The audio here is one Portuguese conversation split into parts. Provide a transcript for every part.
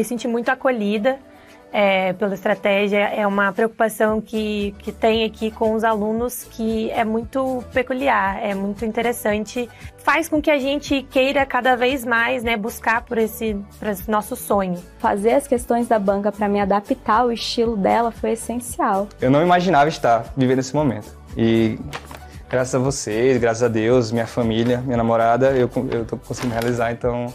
me senti muito acolhida é, pela estratégia. É uma preocupação que, que tem aqui com os alunos que é muito peculiar, é muito interessante. Faz com que a gente queira cada vez mais né, buscar por esse, por esse nosso sonho. Fazer as questões da banca para me adaptar ao estilo dela foi essencial. Eu não imaginava estar vivendo esse momento. E graças a vocês, graças a Deus, minha família, minha namorada, eu, eu tô conseguindo realizar, então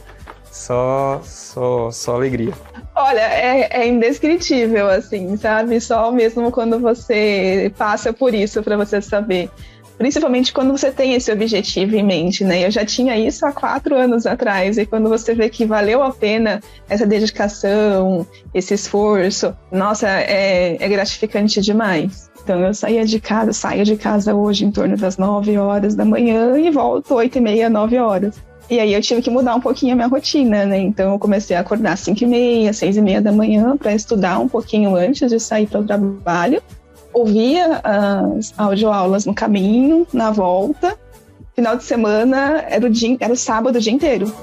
só, só, só alegria. Olha, é, é, indescritível, assim, sabe? Só mesmo quando você passa por isso para você saber. Principalmente quando você tem esse objetivo em mente, né? Eu já tinha isso há quatro anos atrás, e quando você vê que valeu a pena essa dedicação, esse esforço, nossa, é, é gratificante demais. Então eu saía de casa, saio de casa hoje em torno das nove horas da manhã e volto oito e meia, nove horas. E aí eu tive que mudar um pouquinho a minha rotina, né? Então eu comecei a acordar às 5 e meia, 6 e meia da manhã para estudar um pouquinho antes de sair para o trabalho. Ouvia as audioaulas no caminho, na volta. Final de semana era o, dia, era o sábado o dia inteiro.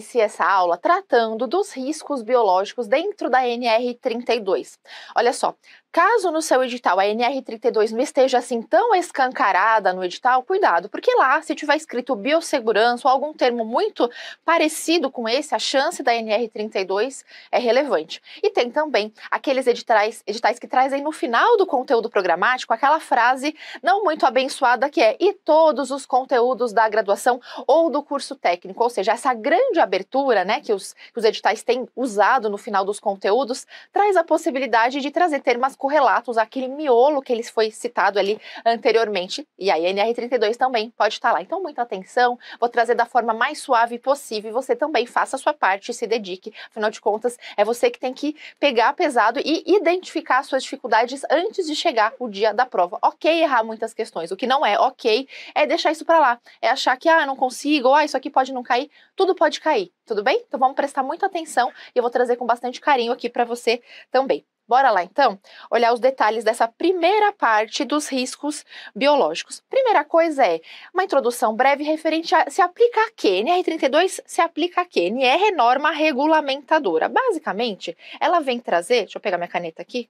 inicia essa aula tratando dos riscos biológicos dentro da NR32. Olha só, Caso no seu edital a NR32 não esteja assim tão escancarada no edital, cuidado, porque lá, se tiver escrito biossegurança ou algum termo muito parecido com esse, a chance da NR32 é relevante. E tem também aqueles editais, editais que trazem no final do conteúdo programático aquela frase não muito abençoada que é e todos os conteúdos da graduação ou do curso técnico, ou seja, essa grande abertura né, que, os, que os editais têm usado no final dos conteúdos traz a possibilidade de trazer termos Relatos aquele miolo que ele foi citado ali anteriormente. E a NR32 também pode estar tá lá. Então, muita atenção, vou trazer da forma mais suave possível e você também faça a sua parte e se dedique. Afinal de contas, é você que tem que pegar pesado e identificar suas dificuldades antes de chegar o dia da prova. Ok errar muitas questões, o que não é ok é deixar isso para lá, é achar que, ah, não consigo, ou, ah, isso aqui pode não cair, tudo pode cair, tudo bem? Então vamos prestar muita atenção e eu vou trazer com bastante carinho aqui para você também. Bora lá então olhar os detalhes dessa primeira parte dos riscos biológicos. Primeira coisa é uma introdução breve referente a se aplica a quê? NR32 se aplica a quê? NR é norma regulamentadora. Basicamente, ela vem trazer, deixa eu pegar minha caneta aqui,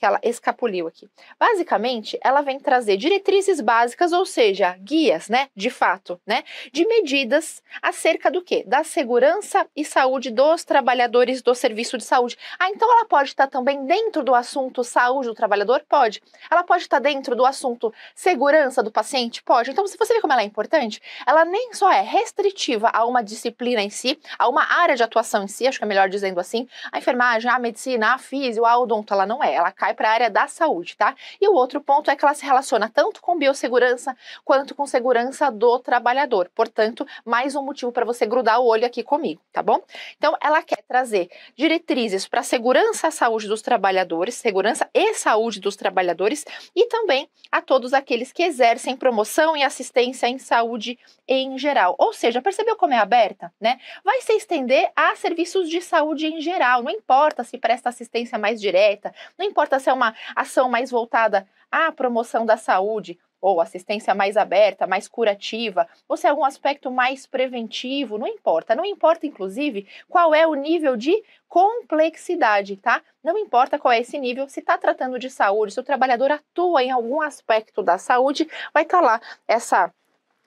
que ela escapuliu aqui. Basicamente, ela vem trazer diretrizes básicas, ou seja, guias, né, de fato, né, de medidas acerca do quê? Da segurança e saúde dos trabalhadores do serviço de saúde. Ah, então ela pode estar também dentro do assunto saúde do trabalhador? Pode. Ela pode estar dentro do assunto segurança do paciente? Pode. Então, se você vê como ela é importante, ela nem só é restritiva a uma disciplina em si, a uma área de atuação em si, acho que é melhor dizendo assim, a enfermagem, a medicina, a física, a odonto, ela não é. Ela cai vai para a área da saúde, tá? E o outro ponto é que ela se relaciona tanto com biossegurança quanto com segurança do trabalhador. Portanto, mais um motivo para você grudar o olho aqui comigo, tá bom? Então, ela quer trazer diretrizes para segurança à saúde dos trabalhadores, segurança e saúde dos trabalhadores e também a todos aqueles que exercem promoção e assistência em saúde em geral. Ou seja, percebeu como é aberta, né? Vai se estender a serviços de saúde em geral, não importa se presta assistência mais direta, não importa se é uma ação mais voltada à promoção da saúde, ou assistência mais aberta, mais curativa, ou se é algum aspecto mais preventivo, não importa. Não importa, inclusive, qual é o nível de complexidade, tá? Não importa qual é esse nível, se está tratando de saúde, se o trabalhador atua em algum aspecto da saúde, vai estar tá lá essa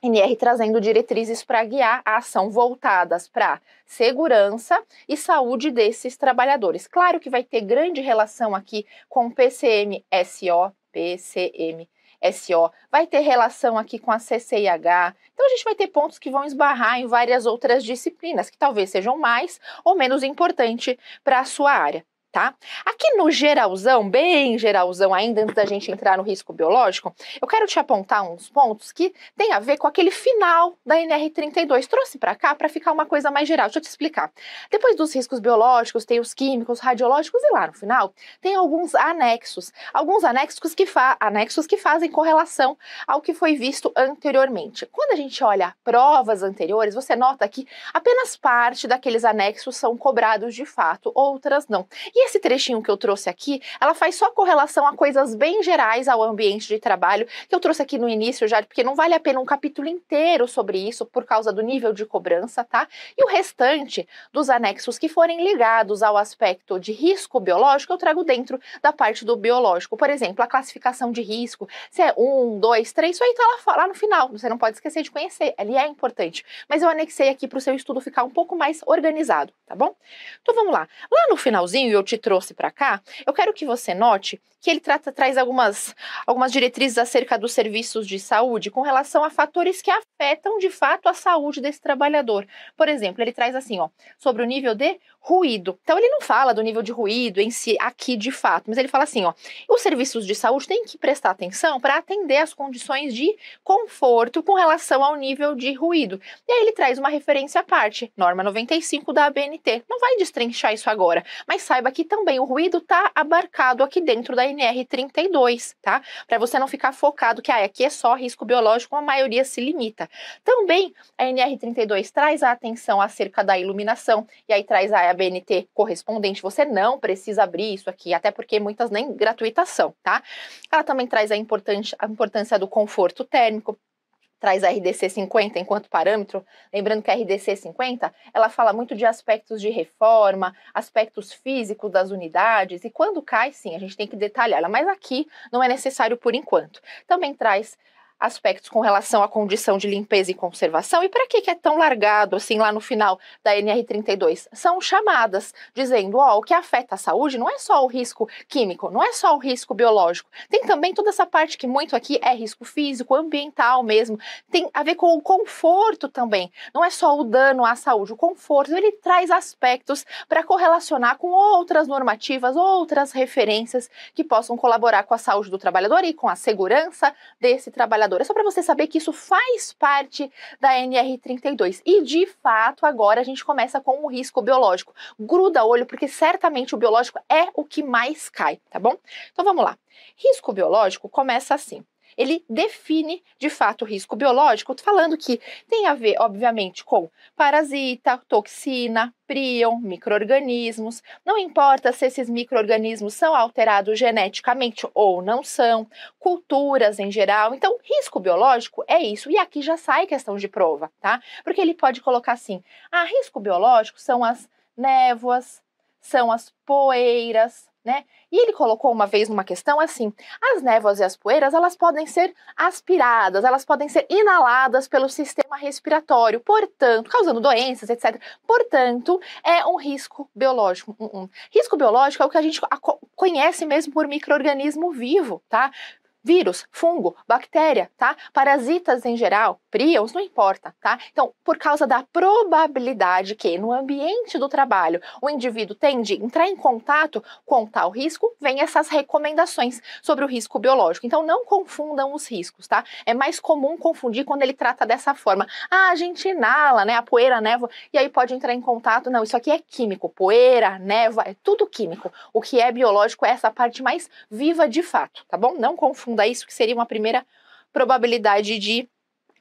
NR trazendo diretrizes para guiar a ação voltadas para segurança e saúde desses trabalhadores. Claro que vai ter grande relação aqui com PCM-SO, PCM. SO, vai ter relação aqui com a CCIH. Então a gente vai ter pontos que vão esbarrar em várias outras disciplinas que talvez sejam mais ou menos importante para a sua área tá? Aqui no geralzão, bem geralzão, ainda antes da gente entrar no risco biológico, eu quero te apontar uns pontos que tem a ver com aquele final da NR32. Trouxe para cá para ficar uma coisa mais geral. Deixa eu te explicar. Depois dos riscos biológicos, tem os químicos, radiológicos e lá no final tem alguns anexos, alguns anexos que, fa anexos que fazem correlação ao que foi visto anteriormente. Quando a gente olha provas anteriores, você nota que apenas parte daqueles anexos são cobrados de fato, outras não. E esse trechinho que eu trouxe aqui, ela faz só correlação a coisas bem gerais ao ambiente de trabalho, que eu trouxe aqui no início já, porque não vale a pena um capítulo inteiro sobre isso por causa do nível de cobrança, tá? E o restante dos anexos que forem ligados ao aspecto de risco biológico, eu trago dentro da parte do biológico. Por exemplo, a classificação de risco, se é um, dois, três, isso aí tá lá, lá no final, você não pode esquecer de conhecer, ele é importante. Mas eu anexei aqui para o seu estudo ficar um pouco mais organizado, tá bom? Então vamos lá. Lá no finalzinho, eu te te trouxe para cá, eu quero que você note que ele trata, traz algumas, algumas diretrizes acerca dos serviços de saúde com relação a fatores que afetam de fato a saúde desse trabalhador. Por exemplo, ele traz assim, ó, sobre o nível de ruído. Então ele não fala do nível de ruído em si aqui de fato, mas ele fala assim, ó, os serviços de saúde têm que prestar atenção para atender as condições de conforto com relação ao nível de ruído. E aí ele traz uma referência à parte, norma 95 da ABNT. Não vai destrinchar isso agora, mas saiba que que também o ruído está abarcado aqui dentro da NR32, tá? Para você não ficar focado que ah, aqui é só risco biológico, a maioria se limita. Também a NR32 traz a atenção acerca da iluminação e aí traz a ABNT correspondente. Você não precisa abrir isso aqui, até porque muitas nem gratuitas são, tá? Ela também traz a, importante, a importância do conforto térmico, traz a RDC 50 enquanto parâmetro, lembrando que a RDC 50, ela fala muito de aspectos de reforma, aspectos físicos das unidades, e quando cai, sim, a gente tem que detalhar. mas aqui não é necessário por enquanto. Também traz aspectos com relação à condição de limpeza e conservação. E para que, que é tão largado assim lá no final da NR32? São chamadas dizendo, ó, o que afeta a saúde não é só o risco químico, não é só o risco biológico. Tem também toda essa parte que muito aqui é risco físico, ambiental mesmo. Tem a ver com o conforto também. Não é só o dano à saúde, o conforto, ele traz aspectos para correlacionar com outras normativas, outras referências que possam colaborar com a saúde do trabalhador e com a segurança desse trabalhador é só para você saber que isso faz parte da NR32. E de fato, agora a gente começa com o risco biológico. Gruda olho, porque certamente o biológico é o que mais cai, tá bom? Então vamos lá. Risco biológico começa assim ele define de fato o risco biológico, falando que tem a ver, obviamente, com parasita, toxina, prion, microorganismos. Não importa se esses microorganismos são alterados geneticamente ou não são, culturas em geral. Então, risco biológico é isso. E aqui já sai questão de prova, tá? Porque ele pode colocar assim: ah, risco biológico são as névoas, são as poeiras, né? E ele colocou uma vez numa questão assim: as névoas e as poeiras elas podem ser aspiradas, elas podem ser inaladas pelo sistema respiratório, portanto, causando doenças, etc. Portanto, é um risco biológico. Um Risco biológico é o que a gente conhece mesmo por microorganismo vivo, tá? vírus, fungo, bactéria, tá? Parasitas em geral, prions, não importa, tá? Então, por causa da probabilidade que no ambiente do trabalho o indivíduo tem de entrar em contato com tal risco, vem essas recomendações sobre o risco biológico. Então, não confundam os riscos, tá? É mais comum confundir quando ele trata dessa forma. Ah, a gente inala, né? A poeira, a névoa, e aí pode entrar em contato. Não, isso aqui é químico. Poeira, névoa, é tudo químico. O que é biológico é essa parte mais viva de fato, tá bom? Não confundam aprofundar isso, que seria uma primeira probabilidade de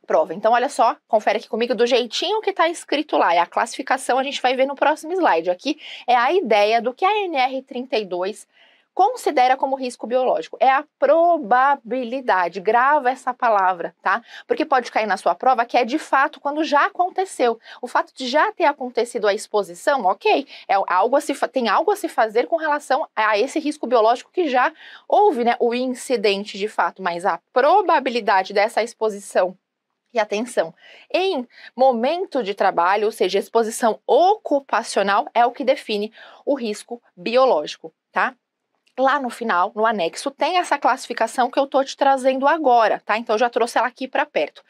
prova. Então, olha só, confere aqui comigo do jeitinho que está escrito lá. É a classificação, a gente vai ver no próximo slide. Aqui é a ideia do que a NR32 considera como risco biológico. É a probabilidade. Grava essa palavra, tá? Porque pode cair na sua prova que é de fato quando já aconteceu. O fato de já ter acontecido a exposição, ok, é algo a se tem algo a se fazer com relação a esse risco biológico que já houve, né? O incidente de fato, mas a probabilidade dessa exposição e atenção. Em momento de trabalho, ou seja, exposição ocupacional, é o que define o risco biológico, tá? lá no final, no anexo, tem essa classificação que eu estou te trazendo agora, tá? Então, eu já trouxe ela aqui para perto.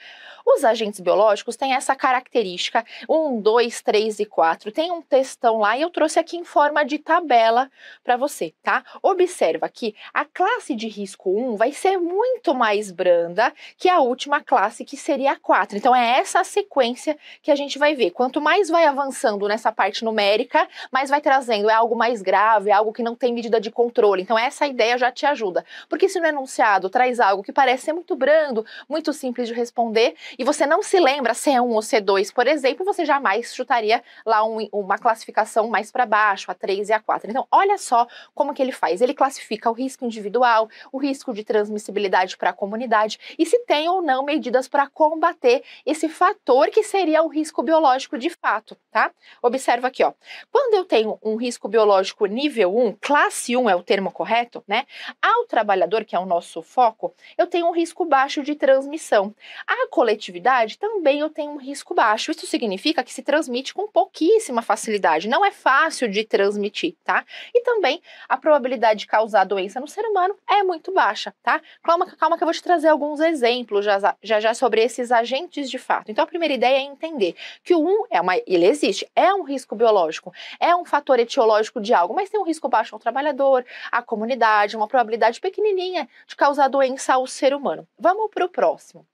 Os agentes biológicos têm essa característica, 1, 2, 3 e 4. Tem um textão lá e eu trouxe aqui em forma de tabela para você, tá? Observa que a classe de risco 1 vai ser muito mais branda que a última classe, que seria a 4. Então, é essa sequência que a gente vai ver. Quanto mais vai avançando nessa parte numérica, mais vai trazendo, é algo mais grave, é algo que não tem medida de controle, controle. Então, essa ideia já te ajuda. Porque se no enunciado traz algo que parece ser muito brando, muito simples de responder, e você não se lembra se é um ou é dois, por exemplo, você jamais chutaria lá um, uma classificação mais para baixo, a três e a quatro. Então, olha só como que ele faz. Ele classifica o risco individual, o risco de transmissibilidade para a comunidade e se tem ou não medidas para combater esse fator que seria o risco biológico de fato, tá? Observa aqui, ó. Quando eu tenho um risco biológico nível 1, classe 1 é o termo termo correto, né? Ao trabalhador, que é o nosso foco, eu tenho um risco baixo de transmissão. A coletividade também eu tenho um risco baixo. Isso significa que se transmite com pouquíssima facilidade, não é fácil de transmitir, tá? E também a probabilidade de causar doença no ser humano é muito baixa, tá? Calma, calma que eu vou te trazer alguns exemplos já já, já sobre esses agentes de fato. Então a primeira ideia é entender que o 1 é uma ele existe, é um risco biológico, é um fator etiológico de algo, mas tem um risco baixo ao trabalhador, a comunidade, uma probabilidade pequenininha de causar doença ao ser humano. Vamos para o próximo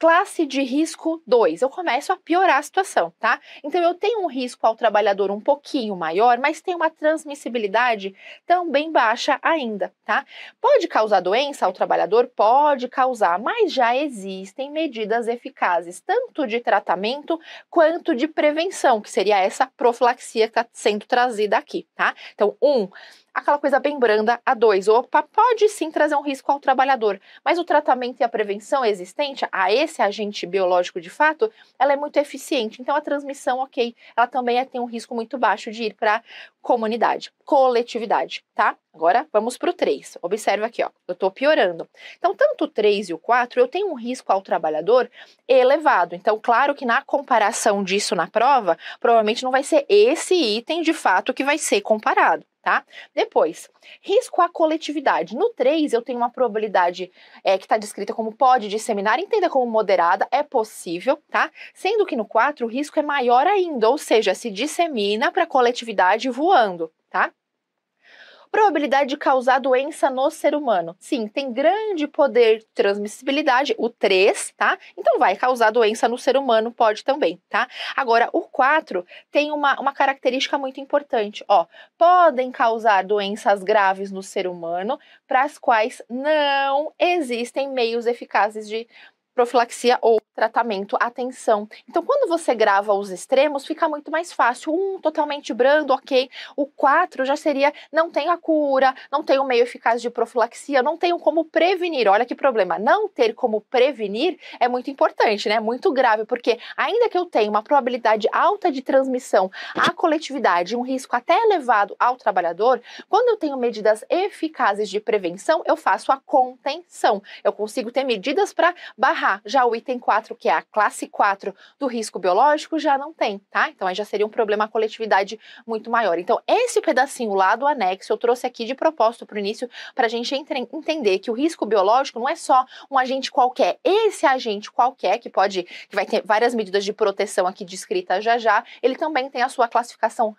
classe de risco 2. Eu começo a piorar a situação, tá? Então eu tenho um risco ao trabalhador um pouquinho maior, mas tem uma transmissibilidade também baixa ainda, tá? Pode causar doença ao trabalhador? Pode causar, mas já existem medidas eficazes, tanto de tratamento quanto de prevenção, que seria essa profilaxia que está sendo trazida aqui, tá? Então, um, aquela coisa bem branda a dois. Opa, pode sim trazer um risco ao trabalhador, mas o tratamento e a prevenção existente a esse agente biológico de fato, ela é muito eficiente. Então a transmissão, ok, ela também é, tem um risco muito baixo de ir para comunidade, coletividade, tá? Agora vamos para o 3. Observa aqui, ó, eu estou piorando. Então, tanto o 3 e o 4, eu tenho um risco ao trabalhador elevado. Então, claro que na comparação disso na prova, provavelmente não vai ser esse item de fato que vai ser comparado. Tá? Depois, risco à coletividade. No 3, eu tenho uma probabilidade é, que está descrita como pode disseminar, entenda como moderada, é possível, tá? Sendo que no 4, o risco é maior ainda, ou seja, se dissemina para a coletividade voando, tá? probabilidade de causar doença no ser humano. Sim, tem grande poder de transmissibilidade, o 3, tá? Então vai causar doença no ser humano, pode também, tá? Agora, o 4 tem uma, uma característica muito importante, ó. Podem causar doenças graves no ser humano para as quais não existem meios eficazes de profilaxia ou tratamento, atenção. Então, quando você grava os extremos, fica muito mais fácil. Um totalmente brando, ok. O quatro já seria não tenho a cura, não tenho meio eficaz de profilaxia, não tenho como prevenir. Olha que problema. Não ter como prevenir é muito importante, né? Muito grave, porque ainda que eu tenha uma probabilidade alta de transmissão à coletividade, um risco até elevado ao trabalhador, quando eu tenho medidas eficazes de prevenção, eu faço a contenção. Eu consigo ter medidas para barrar. Já o item 4 4, que é a classe 4 do risco biológico, já não tem, tá? Então aí já seria um problema à coletividade muito maior. Então, esse pedacinho lá do anexo eu trouxe aqui de propósito para o início, para a gente entender que o risco biológico não é só um agente qualquer. Esse agente qualquer, que pode, que vai ter várias medidas de proteção aqui descritas já já, ele também tem a sua classificação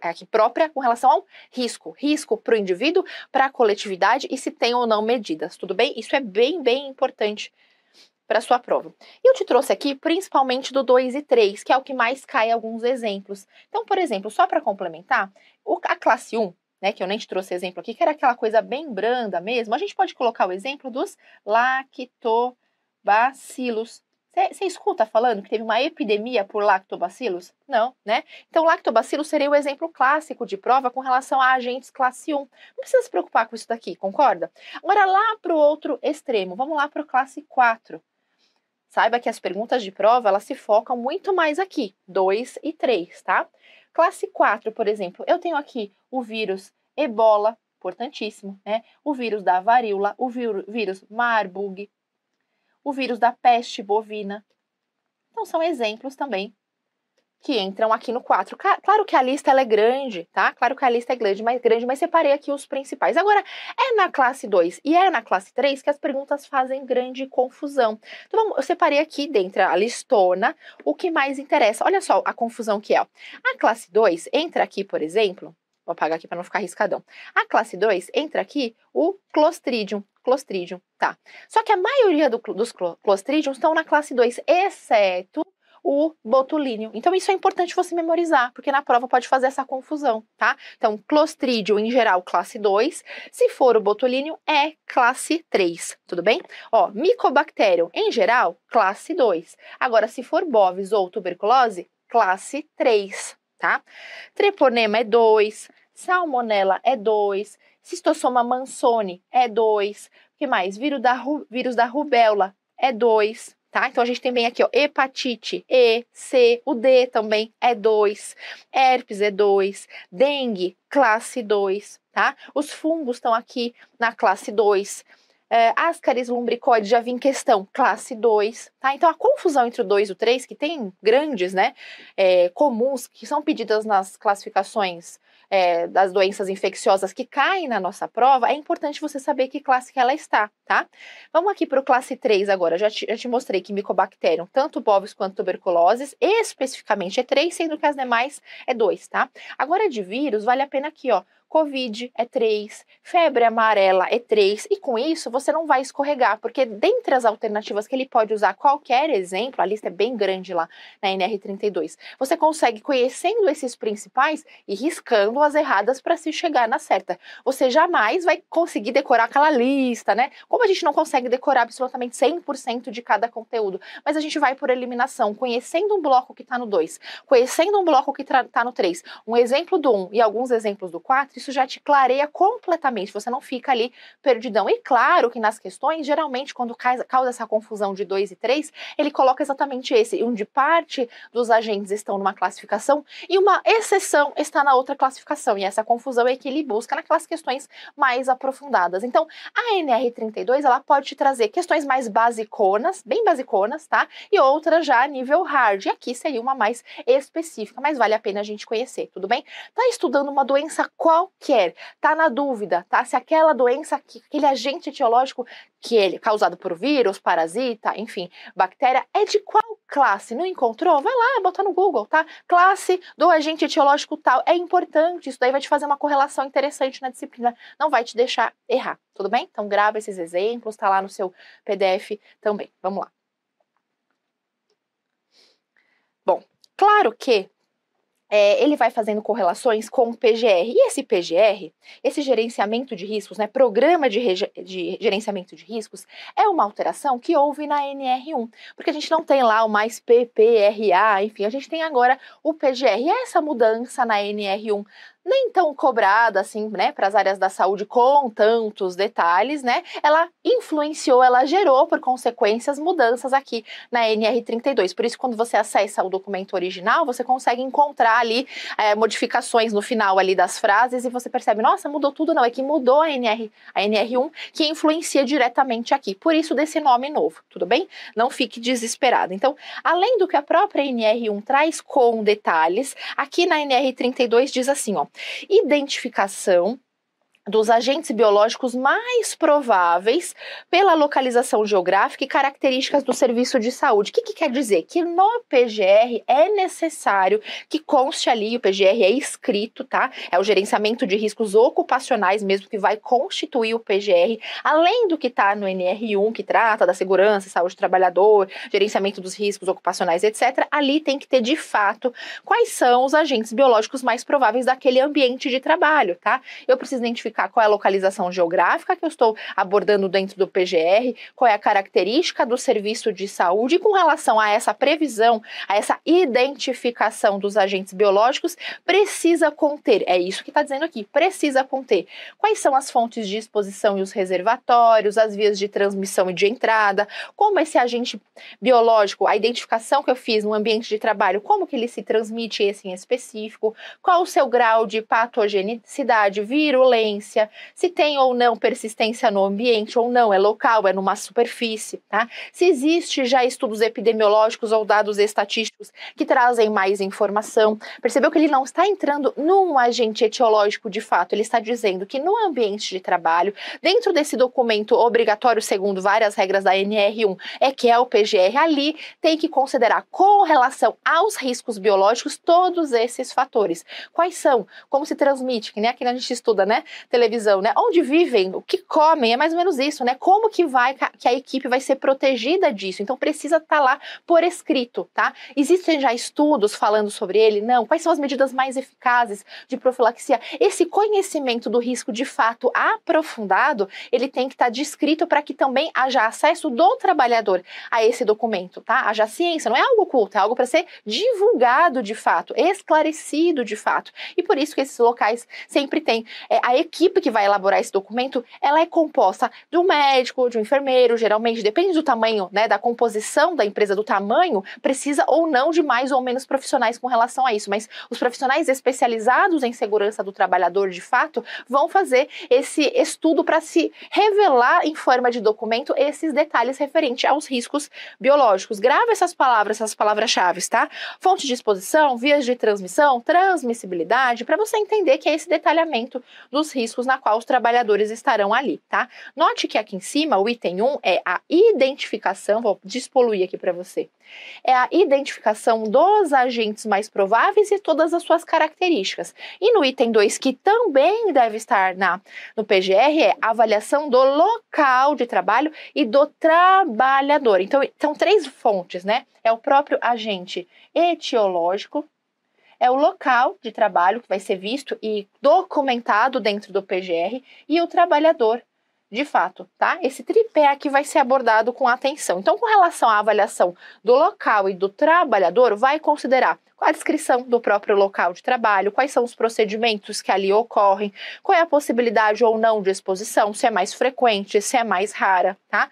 é, aqui própria com relação ao risco. Risco para o indivíduo, para a coletividade e se tem ou não medidas, tudo bem? Isso é bem, bem importante para sua prova. E eu te trouxe aqui principalmente do 2 e 3, que é o que mais cai alguns exemplos. Então, por exemplo, só para complementar, a classe 1, né, que eu nem te trouxe exemplo aqui, que era aquela coisa bem branda mesmo, a gente pode colocar o exemplo dos lactobacilos. Você escuta falando que teve uma epidemia por lactobacilos? Não, né? Então, lactobacilos seria o exemplo clássico de prova com relação a agentes classe 1. Não precisa se preocupar com isso daqui, concorda? Agora, lá para o outro extremo, vamos lá para o classe 4. Saiba que as perguntas de prova, elas se focam muito mais aqui, 2 e 3, tá? Classe 4, por exemplo, eu tenho aqui o vírus ebola, importantíssimo, né? O vírus da varíola, o vírus Marburg, o vírus da peste bovina. Então, são exemplos também que entram aqui no 4. Claro que a lista é grande, tá? Claro que a lista é grande, mas, grande, mas separei aqui os principais. Agora, é na classe 2 e é na classe 3 que as perguntas fazem grande confusão. Então, eu separei aqui dentro a listona o que mais interessa. Olha só a confusão que é. A classe 2 entra aqui, por exemplo, vou apagar aqui para não ficar riscadão. A classe 2 entra aqui o Clostridium. Clostridium, tá? Só que a maioria do, dos Clostridiums estão na classe 2, exceto o botulínio. Então isso é importante você memorizar, porque na prova pode fazer essa confusão, tá? Então, clostrídio em geral classe 2, se for o botulínio é classe 3, tudo bem? Ó, micobactério em geral classe 2. Agora se for bovis ou tuberculose, classe 3, tá? Treponema é 2, salmonella é 2, cistossoma mansone é 2, o que mais? Vírus da, vírus da rubéola é 2, tá? Então a gente tem bem aqui, ó, hepatite E, C, o D também é 2, herpes é 2, dengue, classe 2, tá? Os fungos estão aqui na classe 2. É, Ascaris lumbricoides já vi em questão, classe 2, tá? Então a confusão entre o 2 e o 3, que tem grandes, né, é, comuns, que são pedidas nas classificações é, das doenças infecciosas que caem na nossa prova, é importante você saber que classe que ela está, tá? Vamos aqui para o classe 3 agora. Já te, já te mostrei que micobactérium, tanto bovis quanto tuberculose especificamente é 3, sendo que as demais é 2, tá? Agora é de vírus, vale a pena aqui, ó, Covid é 3, febre amarela é 3, e com isso você não vai escorregar, porque dentre as alternativas que ele pode usar, qualquer exemplo, a lista é bem grande lá na NR32, você consegue, conhecendo esses principais e riscando as erradas para se chegar na certa. Você jamais vai conseguir decorar aquela lista, né? Como a gente não consegue decorar absolutamente 100% de cada conteúdo, mas a gente vai por eliminação, conhecendo um bloco que está no 2, conhecendo um bloco que está no 3, um exemplo do 1 um, e alguns exemplos do 4, isso já te clareia completamente, você não fica ali perdidão. E claro que nas questões, geralmente, quando causa essa confusão de dois e três, ele coloca exatamente esse, onde parte dos agentes estão numa classificação e uma exceção está na outra classificação. E essa confusão é que ele busca naquelas questões mais aprofundadas. Então, a NR32, ela pode te trazer questões mais basiconas, bem basiconas, tá? E outras já a nível hard. E aqui seria uma mais específica, mas vale a pena a gente conhecer, tudo bem? Tá estudando uma doença qual qualquer, tá na dúvida, tá? Se aquela doença, aquele agente etiológico que ele é causado por vírus, parasita, enfim, bactéria, é de qual classe? Não encontrou? Vai lá, bota no Google, tá? Classe do agente etiológico tal. É importante, isso daí vai te fazer uma correlação interessante na disciplina, não vai te deixar errar, tudo bem? Então grava esses exemplos, tá lá no seu PDF também. Vamos lá. Bom, claro que é, ele vai fazendo correlações com o PGR. E esse PGR, esse gerenciamento de riscos, né, programa de, de gerenciamento de riscos, é uma alteração que houve na NR1, porque a gente não tem lá o mais PPRA, enfim, a gente tem agora o PGR. E essa mudança na NR1 nem tão cobrada assim, né, para as áreas da saúde com tantos detalhes, né? Ela influenciou, ela gerou por consequências mudanças aqui na NR32. Por isso, quando você acessa o documento original, você consegue encontrar ali é, modificações no final ali das frases e você percebe, nossa, mudou tudo, não é que mudou a NR, a NR1 que influencia diretamente aqui. Por isso desse nome novo, tudo bem? Não fique desesperado. Então, além do que a própria NR1 traz com detalhes, aqui na NR32 diz assim, ó: Identificação dos agentes biológicos mais prováveis pela localização geográfica e características do serviço de saúde. O que, que, quer dizer? Que no PGR é necessário que conste ali, o PGR é escrito, tá? É o gerenciamento de riscos ocupacionais mesmo que vai constituir o PGR, além do que está no NR1, que trata da segurança, saúde do trabalhador, gerenciamento dos riscos ocupacionais, etc. Ali tem que ter de fato quais são os agentes biológicos mais prováveis daquele ambiente de trabalho, tá? Eu preciso identificar qual é a localização geográfica que eu estou abordando dentro do PGR, qual é a característica do serviço de saúde e com relação a essa previsão, a essa identificação dos agentes biológicos, precisa conter, é isso que está dizendo aqui, precisa conter quais são as fontes de exposição e os reservatórios, as vias de transmissão e de entrada, como esse agente biológico, a identificação que eu fiz no ambiente de trabalho, como que ele se transmite esse em específico, qual o seu grau de patogenicidade, virulência, persistência, se tem ou não persistência no ambiente ou não, é local, é numa superfície, tá? Se existe já estudos epidemiológicos ou dados estatísticos que trazem mais informação. Percebeu que ele não está entrando num agente etiológico de fato, ele está dizendo que no ambiente de trabalho, dentro desse documento obrigatório segundo várias regras da NR1, é que é o PGR ali tem que considerar com relação aos riscos biológicos todos esses fatores. Quais são? Como se transmite? Que nem aqui a gente estuda, né? televisão, né? Onde vivem, o que comem, é mais ou menos isso, né? Como que vai que a equipe vai ser protegida disso? Então precisa estar tá lá por escrito, tá? Existem já estudos falando sobre ele? Não. Quais são as medidas mais eficazes de profilaxia? Esse conhecimento do risco de fato aprofundado, ele tem que estar tá descrito para que também haja acesso do trabalhador a esse documento, tá? Haja ciência, não é algo oculto, é algo para ser divulgado de fato, esclarecido de fato. E por isso que esses locais sempre têm é, a equipe equipe que vai elaborar esse documento, ela é composta de um médico, de um enfermeiro, geralmente, depende do tamanho, né, da composição da empresa, do tamanho, precisa ou não de mais ou menos profissionais com relação a isso, mas os profissionais especializados em segurança do trabalhador, de fato, vão fazer esse estudo para se revelar em forma de documento esses detalhes referentes aos riscos biológicos. Grava essas palavras, essas palavras-chave, tá? Fonte de exposição, vias de transmissão, transmissibilidade, para você entender que é esse detalhamento dos riscos riscos na qual os trabalhadores estarão ali, tá? Note que aqui em cima, o item 1 é a identificação, vou despoluir aqui para você, é a identificação dos agentes mais prováveis e todas as suas características. E no item 2, que também deve estar na, no PGR, é a avaliação do local de trabalho e do trabalhador. Então, são três fontes, né? É o próprio agente etiológico, é o local de trabalho que vai ser visto e documentado dentro do PGR e o trabalhador, de fato, tá? Esse tripé aqui vai ser abordado com atenção. Então, com relação à avaliação do local e do trabalhador, vai considerar com a descrição do próprio local de trabalho, quais são os procedimentos que ali ocorrem, qual é a possibilidade ou não de exposição, se é mais frequente, se é mais rara, tá?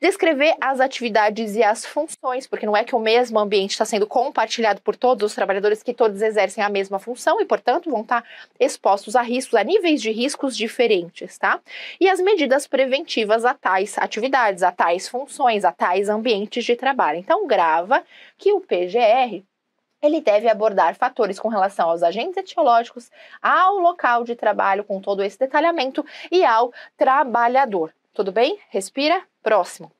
Descrever as atividades e as funções, porque não é que o mesmo ambiente está sendo compartilhado por todos os trabalhadores que todos exercem a mesma função e, portanto, vão estar expostos a riscos, a níveis de riscos diferentes, tá? E as medidas preventivas a tais atividades, a tais funções, a tais ambientes de trabalho. Então, grava que o PGR ele deve abordar fatores com relação aos agentes etiológicos, ao local de trabalho com todo esse detalhamento e ao trabalhador. Tudo bem? Respira? Próximo.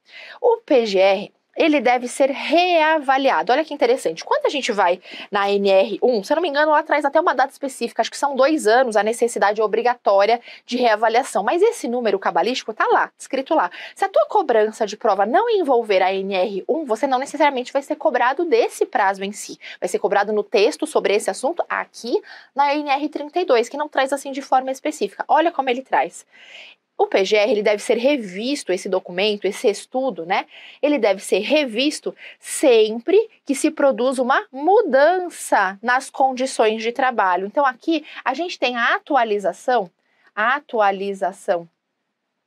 O PGR ele deve ser reavaliado. Olha que interessante. Quando a gente vai na NR1, se eu não me engano, lá traz até uma data específica, acho que são dois anos, a necessidade obrigatória de reavaliação. Mas esse número cabalístico está lá, escrito lá. Se a tua cobrança de prova não envolver a NR1, você não necessariamente vai ser cobrado desse prazo em si. Vai ser cobrado no texto sobre esse assunto aqui na NR32, que não traz assim de forma específica. Olha como ele traz o PGR ele deve ser revisto, esse documento, esse estudo, né? Ele deve ser revisto sempre que se produz uma mudança nas condições de trabalho. Então aqui a gente tem a atualização, a atualização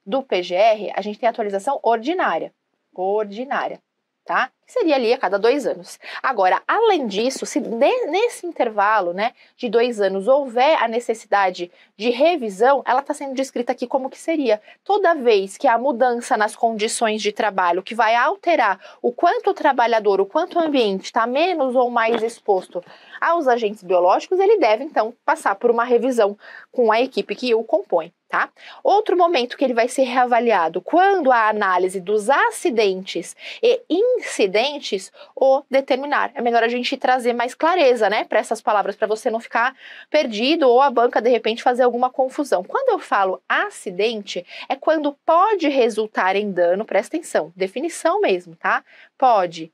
do PGR, a gente tem a atualização ordinária, ordinária tá? Seria ali a cada dois anos. Agora, além disso, se nesse intervalo, né, de dois anos houver a necessidade de revisão, ela está sendo descrita aqui como que seria. Toda vez que há mudança nas condições de trabalho, que vai alterar o quanto o trabalhador, o quanto o ambiente está menos ou mais exposto aos agentes biológicos, ele deve então passar por uma revisão com a equipe que o compõe. Tá? Outro momento que ele vai ser reavaliado quando a análise dos acidentes e incidentes o determinar. É melhor a gente trazer mais clareza, né, para essas palavras para você não ficar perdido ou a banca de repente fazer alguma confusão. Quando eu falo acidente, é quando pode resultar em dano, presta atenção, definição mesmo, tá? Pode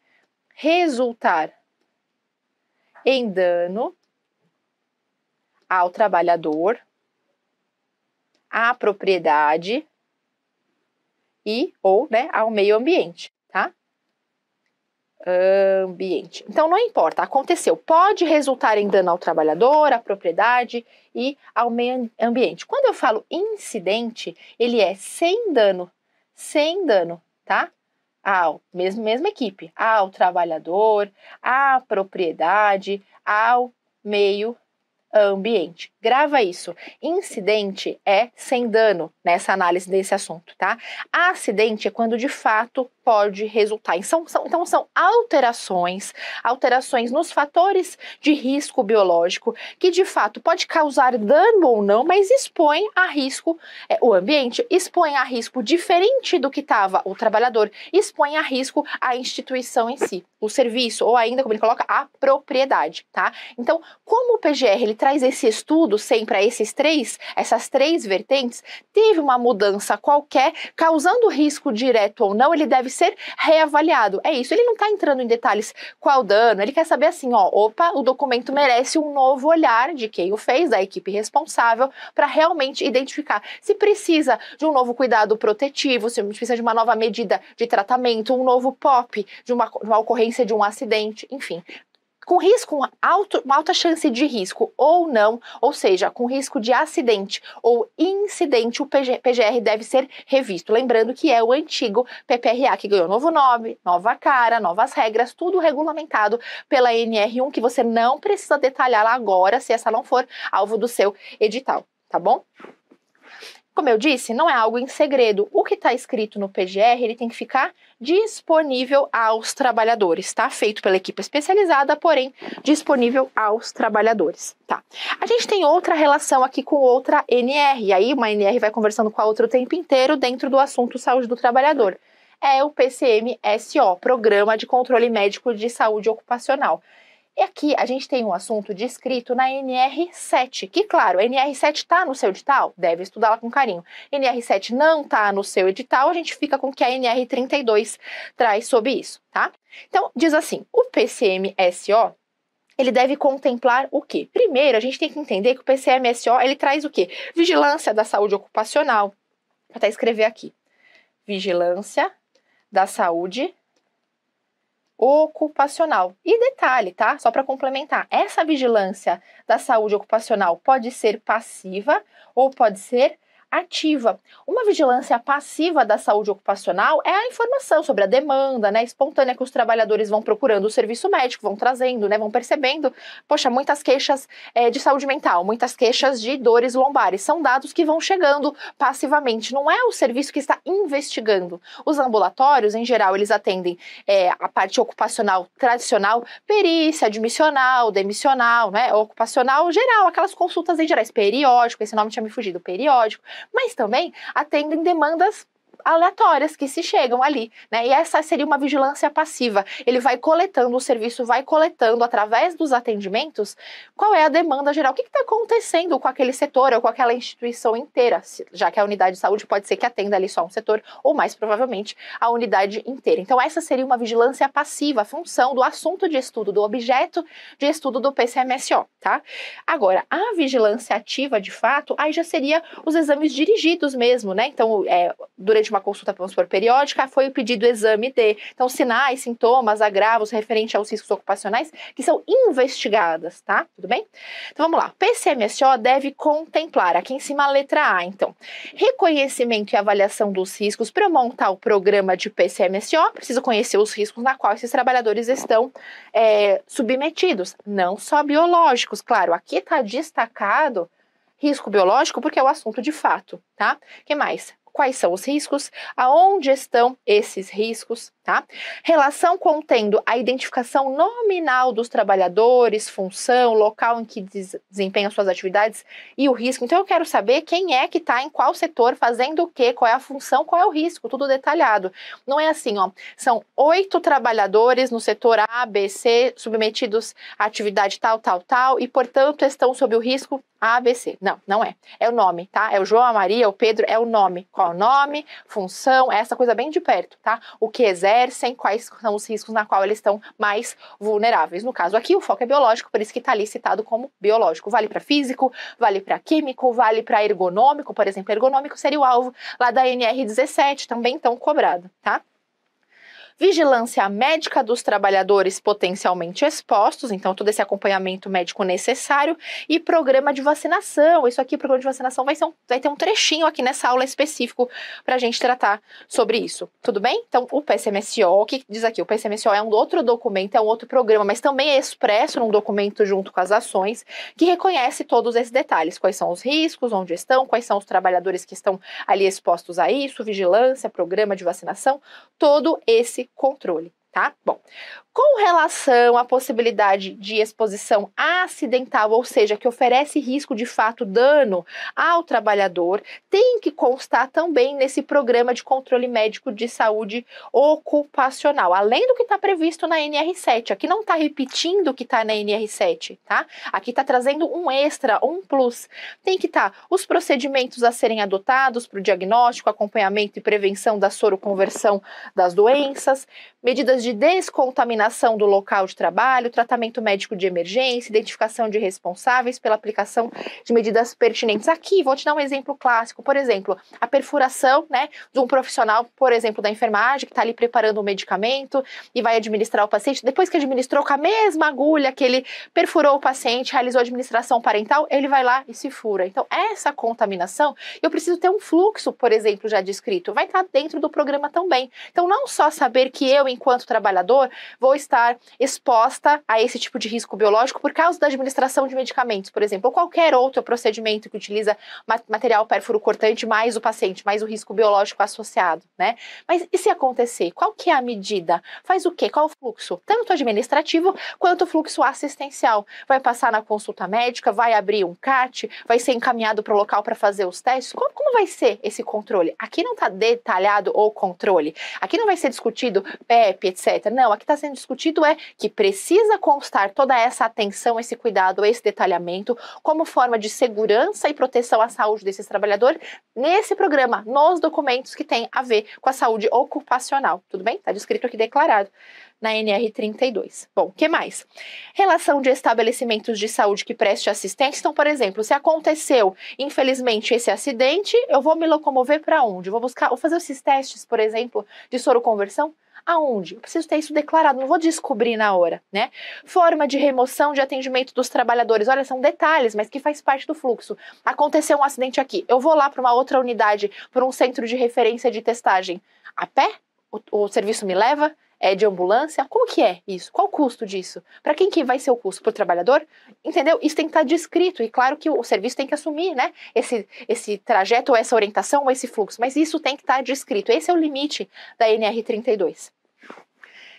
resultar em dano ao trabalhador à propriedade e ou né, ao meio ambiente, tá? Ambiente. Então não importa, aconteceu, pode resultar em dano ao trabalhador, à propriedade e ao meio ambiente. Quando eu falo incidente, ele é sem dano, sem dano, tá? Ao mesmo mesma equipe, ao trabalhador, à propriedade, ao meio ambiente. Grava isso. Incidente é sem dano nessa análise desse assunto, tá? Acidente é quando de fato pode resultar. em são, então, são alterações, alterações nos fatores de risco biológico, que de fato pode causar dano ou não, mas expõe a risco é, o ambiente, expõe a risco diferente do que estava o trabalhador, expõe a risco a instituição em si, o serviço, ou ainda, como ele coloca, a propriedade, tá? Então, como o PGR ele traz esse estudo sempre a esses três, essas três vertentes, teve uma mudança qualquer, causando risco direto ou não, ele deve ser reavaliado. É isso. Ele não está entrando em detalhes qual dano, ele quer saber assim, ó, opa, o documento merece um novo olhar de quem o fez, da equipe responsável, para realmente identificar se precisa de um novo cuidado protetivo, se precisa de uma nova medida de tratamento, um novo POP, de uma, de uma ocorrência de um acidente, enfim com risco, um alto, uma alta chance de risco ou não, ou seja, com risco de acidente ou incidente, o PG, PGR deve ser revisto. Lembrando que é o antigo PPRA que ganhou novo nome, nova cara, novas regras, tudo regulamentado pela NR1 que você não precisa detalhar agora se essa não for alvo do seu edital, tá bom? Como eu disse, não é algo em segredo. O que está escrito no PGR, ele tem que ficar disponível aos trabalhadores, tá? Feito pela equipe especializada, porém disponível aos trabalhadores, tá? A gente tem outra relação aqui com outra NR, e aí uma NR vai conversando com a outra o tempo inteiro dentro do assunto saúde do trabalhador. É o PCMSO, Programa de Controle Médico de Saúde Ocupacional. E aqui a gente tem um assunto descrito na NR7, que, claro, a NR7 está no seu edital, deve estudá-la com carinho. NR7 não está no seu edital, a gente fica com o que a NR32 traz sobre isso, tá? Então, diz assim: o PCMSO ele deve contemplar o quê? Primeiro, a gente tem que entender que o PCMSO ele traz o quê? Vigilância da saúde ocupacional. Vou até escrever aqui. Vigilância da saúde ocupacional. E detalhe, tá? Só para complementar, essa vigilância da saúde ocupacional pode ser passiva ou pode ser ativa. Uma vigilância passiva da saúde ocupacional é a informação sobre a demanda, né, espontânea que os trabalhadores vão procurando o serviço médico, vão trazendo, né, vão percebendo, poxa, muitas queixas é, de saúde mental, muitas queixas de dores lombares, são dados que vão chegando passivamente. Não é o serviço que está investigando. Os ambulatórios, em geral, eles atendem é, a parte ocupacional tradicional, perícia, admissional, demissional, né, ocupacional geral, aquelas consultas em gerais, periódico, esse nome tinha me fugido, periódico mas também atendem demandas aleatórias que se chegam ali, né? E essa seria uma vigilância passiva. Ele vai coletando, o serviço vai coletando através dos atendimentos qual é a demanda geral, o que está acontecendo com aquele setor ou com aquela instituição inteira, já que a unidade de saúde pode ser que atenda ali só um setor ou mais provavelmente a unidade inteira. Então essa seria uma vigilância passiva, função do assunto de estudo, do objeto de estudo do PCMSO, tá? Agora, a vigilância ativa, de fato, aí já seria os exames dirigidos mesmo, né? Então, é, durante uma consulta, vamos supor, periódica, foi pedido exame D. Então, sinais, sintomas, agravos referente aos riscos ocupacionais que são investigadas, tá? Tudo bem? Então, vamos lá. PCMSO deve contemplar, aqui em cima a letra A, então, reconhecimento e avaliação dos riscos para montar o programa de PCMSO, preciso conhecer os riscos na qual esses trabalhadores estão é, submetidos, não só biológicos, claro, aqui está destacado risco biológico porque é o assunto de fato, tá? que mais? quais são os riscos, aonde estão esses riscos Tá? Relação contendo a identificação nominal dos trabalhadores, função, local em que desempenham suas atividades e o risco. Então, eu quero saber quem é que está em qual setor, fazendo o quê, qual é a função, qual é o risco, tudo detalhado. Não é assim, ó. São oito trabalhadores no setor A, B, C, submetidos à atividade tal, tal, tal, e, portanto, estão sob o risco a, B, C. Não, não é. É o nome, tá? É o João, a Maria, o Pedro, é o nome. Qual é o nome, função, essa coisa bem de perto, tá? O que exerce é conversem quais são os riscos na qual eles estão mais vulneráveis. No caso aqui, o foco é biológico, por isso que está ali citado como biológico. Vale para físico, vale para químico, vale para ergonômico, por exemplo, ergonômico seria o alvo lá da NR17, também tão cobrado, tá? vigilância médica dos trabalhadores potencialmente expostos, então todo esse acompanhamento médico necessário, e programa de vacinação. Isso aqui, programa de vacinação, vai, um, vai ter um trechinho aqui nessa aula específico para a gente tratar sobre isso. Tudo bem? Então, o PSMSO, o que diz aqui? O PSMSO é um outro documento, é um outro programa, mas também é expresso num documento junto com as ações, que reconhece todos esses detalhes: quais são os riscos, onde estão, quais são os trabalhadores que estão ali expostos a isso, vigilância, programa de vacinação, todo esse controle tá? Bom, com relação à possibilidade de exposição acidental, ou seja, que oferece risco de fato dano ao trabalhador, tem que constar também nesse programa de controle médico de saúde ocupacional, além do que está previsto na NR7. Aqui não está repetindo o que está na NR7, tá? Aqui está trazendo um extra, um plus. Tem que estar tá os procedimentos a serem adotados para o diagnóstico, acompanhamento e prevenção da soroconversão das doenças, medidas de descontaminação do local de trabalho, tratamento médico de emergência, identificação de responsáveis pela aplicação de medidas pertinentes. Aqui, vou te dar um exemplo clássico, por exemplo, a perfuração né, de um profissional, por exemplo, da enfermagem, que está ali preparando um medicamento e vai administrar o paciente. Depois que administrou com a mesma agulha que ele perfurou o paciente, realizou a administração parental, ele vai lá e se fura. Então, essa contaminação, eu preciso ter um fluxo, por exemplo, já descrito, vai estar tá dentro do programa também. Então, não só saber que eu, enquanto trabalhador, vou estar exposta a esse tipo de risco biológico por causa da administração de medicamentos, por exemplo, ou qualquer outro procedimento que utiliza material pérfuro cortante mais o paciente, mais o risco biológico associado, né? Mas e se acontecer? Qual que é a medida? Faz o quê? Qual o fluxo? Tanto administrativo quanto o fluxo assistencial. Vai passar na consulta médica, vai abrir um CAT, vai ser encaminhado para o local para fazer os testes? Como, como vai ser esse controle? Aqui não está detalhado o controle. Aqui não vai ser discutido PEP, etc etc. Não, que está sendo discutido é que precisa constar toda essa atenção, esse cuidado, esse detalhamento, como forma de segurança e proteção à saúde desses trabalhadores nesse programa, nos documentos que tem a ver com a saúde ocupacional. Tudo bem? Está descrito aqui declarado na NR32. Bom, que mais? Relação de estabelecimentos de saúde que preste assistência. Então, por exemplo, se aconteceu, infelizmente, esse acidente, eu vou me locomover para onde? Vou buscar, vou fazer esses testes, por exemplo, de soroconversão? Aonde? Eu preciso ter isso declarado, não vou descobrir na hora, né? Forma de remoção de atendimento dos trabalhadores. Olha, são detalhes, mas que faz parte do fluxo. Aconteceu um acidente aqui, eu vou lá para uma outra unidade, para um centro de referência de testagem. A pé? o, o serviço me leva? é, de ambulância? Como que é isso? Qual o custo disso? Para quem que vai ser o custo? Para o trabalhador? Entendeu? Isso tem que estar tá descrito e claro que o serviço tem que assumir, né? Esse, esse trajeto ou essa orientação ou esse fluxo, mas isso tem que estar tá descrito. Esse é o limite da NR32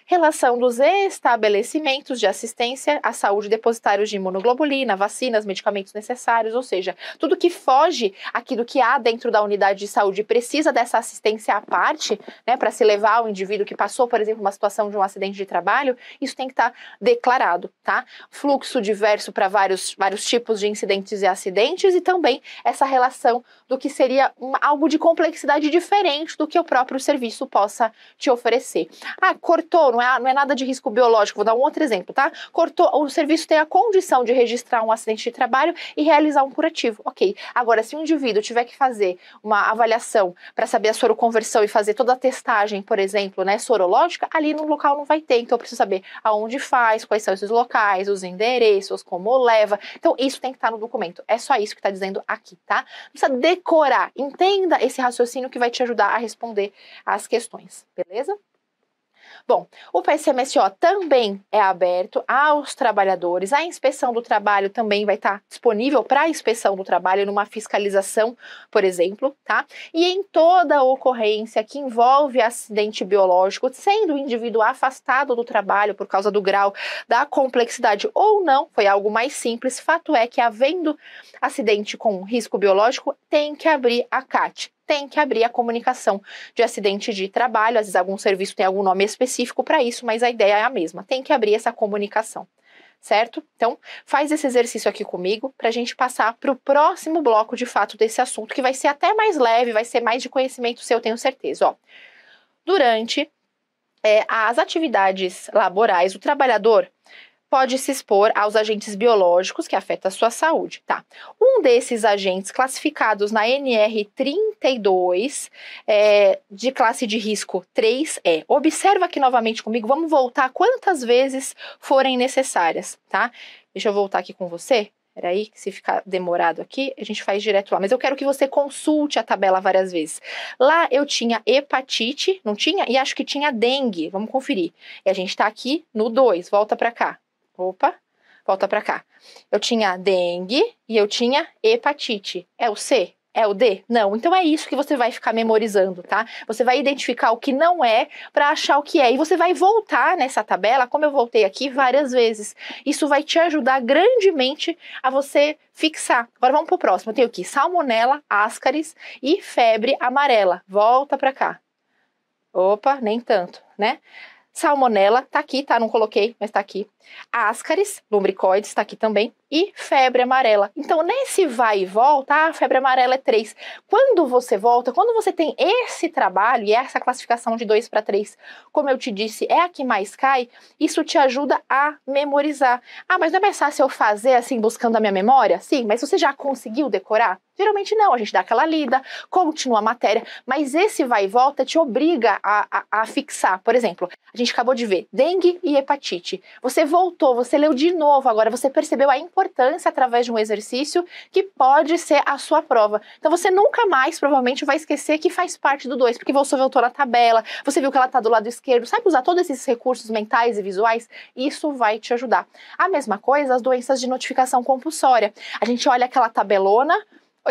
relação dos estabelecimentos de assistência à saúde, depositários de imunoglobulina, vacinas, medicamentos necessários, ou seja, tudo que foge aqui do que há dentro da unidade de saúde precisa dessa assistência à parte, né, para se levar ao indivíduo que passou, por exemplo, uma situação de um acidente de trabalho, isso tem que estar tá declarado, tá? Fluxo diverso para vários, vários tipos de incidentes e acidentes e também essa relação do que seria um, algo de complexidade diferente do que o próprio serviço possa te oferecer. Ah, cortou não é, não é nada de risco biológico, vou dar um outro exemplo, tá? Cortou, o serviço tem a condição de registrar um acidente de trabalho e realizar um curativo, ok. Agora, se o um indivíduo tiver que fazer uma avaliação para saber a soroconversão e fazer toda a testagem, por exemplo, né, sorológica, ali no local não vai ter, então eu preciso saber aonde faz, quais são esses locais, os endereços, como leva. Então, isso tem que estar tá no documento. É só isso que está dizendo aqui, tá? Não precisa decorar. Entenda esse raciocínio que vai te ajudar a responder as questões, beleza? Bom, o PSMSO também é aberto aos trabalhadores, a inspeção do trabalho também vai estar disponível para a inspeção do trabalho numa fiscalização, por exemplo, tá? E em toda ocorrência que envolve acidente biológico, sendo o indivíduo afastado do trabalho por causa do grau da complexidade ou não, foi algo mais simples, fato é que havendo acidente com risco biológico, tem que abrir a CAT tem que abrir a comunicação de acidente de trabalho. Às vezes, algum serviço tem algum nome específico para isso, mas a ideia é a mesma. Tem que abrir essa comunicação certo? Então, faz esse exercício aqui comigo para a gente passar para o próximo bloco de fato desse assunto, que vai ser até mais leve, vai ser mais de conhecimento seu, tenho certeza. Ó, durante é, as atividades laborais, o trabalhador pode se expor aos agentes biológicos que afetam a sua saúde, tá? Um desses agentes classificados na NR32, é, de classe de risco 3, é. Observa aqui novamente comigo, vamos voltar quantas vezes forem necessárias, tá? Deixa eu voltar aqui com você. Peraí, que se ficar demorado aqui, a gente faz direto lá. Mas eu quero que você consulte a tabela várias vezes. Lá eu tinha hepatite, não tinha? E acho que tinha dengue. Vamos conferir. E a gente tá aqui no 2, volta para cá. Opa, volta para cá. Eu tinha dengue e eu tinha hepatite. É o C? É o D? Não. Então é isso que você vai ficar memorizando, tá? Você vai identificar o que não é para achar o que é. E você vai voltar nessa tabela, como eu voltei aqui várias vezes. Isso vai te ajudar grandemente a você fixar. Agora vamos pro próximo. Eu tenho aqui salmonela, ascaris e febre amarela. Volta para cá. Opa, nem tanto, né? Salmonela, tá aqui, tá? Não coloquei, mas tá aqui. Ascaris, lumbricoides, está aqui também, e febre amarela. Então, nesse vai e volta, a febre amarela é 3. Quando você volta, quando você tem esse trabalho e essa classificação de 2 para 3, como eu te disse, é a que mais cai, isso te ajuda a memorizar. Ah, mas não é mais fácil eu fazer assim, buscando a minha memória? Sim, mas você já conseguiu decorar? Geralmente não, a gente dá aquela lida, continua a matéria, mas esse vai e volta te obriga a, a, a fixar. Por exemplo, a gente acabou de ver dengue e hepatite. Você voltou, você leu de novo agora, você percebeu a importância através de um exercício que pode ser a sua prova. Então você nunca mais provavelmente vai esquecer que faz parte do 2, porque você voltou na tabela, você viu que ela está do lado esquerdo, sabe usar todos esses recursos mentais e visuais? Isso vai te ajudar. A mesma coisa as doenças de notificação compulsória. A gente olha aquela tabelona,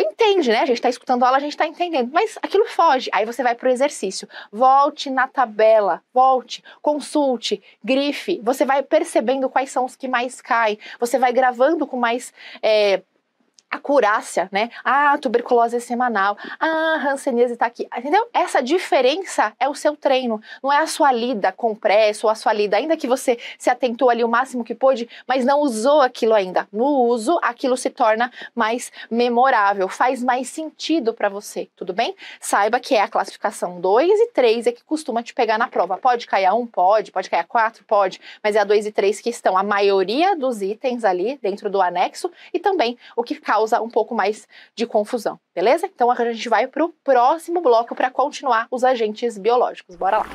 entende, né? A gente está escutando aula, a gente está entendendo, mas aquilo foge. Aí você vai para o exercício. Volte na tabela, volte, consulte, grife. Você vai percebendo quais são os que mais caem. Você vai gravando com mais é, acurácia, né? Ah, tuberculose é semanal. Ah, Hanseníase está aqui. Entendeu? Essa diferença é o seu treino. Não é a sua lida com pressa ou a sua lida, ainda que você se atentou ali o máximo que pôde, mas não usou aquilo ainda. No uso, aquilo se torna mais memorável, faz mais sentido para você, tudo bem? Saiba que é a classificação 2 e 3 é que costuma te pegar na prova. Pode cair a 1? Um? Pode. Pode cair a 4? Pode. Mas é a 2 e 3 que estão a maioria dos itens ali dentro do anexo e também o que causa causa um pouco mais de confusão, beleza? Então a gente vai para o próximo bloco para continuar os agentes biológicos. Bora lá!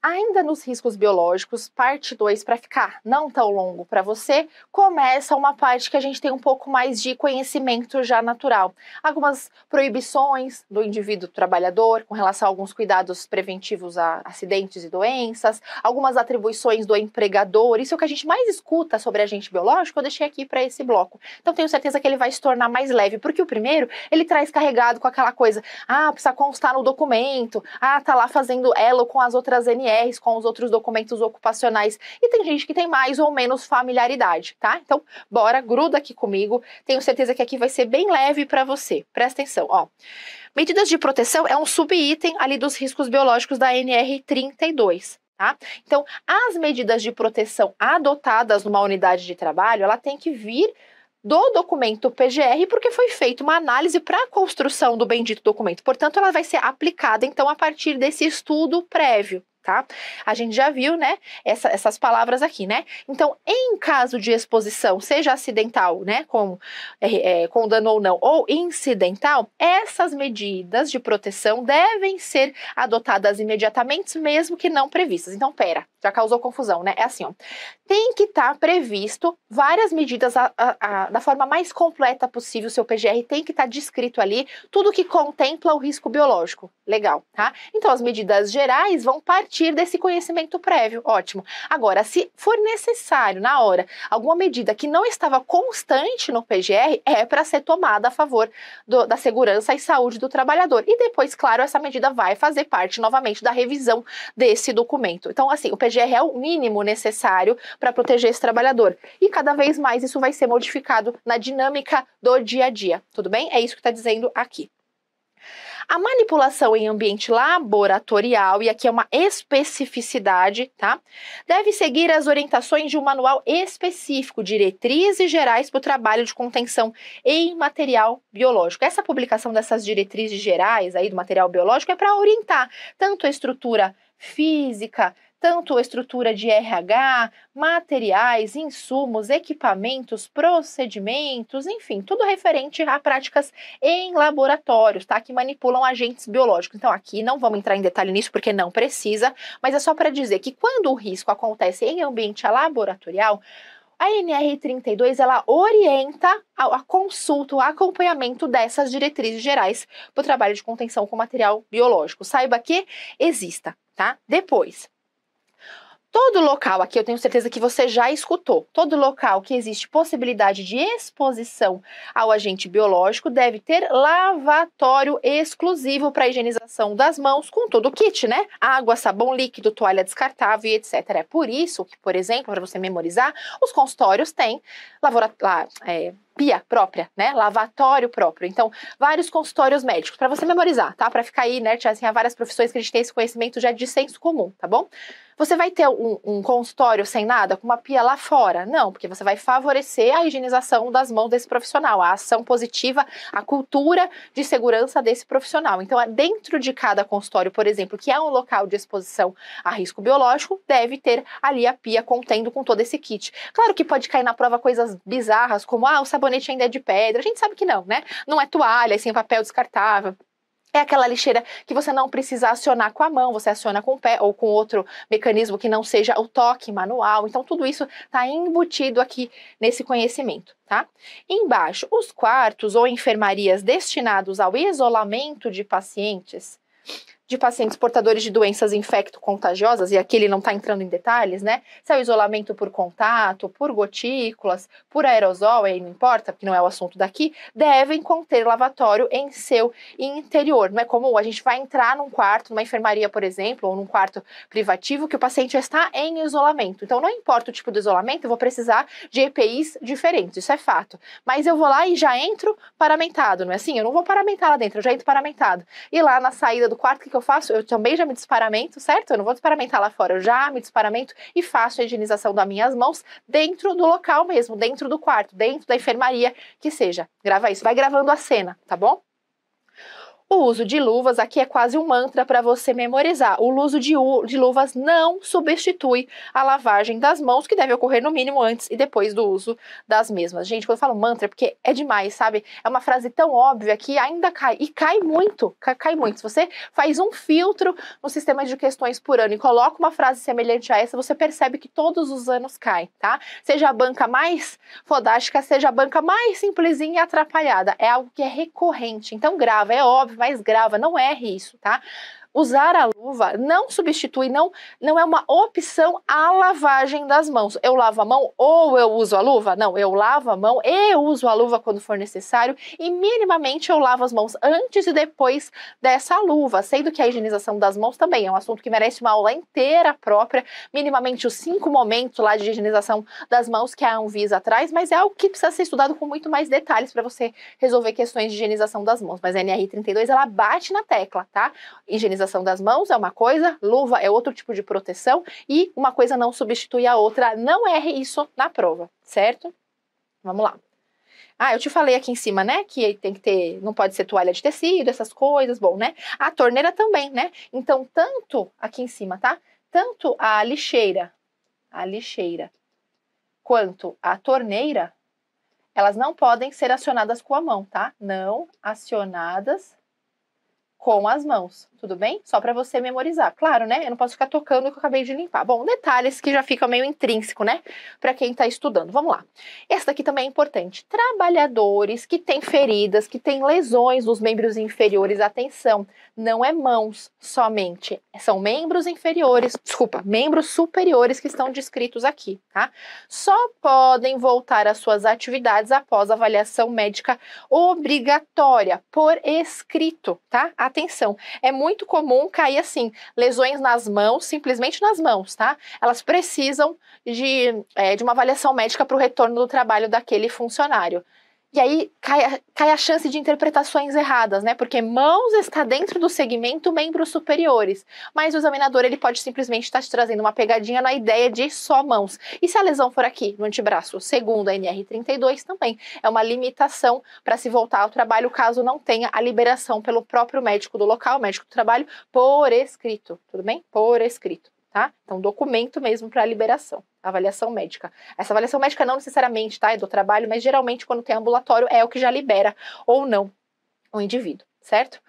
Ainda nos riscos biológicos, parte 2, para ficar não tão longo para você, começa uma parte que a gente tem um pouco mais de conhecimento já natural. Algumas proibições do indivíduo trabalhador com relação a alguns cuidados preventivos a acidentes e doenças, algumas atribuições do empregador. Isso é o que a gente mais escuta sobre agente biológico, eu deixei aqui para esse bloco. Então tenho certeza que ele vai se tornar mais leve, porque o primeiro, ele traz carregado com aquela coisa: ah, precisa constar no documento, ah, tá lá fazendo elo com as outras NS PNRs, com os outros documentos ocupacionais, e tem gente que tem mais ou menos familiaridade, tá? Então, bora, gruda aqui comigo. Tenho certeza que aqui vai ser bem leve para você. Presta atenção, ó. Medidas de proteção é um subitem ali dos riscos biológicos da NR 32. Tá? Então, as medidas de proteção adotadas numa unidade de trabalho, ela tem que vir do documento PGR, porque foi feita uma análise para a construção do bendito documento. Portanto, ela vai ser aplicada, então, a partir desse estudo prévio, tá? A gente já viu, né, essa, essas palavras aqui, né? Então, em caso de exposição, seja acidental, né, com, é, é, com dano ou não, ou incidental, essas medidas de proteção devem ser adotadas imediatamente, mesmo que não previstas. Então, pera, já causou confusão, né? É assim, ó. Tem que estar tá previsto várias medidas a, a, a, da forma mais completa possível. O seu PGR tem que estar tá descrito ali tudo que contempla o risco biológico. Legal, tá? Então, as medidas gerais vão partir partir desse conhecimento prévio. Ótimo. Agora, se for necessário na hora alguma medida que não estava constante no PGR, é para ser tomada a favor do, da segurança e saúde do trabalhador. E depois, claro, essa medida vai fazer parte novamente da revisão desse documento. Então, assim, o PGR é o mínimo necessário para proteger esse trabalhador. E cada vez mais isso vai ser modificado na dinâmica do dia a dia. Tudo bem? É isso que está dizendo aqui. A manipulação em ambiente laboratorial, e aqui é uma especificidade, tá? Deve seguir as orientações de um manual específico, diretrizes gerais para o trabalho de contenção em material biológico. Essa publicação dessas diretrizes gerais aí do material biológico é para orientar tanto a estrutura física, tanto a estrutura de RH, materiais, insumos, equipamentos, procedimentos, enfim, tudo referente a práticas em laboratórios, tá? Que manipulam agentes biológicos. Então, aqui não vamos entrar em detalhe nisso porque não precisa, mas é só para dizer que quando o risco acontece em ambiente laboratorial, a NR32 ela orienta a, a consulta, o acompanhamento dessas diretrizes gerais para o trabalho de contenção com material biológico. Saiba que exista, tá? Depois, Todo local, aqui eu tenho certeza que você já escutou, todo local que existe possibilidade de exposição ao agente biológico deve ter lavatório exclusivo para higienização das mãos, com todo o kit, né? Água, sabão líquido, toalha descartável e etc. É por isso que, por exemplo, para você memorizar, os consultórios têm laboratório. É, pia própria, né? Lavatório próprio. Então, vários consultórios médicos, para você memorizar, tá? Para ficar aí, né? Assim, várias profissões que a gente tem esse conhecimento já de senso comum, tá bom? Você vai ter um, um, consultório sem nada, com uma pia lá fora? Não, porque você vai favorecer a higienização das mãos desse profissional, a ação positiva, a cultura de segurança desse profissional. Então, é dentro de cada consultório, por exemplo, que é um local de exposição a risco biológico, deve ter ali a pia contendo com todo esse kit. Claro que pode cair na prova coisas bizarras, como ah, o sabonete sabonete ainda é de pedra. A gente sabe que não, né? Não é toalha, é sem papel descartável. É aquela lixeira que você não precisa acionar com a mão, você aciona com o pé ou com outro mecanismo que não seja o toque manual. Então, tudo isso está embutido aqui nesse conhecimento, tá? Embaixo, os quartos ou enfermarias destinados ao isolamento de pacientes de pacientes portadores de doenças infecto-contagiosas, e aqui ele não está entrando em detalhes, né? Se é o isolamento por contato, por gotículas, por aerosol, aí não importa, porque não é o assunto daqui, devem conter lavatório em seu interior. Não é comum, a gente vai entrar num quarto, numa enfermaria, por exemplo, ou num quarto privativo, que o paciente já está em isolamento. Então, não importa o tipo de isolamento, eu vou precisar de EPIs diferentes, isso é fato. Mas eu vou lá e já entro paramentado, não é assim? Eu não vou paramentar lá dentro, eu já entro paramentado. E lá na saída do quarto, o que, eu eu faço? Eu também já me disparamento, certo? Eu não vou disparamentar lá fora, eu já me disparamento e faço a higienização das minhas mãos dentro do local mesmo, dentro do quarto, dentro da enfermaria, que seja. Grava isso, vai gravando a cena, tá bom? O uso de luvas aqui é quase um mantra para você memorizar. O uso de, de luvas não substitui a lavagem das mãos, que deve ocorrer no mínimo antes e depois do uso das mesmas. Gente, quando eu falo mantra, é porque é demais, sabe? É uma frase tão óbvia que ainda cai. E cai muito, cai, cai muito. Se você faz um filtro no sistema de questões por ano e coloca uma frase semelhante a essa, você percebe que todos os anos cai, tá? Seja a banca mais fodástica, seja a banca mais simplesinha e atrapalhada. É algo que é recorrente. Então grava, é óbvio mais grave, não erre isso, tá? usar a luva não substitui, não, não é uma opção a lavagem das mãos. Eu lavo a mão ou eu uso a luva? Não, eu lavo a mão e uso a luva quando for necessário e minimamente eu lavo as mãos antes e depois dessa luva, sendo que a higienização das mãos também é um assunto que merece uma aula inteira própria, minimamente os cinco momentos lá de higienização das mãos que a Anvisa traz, mas é algo que precisa ser estudado com muito mais detalhes para você resolver questões de higienização das mãos. Mas a NR32 ela bate na tecla, tá? Higienização higienização das mãos é uma coisa, luva é outro tipo de proteção e uma coisa não substitui a outra. Não erre isso na prova, certo? Vamos lá. Ah, eu te falei aqui em cima, né, que tem que ter, não pode ser toalha de tecido, essas coisas, bom, né? A torneira também, né? Então, tanto aqui em cima, tá? Tanto a lixeira, a lixeira, quanto a torneira, elas não podem ser acionadas com a mão, tá? Não acionadas com as mãos, tudo bem? Só para você memorizar. Claro, né? Eu não posso ficar tocando o que eu acabei de limpar. Bom, detalhes que já ficam meio intrínseco, né? Para quem tá estudando. Vamos lá. Essa aqui também é importante. Trabalhadores que têm feridas, que têm lesões nos membros inferiores, atenção, não é mãos somente, são membros inferiores, desculpa, membros superiores que estão descritos aqui, tá? Só podem voltar às suas atividades após avaliação médica obrigatória por escrito, tá? A atenção. É muito comum cair assim, lesões nas mãos, simplesmente nas mãos, tá? Elas precisam de, é, de uma avaliação médica para o retorno do trabalho daquele funcionário. E aí cai, cai, a chance de interpretações erradas, né? Porque mãos está dentro do segmento membros superiores, mas o examinador ele pode simplesmente estar te trazendo uma pegadinha na ideia de só mãos. E se a lesão for aqui, no antebraço, segundo a NR32 também, é uma limitação para se voltar ao trabalho caso não tenha a liberação pelo próprio médico do local, médico do trabalho, por escrito, tudo bem? Por escrito, tá? Então documento mesmo para a liberação avaliação médica. Essa avaliação médica não necessariamente tá, é do trabalho, mas geralmente quando tem ambulatório é o que já libera ou não o indivíduo, certo?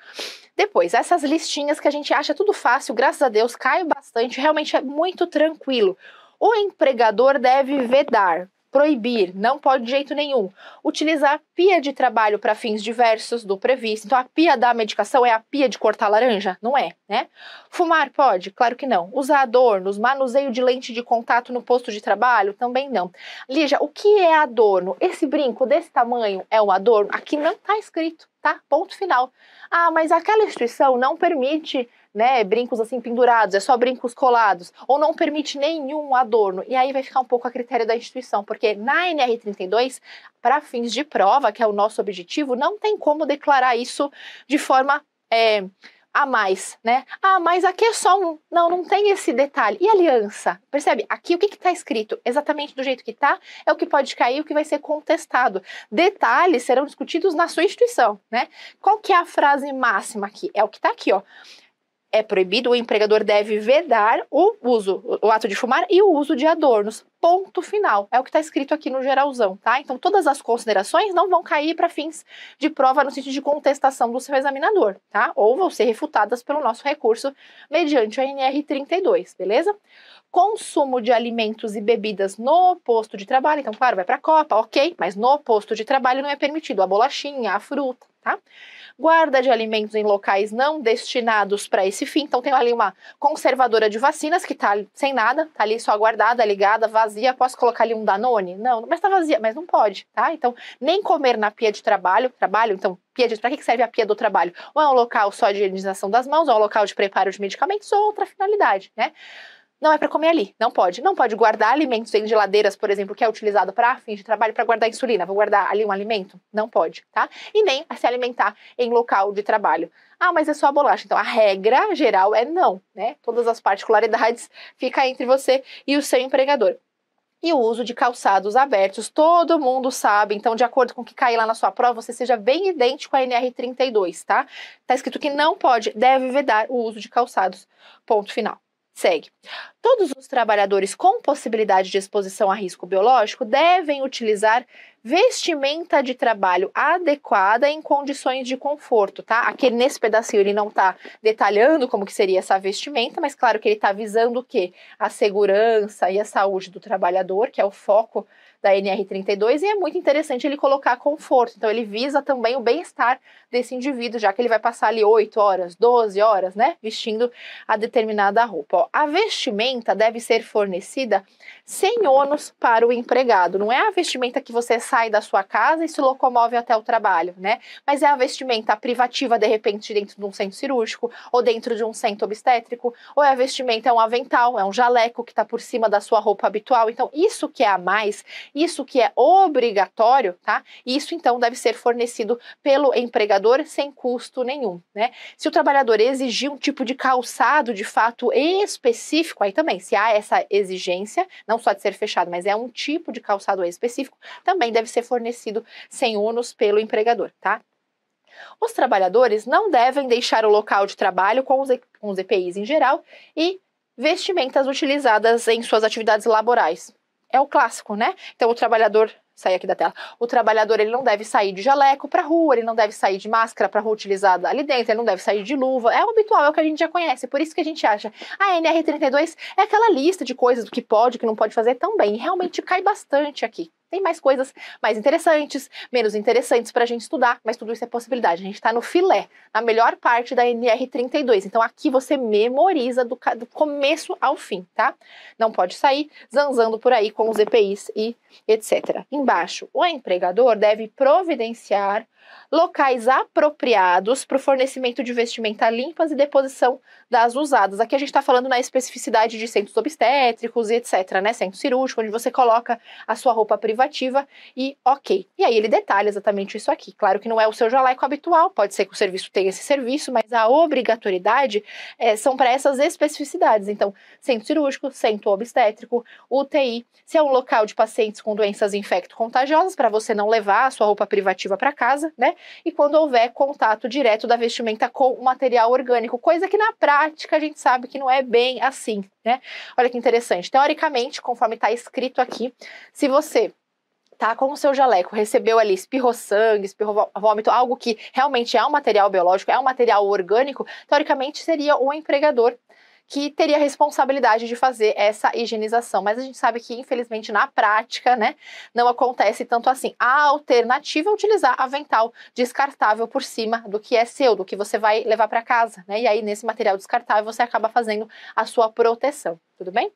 Depois, essas listinhas que a gente acha tudo fácil, graças a Deus, cai bastante, realmente é muito tranquilo. O empregador deve vedar proibir, não pode de jeito nenhum. Utilizar pia de trabalho para fins diversos do previsto. Então, a pia da medicação é a pia de cortar laranja? Não é, né? Fumar pode? Claro que não. Usar adornos, manuseio de lente de contato no posto de trabalho? Também não. Lígia, o que é adorno? Esse brinco desse tamanho é um adorno? Aqui não está escrito, tá? Ponto final. Ah, mas aquela instituição não permite né, brincos assim pendurados, é só brincos colados, ou não permite nenhum adorno. E aí vai ficar um pouco a critério da instituição, porque na NR32, para fins de prova, que é o nosso objetivo, não tem como declarar isso de forma. É, a mais, né? Ah, mas aqui é só um. Não, não tem esse detalhe. E aliança? Percebe? Aqui o que está escrito exatamente do jeito que está é o que pode cair, o que vai ser contestado. Detalhes serão discutidos na sua instituição, né? Qual que é a frase máxima aqui? É o que está aqui, ó é proibido, o empregador deve vedar o uso, o ato de fumar e o uso de adornos. Ponto final. É o que está escrito aqui no geralzão, tá? Então, todas as considerações não vão cair para fins de prova no sentido de contestação do seu examinador, tá? Ou vão ser refutadas pelo nosso recurso mediante a NR 32, beleza? Consumo de alimentos e bebidas no posto de trabalho. Então, claro, vai para a Copa, ok, mas no posto de trabalho não é permitido a bolachinha, a fruta, tá? guarda de alimentos em locais não destinados para esse fim. Então tem ali uma conservadora de vacinas que está sem nada, está ali só guardada, ligada, vazia. Posso colocar ali um Danone? Não, mas está vazia, mas não pode, tá? Então nem comer na pia de trabalho, trabalho, então pia de para que serve a pia do trabalho? Ou é um local só de higienização das mãos, ou é um local de preparo de medicamentos, ou outra finalidade, né? Não é para comer ali, não pode. Não pode guardar alimentos em geladeiras, por exemplo, que é utilizado para fins de trabalho, para guardar insulina. Vou guardar ali um alimento? Não pode, tá? E nem se alimentar em local de trabalho. Ah, mas é só a bolacha. Então a regra geral é não, né? Todas as particularidades fica entre você e o seu empregador e o uso de calçados abertos. Todo mundo sabe, então, de acordo com o que cair lá na sua prova, você seja bem idêntico à NR32, tá? Tá escrito que não pode, deve vedar o uso de calçados. Ponto final. Segue. Todos os trabalhadores com possibilidade de exposição a risco biológico devem utilizar vestimenta de trabalho adequada em condições de conforto, tá? Aqui nesse pedacinho ele não está detalhando como que seria essa vestimenta, mas claro que ele está visando o quê? A segurança e a saúde do trabalhador, que é o foco da NR32 e é muito interessante ele colocar conforto. Então ele visa também o bem-estar desse indivíduo, já que ele vai passar ali 8 horas, 12 horas, né, vestindo a determinada roupa. Ó, a vestimenta deve ser fornecida sem ônus para o empregado. Não é a vestimenta que você sai da sua casa e se locomove até o trabalho, né? Mas é a vestimenta privativa, de repente, dentro de um centro cirúrgico ou dentro de um centro obstétrico, ou é a vestimenta, é um avental, é um jaleco que está por cima da sua roupa habitual. Então, isso que é a mais isso que é obrigatório, tá? Isso então deve ser fornecido pelo empregador sem custo nenhum, né? Se o trabalhador exigir um tipo de calçado de fato específico, aí também, se há essa exigência, não só de ser fechado, mas é um tipo de calçado específico, também deve ser fornecido sem ônus pelo empregador, tá? Os trabalhadores não devem deixar o local de trabalho com os, com os EPIs em geral e vestimentas utilizadas em suas atividades laborais é o clássico, né? Então o trabalhador sair aqui da tela. O trabalhador ele não deve sair de jaleco para rua, ele não deve sair de máscara para rua utilizada ali dentro, ele não deve sair de luva. É o habitual, é o que a gente já conhece. Por isso que a gente acha ah, a NR32 é aquela lista de coisas do que pode, que não pode fazer também. Realmente cai bastante aqui. Tem mais coisas mais interessantes, menos interessantes para a gente estudar, mas tudo isso é possibilidade. A gente está no filé, na melhor parte da NR32. Então aqui você memoriza do, do começo ao fim, tá? Não pode sair zanzando por aí com os EPIs e etc. Embaixo, o empregador deve providenciar locais apropriados para o fornecimento de vestimenta limpas e deposição das usadas. Aqui a gente está falando na especificidade de centros obstétricos e etc., né? Centro cirúrgico, onde você coloca a sua roupa privativa e ok. E aí ele detalha exatamente isso aqui. Claro que não é o seu jaleco habitual, pode ser que o serviço tenha esse serviço, mas a obrigatoriedade é, são para essas especificidades. Então, centro cirúrgico, centro obstétrico, UTI, se é um local de pacientes com doenças infecto-contagiosas, para você não levar a sua roupa privativa para casa, né? E quando houver contato direto da vestimenta com o material orgânico, coisa que na prática a gente sabe que não é bem assim, né? Olha que interessante. Teoricamente, conforme está escrito aqui, se você tá com o seu jaleco, recebeu ali, espirrou sangue, espirrou vômito, algo que realmente é um material biológico, é um material orgânico, teoricamente seria o empregador que teria a responsabilidade de fazer essa higienização. Mas a gente sabe que, infelizmente, na prática, né, não acontece tanto assim. A alternativa é utilizar avental descartável por cima do que é seu, do que você vai levar para casa, né? E aí, nesse material descartável, você acaba fazendo a sua proteção, tudo bem?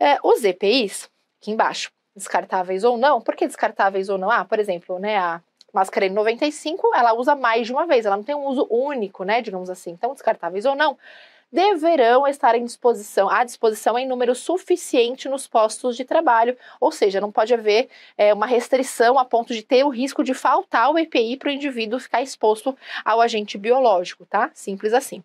É, os EPIs, aqui embaixo, descartáveis ou não, por que descartáveis ou não? Ah, por exemplo, né, a máscara N95, ela usa mais de uma vez, ela não tem um uso único, né, digamos assim. Então, descartáveis ou não, deverão estar em disposição, à disposição em número suficiente nos postos de trabalho, ou seja, não pode haver é, uma restrição a ponto de ter o risco de faltar o EPI para o indivíduo ficar exposto ao agente biológico, tá? Simples assim.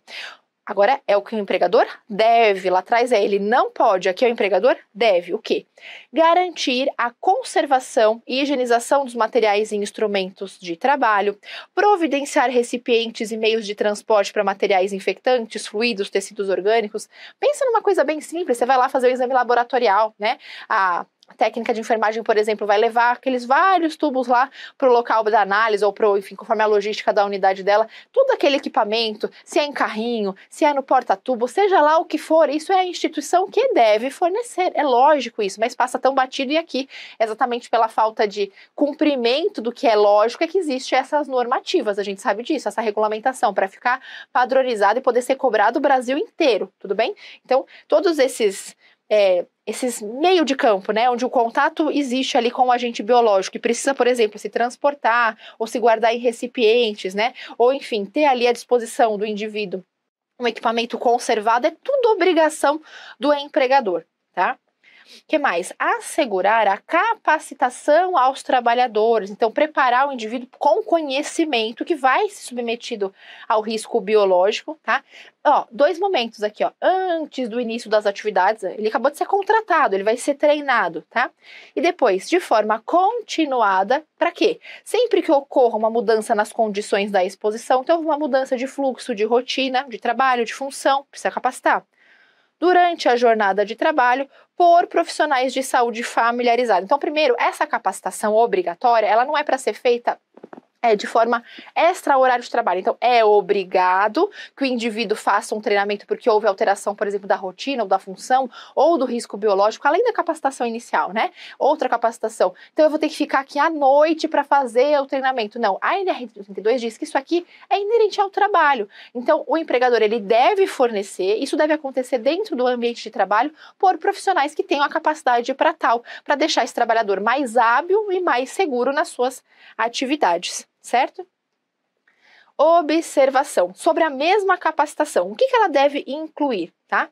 Agora é o que o empregador deve, lá atrás é ele não pode, aqui é o empregador deve o quê? Garantir a conservação e higienização dos materiais e instrumentos de trabalho, providenciar recipientes e meios de transporte para materiais infectantes, fluidos, tecidos orgânicos. Pensa numa coisa bem simples, você vai lá fazer o exame laboratorial, né? A ah, a técnica de enfermagem, por exemplo, vai levar aqueles vários tubos lá para o local da análise ou para, enfim, conforme a logística da unidade dela, todo aquele equipamento, se é em carrinho, se é no porta-tubo, seja lá o que for, isso é a instituição que deve fornecer. É lógico isso, mas passa tão batido e aqui, exatamente pela falta de cumprimento do que é lógico, é que existe essas normativas, a gente sabe disso, essa regulamentação, para ficar padronizado e poder ser cobrado o Brasil inteiro, tudo bem? Então, todos esses. É, esses meio de campo, né, onde o contato existe ali com o agente biológico e precisa, por exemplo, se transportar ou se guardar em recipientes, né, ou enfim, ter ali à disposição do indivíduo um equipamento conservado, é tudo obrigação do empregador, tá? que mais? Assegurar a capacitação aos trabalhadores, então preparar o indivíduo com conhecimento que vai ser submetido ao risco biológico, tá? Ó, dois momentos aqui, ó. Antes do início das atividades, ele acabou de ser contratado, ele vai ser treinado, tá? E depois, de forma continuada, para quê? Sempre que ocorra uma mudança nas condições da exposição, então uma mudança de fluxo, de rotina, de trabalho, de função, precisa capacitar durante a jornada de trabalho por profissionais de saúde familiarizados. Então, primeiro, essa capacitação obrigatória, ela não é para ser feita é, de forma extra horário de trabalho. Então, é obrigado que o indivíduo faça um treinamento porque houve alteração, por exemplo, da rotina ou da função ou do risco biológico, além da capacitação inicial, né? Outra capacitação. Então, eu vou ter que ficar aqui à noite para fazer o treinamento. Não, a NR32 diz que isso aqui é inerente ao trabalho. Então, o empregador, ele deve fornecer, isso deve acontecer dentro do ambiente de trabalho por profissionais que tenham a capacidade para tal, para deixar esse trabalhador mais hábil e mais seguro nas suas atividades certo? Observação sobre a mesma capacitação. O que, que ela deve incluir? tá?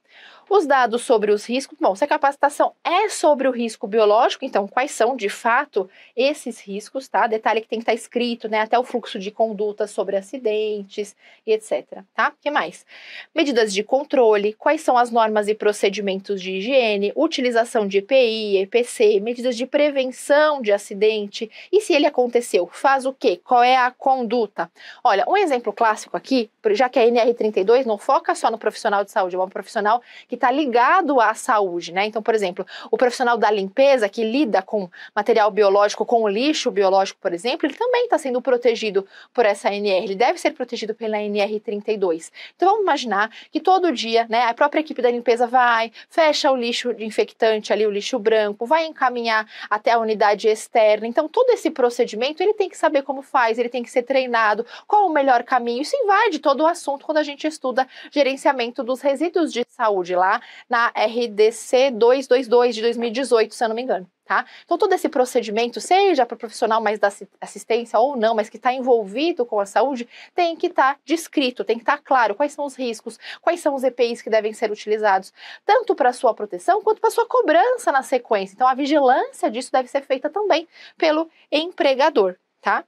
Os dados sobre os riscos, bom, se a capacitação é sobre o risco biológico, então quais são de fato esses riscos, tá? Detalhe que tem que estar tá escrito, né? Até o fluxo de condutas sobre acidentes e etc, tá? O que mais? Medidas de controle, quais são as normas e procedimentos de higiene, utilização de EPI, EPC, medidas de prevenção de acidente e se ele aconteceu, faz o quê? Qual é a conduta? Olha, um exemplo clássico aqui, já que a NR32 não foca só no profissional de saúde, é uma profissional profissional que está ligado à saúde, né? Então, por exemplo, o profissional da limpeza que lida com material biológico, com lixo biológico, por exemplo, ele também está sendo protegido por essa NR, ele deve ser protegido pela NR32. Então, vamos imaginar que todo dia, né, a própria equipe da limpeza vai, fecha o lixo de infectante ali, o lixo branco, vai encaminhar até a unidade externa. Então, todo esse procedimento, ele tem que saber como faz, ele tem que ser treinado, qual o melhor caminho. Isso invade todo o assunto quando a gente estuda gerenciamento dos resíduos de saúde lá na RDC 222 de 2018, se eu não me engano. Tá? Então, todo esse procedimento, seja para o profissional mais da assistência ou não, mas que está envolvido com a saúde, tem que estar tá descrito, tem que estar tá claro quais são os riscos, quais são os EPIs que devem ser utilizados, tanto para sua proteção quanto para sua cobrança na sequência. Então, a vigilância disso deve ser feita também pelo empregador, tá?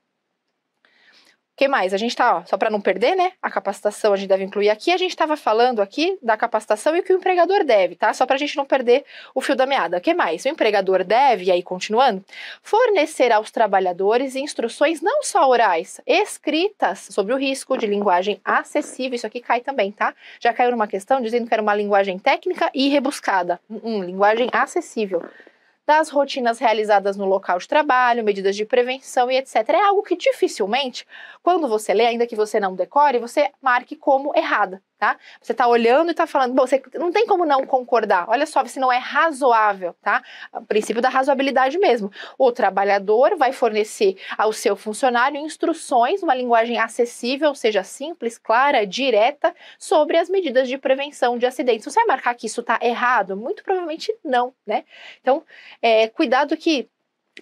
que mais? A gente está, só para não perder, né? A capacitação a gente deve incluir aqui. A gente estava falando aqui da capacitação e o que o empregador deve, tá? Só para a gente não perder o fio da meada. O que mais? O empregador deve, e aí continuando, fornecer aos trabalhadores instruções não só orais, escritas sobre o risco de linguagem acessível. Isso aqui cai também, tá? Já caiu numa questão dizendo que era uma linguagem técnica e rebuscada. Hum, hum linguagem acessível das rotinas realizadas no local de trabalho, medidas de prevenção e etc. É algo que dificilmente, quando você lê, ainda que você não decore, você marque como errada tá? Você está olhando e está falando, bom, você não tem como não concordar. Olha só, você não é razoável, tá? O princípio da razoabilidade mesmo. O trabalhador vai fornecer ao seu funcionário instruções, uma linguagem acessível, ou seja, simples, clara, direta, sobre as medidas de prevenção de acidentes. Você vai marcar que isso está errado? Muito provavelmente não, né? Então, é, cuidado que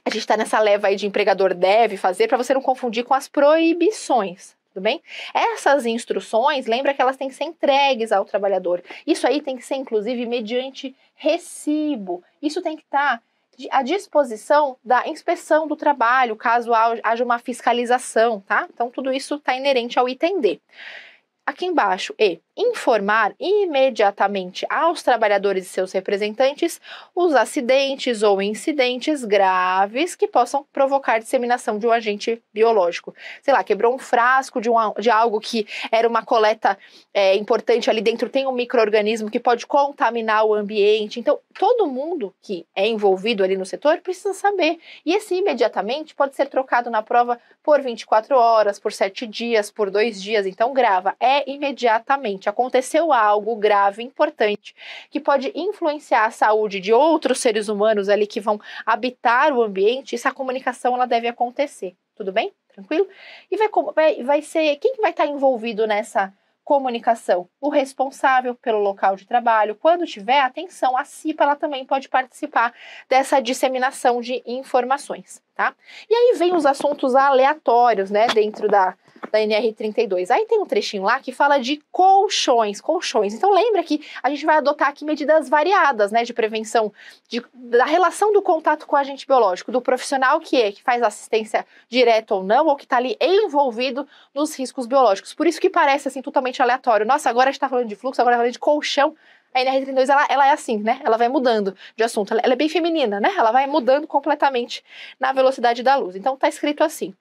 a gente está nessa leva aí de empregador deve fazer para você não confundir com as proibições, tudo bem? Essas instruções, lembra que elas têm que ser entregues ao trabalhador. Isso aí tem que ser, inclusive, mediante recibo. Isso tem que estar tá à disposição da inspeção do trabalho, caso haja uma fiscalização, tá? Então, tudo isso está inerente ao item D aqui embaixo e informar imediatamente aos trabalhadores e seus representantes os acidentes ou incidentes graves que possam provocar disseminação de um agente biológico. Sei lá, quebrou um frasco de, um, de algo que era uma coleta é, importante ali dentro, tem um microorganismo que pode contaminar o ambiente. Então, todo mundo que é envolvido ali no setor precisa saber. E esse imediatamente pode ser trocado na prova por 24 horas, por 7 dias, por 2 dias. Então, grava. É é imediatamente. Aconteceu algo grave, importante, que pode influenciar a saúde de outros seres humanos ali que vão habitar o ambiente, essa comunicação ela deve acontecer. Tudo bem? Tranquilo? E vai, vai, vai ser. Quem vai estar envolvido nessa comunicação? O responsável pelo local de trabalho. Quando tiver atenção, a CIPA ela também pode participar dessa disseminação de informações, tá? E aí vem os assuntos aleatórios, né, dentro da da NR32. Aí tem um trechinho lá que fala de colchões, colchões. Então lembra que a gente vai adotar aqui medidas variadas, né, de prevenção de, da relação do contato com o agente biológico, do profissional que é, que faz assistência direta ou não, ou que está ali envolvido nos riscos biológicos. Por isso que parece assim totalmente aleatório. Nossa, agora a gente está falando de fluxo, agora a gente tá falando de colchão a NR32 ela, ela, é assim, né? Ela vai mudando de assunto. Ela, ela, é bem feminina, né? Ela vai mudando completamente na velocidade da luz. Então tá escrito assim.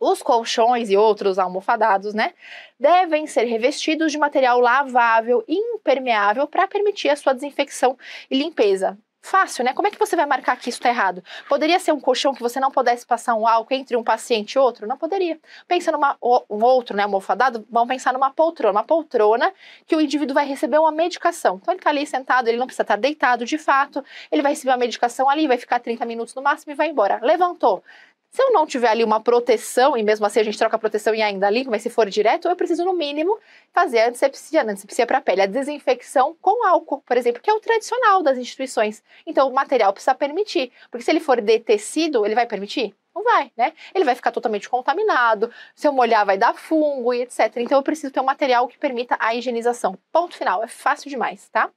Os colchões e outros almofadados, né, devem ser revestidos de material lavável e impermeável para permitir a sua desinfecção e limpeza. Fácil, né? Como é que você vai marcar que isso está errado? Poderia ser um colchão que você não pudesse passar um álcool entre um paciente e outro? Não poderia. Pensa numa, um outro, né, almofadado, vamos pensar numa poltrona. Uma poltrona que o indivíduo vai receber uma medicação. Então ele está ali sentado, ele não precisa estar tá deitado de fato, ele vai receber uma medicação ali, vai ficar 30 minutos no máximo e vai embora. Levantou, se eu não tiver ali uma proteção, e mesmo assim a gente troca a proteção e ainda ali, mas se for direto, eu preciso, no mínimo, fazer a antisepsia, a antisepsia é para a pele, a desinfecção com álcool, por exemplo, que é o tradicional das instituições. Então o material precisa permitir, porque se ele for de tecido, ele vai permitir? Não vai, né? Ele vai ficar totalmente contaminado, se eu molhar vai dar fungo e etc. Então eu preciso ter um material que permita a higienização. Ponto final, é fácil demais, tá?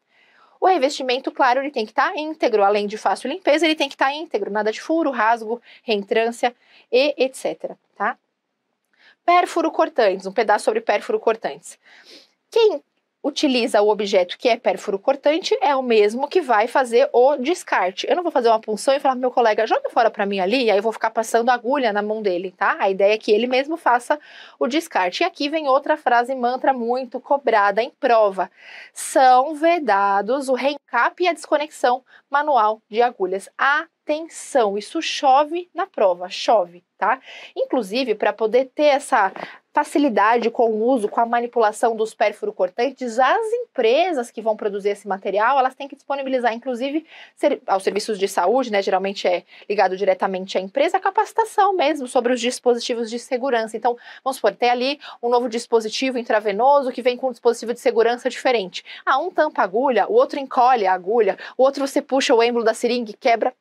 O revestimento, claro, ele tem que estar tá íntegro, além de fácil limpeza, ele tem que estar tá íntegro, nada de furo, rasgo, reentrância e etc, tá? Pérfuro cortantes, um pedaço sobre pérfuro cortantes. Quem utiliza o objeto que é pérfuro cortante é o mesmo que vai fazer o descarte. Eu não vou fazer uma punção e falar meu colega, joga fora para mim ali, aí eu vou ficar passando agulha na mão dele, tá? A ideia é que ele mesmo faça o descarte. E aqui vem outra frase mantra muito cobrada em prova. São vedados o reencap e a desconexão manual de agulhas. A atenção. Isso chove na prova, chove, tá? Inclusive, para poder ter essa facilidade com o uso, com a manipulação dos cortantes, as empresas que vão produzir esse material, elas têm que disponibilizar, inclusive, ser, aos serviços de saúde, né, geralmente é ligado diretamente à empresa, a capacitação mesmo sobre os dispositivos de segurança. Então, vamos supor, tem ali um novo dispositivo intravenoso que vem com um dispositivo de segurança diferente. Ah, um tampa a agulha, o outro encolhe a agulha, o outro você puxa o êmbolo da seringa e quebra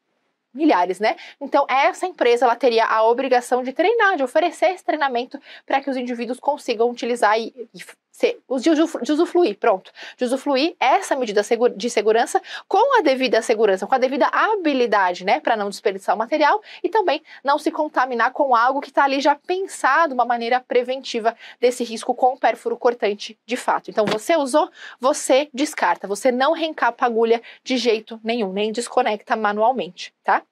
milhares, né? Então, essa empresa ela teria a obrigação de treinar, de oferecer esse treinamento para que os indivíduos consigam utilizar e, e ser os de usufruir, pronto. De usufruir essa medida de segurança com a devida segurança, com a devida habilidade, né? Para não desperdiçar o material e também não se contaminar com algo que está ali já pensado, uma maneira preventiva desse risco com pérfuro cortante de fato. Então, você usou, você descarta, você não reencapa a agulha de jeito nenhum, nem desconecta manualmente, tá?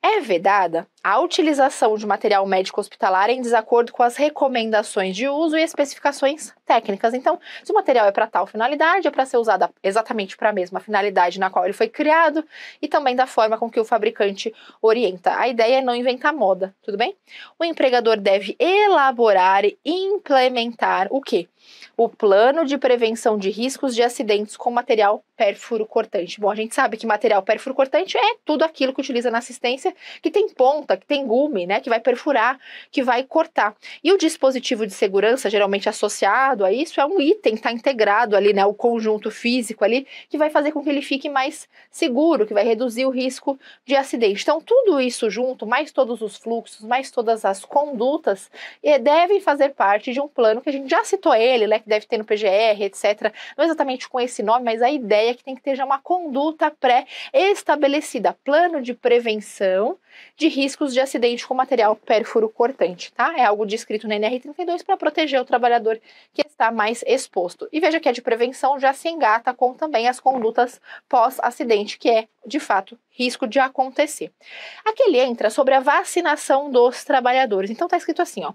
É vedada a utilização de material médico hospitalar em desacordo com as recomendações de uso e especificações técnicas. Então, se o material é para tal finalidade, é para ser usado exatamente para a mesma finalidade na qual ele foi criado e também da forma com que o fabricante orienta. A ideia é não inventar moda, tudo bem? O empregador deve elaborar e implementar o quê? O plano de prevenção de riscos de acidentes com material pérfuro cortante. Bom, a gente sabe que material pérfuro cortante é tudo aquilo que utiliza na assistência que tem ponto ponta, que tem gume, né, que vai perfurar, que vai cortar. E o dispositivo de segurança, geralmente associado a isso, é um item, está integrado ali, né, o conjunto físico ali, que vai fazer com que ele fique mais seguro, que vai reduzir o risco de acidente. Então, tudo isso junto, mais todos os fluxos, mais todas as condutas, eh, devem fazer parte de um plano que a gente já citou ele, né, que deve ter no PGR, etc. Não exatamente com esse nome, mas a ideia é que tem que ter já uma conduta pré-estabelecida, plano de prevenção de risco riscos de acidente com material pérfuro cortante, tá? É algo descrito na NR32 para proteger o trabalhador que está mais exposto. E veja que a é de prevenção já se engata com também as condutas pós-acidente, que é, de fato, risco de acontecer. Aqui ele entra sobre a vacinação dos trabalhadores. Então está escrito assim, ó: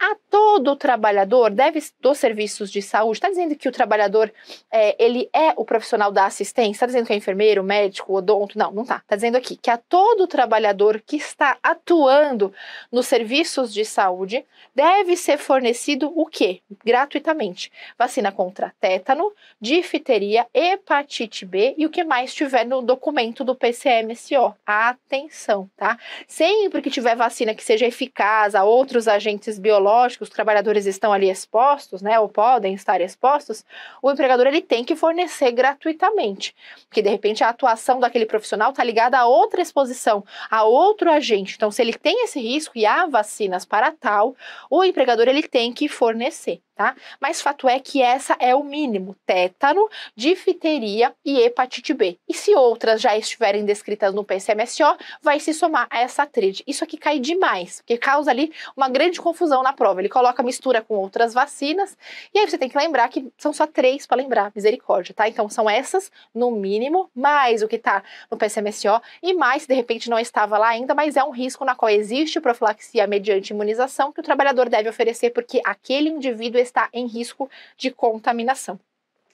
a todo trabalhador deve dos serviços de saúde. Está dizendo que o trabalhador é, ele é o profissional da assistência. Está dizendo que é enfermeiro, médico, odonto? Não, não está. Está dizendo aqui que a todo trabalhador que está atuando nos serviços de saúde deve ser fornecido o quê? Gratuitamente. Vacina contra tétano, difteria, hepatite B e o que mais tiver no documento do PCM MSO. Atenção, tá? Sempre que tiver vacina que seja eficaz a outros agentes biológicos, os trabalhadores estão ali expostos, né, ou podem estar expostos, o empregador ele tem que fornecer gratuitamente, porque de repente a atuação daquele profissional está ligada a outra exposição, a outro agente. Então, se ele tem esse risco e há vacinas para tal, o empregador ele tem que fornecer tá? Mas fato é que essa é o mínimo: tétano, difteria e hepatite B. E se outras já estiverem descritas no PCMSO, vai se somar a essa tríade. Isso aqui cai demais, porque causa ali uma grande confusão na prova. Ele coloca mistura com outras vacinas, e aí você tem que lembrar que são só três para lembrar, misericórdia, tá? Então são essas no mínimo, mais o que está no PCMSO e mais se de repente não estava lá ainda, mas é um risco na qual existe profilaxia mediante imunização que o trabalhador deve oferecer porque aquele indivíduo está em risco de contaminação.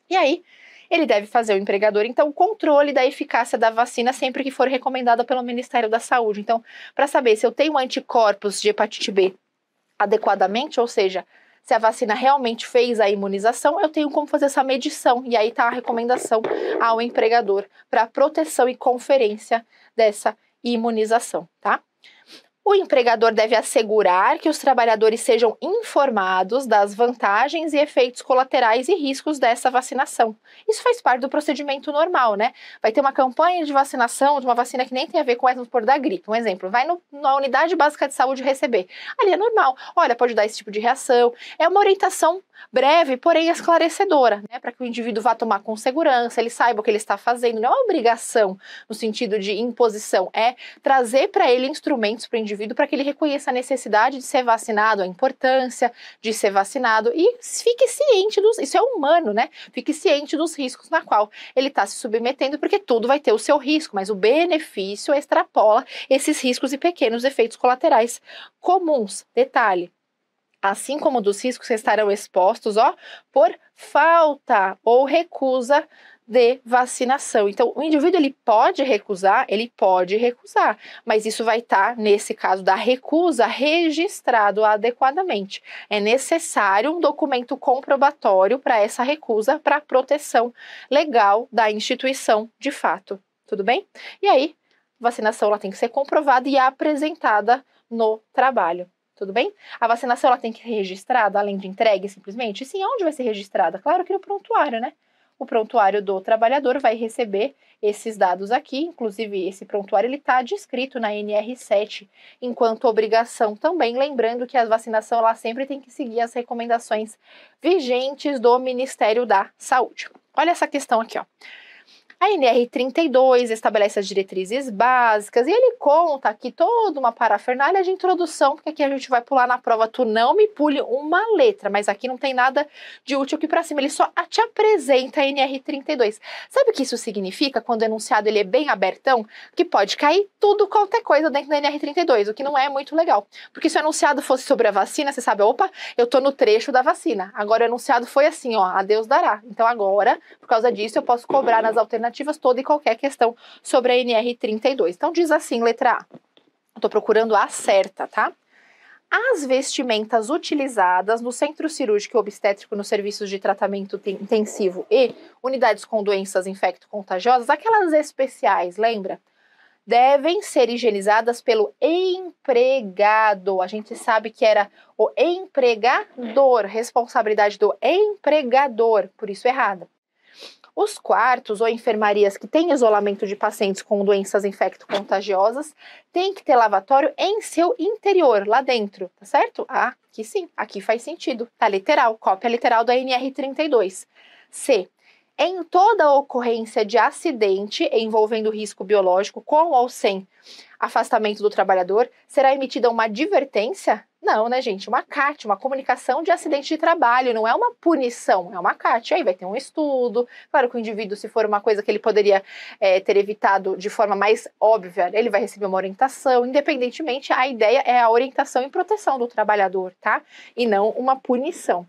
E aí, ele deve fazer o empregador, então, o controle da eficácia da vacina sempre que for recomendada pelo Ministério da Saúde. Então, para saber se eu tenho anticorpos de hepatite B adequadamente, ou seja, se a vacina realmente fez a imunização, eu tenho como fazer essa medição. E aí está a recomendação ao empregador para proteção e conferência dessa imunização, tá? O empregador deve assegurar que os trabalhadores sejam informados das vantagens e efeitos colaterais e riscos dessa vacinação. Isso faz parte do procedimento normal, né? Vai ter uma campanha de vacinação de uma vacina que nem tem a ver com o por da gripe. Um exemplo, vai no, na unidade básica de saúde receber. Ali é normal. Olha, pode dar esse tipo de reação. É uma orientação Breve, porém esclarecedora, né? para que o indivíduo vá tomar com segurança, ele saiba o que ele está fazendo. Não é uma obrigação no sentido de imposição, é trazer para ele instrumentos para o indivíduo para que ele reconheça a necessidade de ser vacinado, a importância de ser vacinado e fique ciente dos. Isso é humano, né? Fique ciente dos riscos na qual ele está se submetendo, porque tudo vai ter o seu risco, mas o benefício extrapola esses riscos e pequenos efeitos colaterais comuns. Detalhe: assim como dos riscos que estarão expostos, ó, por falta ou recusa de vacinação. Então, o indivíduo ele pode recusar, ele pode recusar, mas isso vai estar tá, nesse caso da recusa registrado adequadamente. É necessário um documento comprobatório para essa recusa, para a proteção legal da instituição, de fato. Tudo bem? E aí, vacinação ela tem que ser comprovada e apresentada no trabalho tudo bem? A vacinação ela tem que ser registrada, além de entregue simplesmente? sim, onde vai ser registrada? Claro que no prontuário, né? O prontuário do trabalhador vai receber esses dados aqui, inclusive esse prontuário ele está descrito na NR7 enquanto obrigação também, lembrando que a vacinação ela sempre tem que seguir as recomendações vigentes do Ministério da Saúde. Olha essa questão aqui, ó. A NR32 estabelece as diretrizes básicas e ele conta aqui toda uma parafernália de introdução, porque aqui a gente vai pular na prova Tu Não Me Pule uma letra, mas aqui não tem nada de útil aqui para cima, ele só te apresenta a NR32. Sabe o que isso significa quando o enunciado ele é bem abertão? Que pode cair tudo, qualquer é coisa dentro da NR32, o que não é muito legal. Porque se o enunciado fosse sobre a vacina, você sabe, opa, eu tô no trecho da vacina. Agora o enunciado foi assim, ó, a Deus dará. Então agora, por causa disso, eu posso cobrar nas alternativas alternativas, toda e qualquer questão sobre a NR32. Então, diz assim, letra A. Estou procurando a certa, tá? As vestimentas utilizadas no centro cirúrgico e obstétrico nos serviços de tratamento intensivo e unidades com doenças infecto-contagiosas, aquelas especiais, lembra? Devem ser higienizadas pelo empregado. A gente sabe que era o empregador, responsabilidade do empregador, por isso errada. Os quartos ou enfermarias que têm isolamento de pacientes com doenças infecto-contagiosas têm que ter lavatório em seu interior, lá dentro, tá certo? Ah, aqui sim, aqui faz sentido, tá literal, cópia literal da NR32. C em toda ocorrência de acidente envolvendo risco biológico, com ou sem afastamento do trabalhador, será emitida uma advertência? Não, né, gente? Uma CAT, uma comunicação de acidente de trabalho, não é uma punição, é uma CAT. Aí vai ter um estudo. Claro que o indivíduo, se for uma coisa que ele poderia é, ter evitado de forma mais óbvia, ele vai receber uma orientação. Independentemente, a ideia é a orientação e proteção do trabalhador, tá? E não uma punição.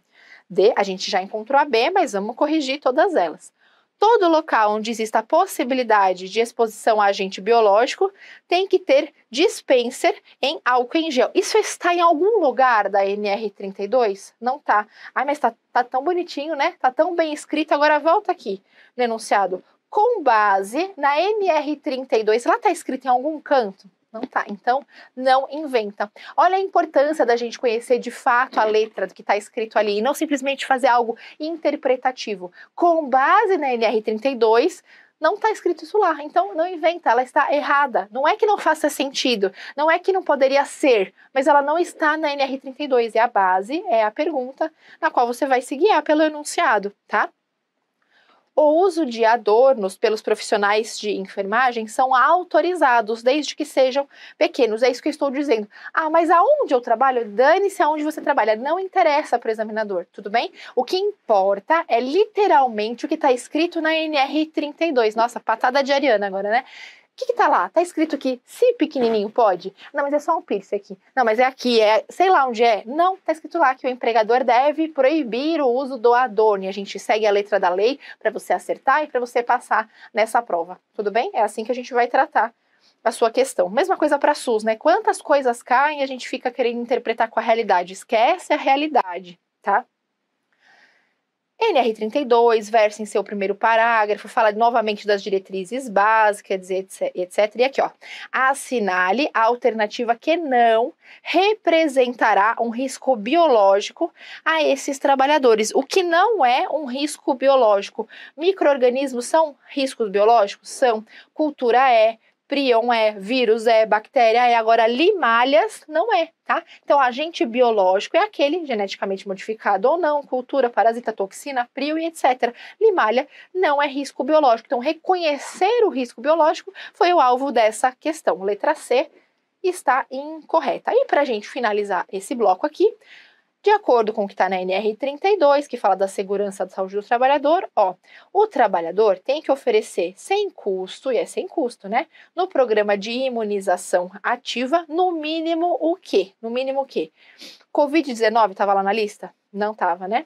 D, a gente já encontrou a B, mas vamos corrigir todas elas. Todo local onde exista a possibilidade de exposição a agente biológico tem que ter dispenser em álcool em gel. Isso está em algum lugar da NR32? Não está? Ai, mas está tá tão bonitinho, né? Está tão bem escrito. Agora volta aqui no enunciado. Com base na NR32, lá está escrito em algum canto? Não tá. Então, não inventa. Olha a importância da gente conhecer de fato a letra do que está escrito ali e não simplesmente fazer algo interpretativo. Com base na NR32, não está escrito isso lá. Então, não inventa, ela está errada. Não é que não faça sentido, não é que não poderia ser, mas ela não está na NR32. E a base é a pergunta na qual você vai se guiar é pelo enunciado, tá? O uso de adornos pelos profissionais de enfermagem são autorizados, desde que sejam pequenos. É isso que eu estou dizendo. Ah, mas aonde eu trabalho? Dane-se aonde você trabalha. Não interessa para o examinador, tudo bem? O que importa é literalmente o que está escrito na NR32. Nossa, patada de Ariana agora, né? que, que tá lá? Tá escrito aqui, se pequenininho pode? Não, mas é só um piercing aqui. Não, mas é aqui, é sei lá onde é. Não, tá escrito lá que o empregador deve proibir o uso do adorno. E a gente segue a letra da lei para você acertar e para você passar nessa prova. Tudo bem? É assim que a gente vai tratar a sua questão. Mesma coisa para SUS, né? Quantas coisas caem e a gente fica querendo interpretar com a realidade. Esquece a realidade, tá? NR32 versa em seu primeiro parágrafo, fala novamente das diretrizes básicas, etc, etc. E aqui, ó, assinale a alternativa que não representará um risco biológico a esses trabalhadores. O que não é um risco biológico. Microorganismos são riscos biológicos? São. Cultura é, prion é, vírus é, bactéria é, agora limalhas não é, tá? Então, agente biológico é aquele geneticamente modificado ou não, cultura, parasita, toxina, prion e etc. Limalha não é risco biológico. Então, reconhecer o risco biológico foi o alvo dessa questão. Letra C está incorreta. E para a gente finalizar esse bloco aqui, de acordo com o que está na NR32, que fala da segurança da saúde do trabalhador, ó, o trabalhador tem que oferecer sem custo, e é sem custo, né? No programa de imunização ativa, no mínimo o quê? No mínimo o quê? Covid-19 estava lá na lista? Não estava, né?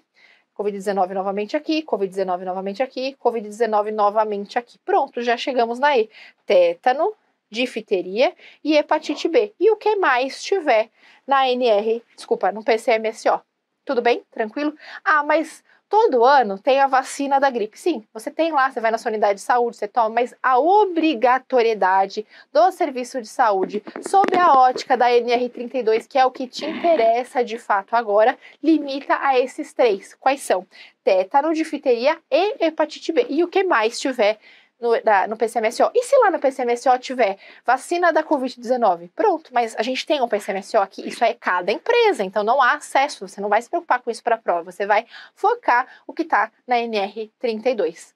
Covid-19 novamente aqui, Covid-19 novamente aqui, Covid-19 novamente aqui. Pronto, já chegamos na E. Tétano, difteria e hepatite B e o que mais tiver na NR, desculpa, no PCMSO. Tudo bem? Tranquilo? Ah, mas todo ano tem a vacina da gripe. Sim, você tem lá, você vai na sua unidade de saúde, você toma, mas a obrigatoriedade do serviço de saúde, sob a ótica da NR32, que é o que te interessa de fato agora, limita a esses três. Quais são? Tétano, difteria e hepatite B. E o que mais tiver no, da, no PCMSO. E se lá no PCMSO tiver vacina da Covid-19? Pronto, mas a gente tem um PCMSO aqui, isso é cada empresa, então não há acesso, você não vai se preocupar com isso para a prova, você vai focar o que está na NR32.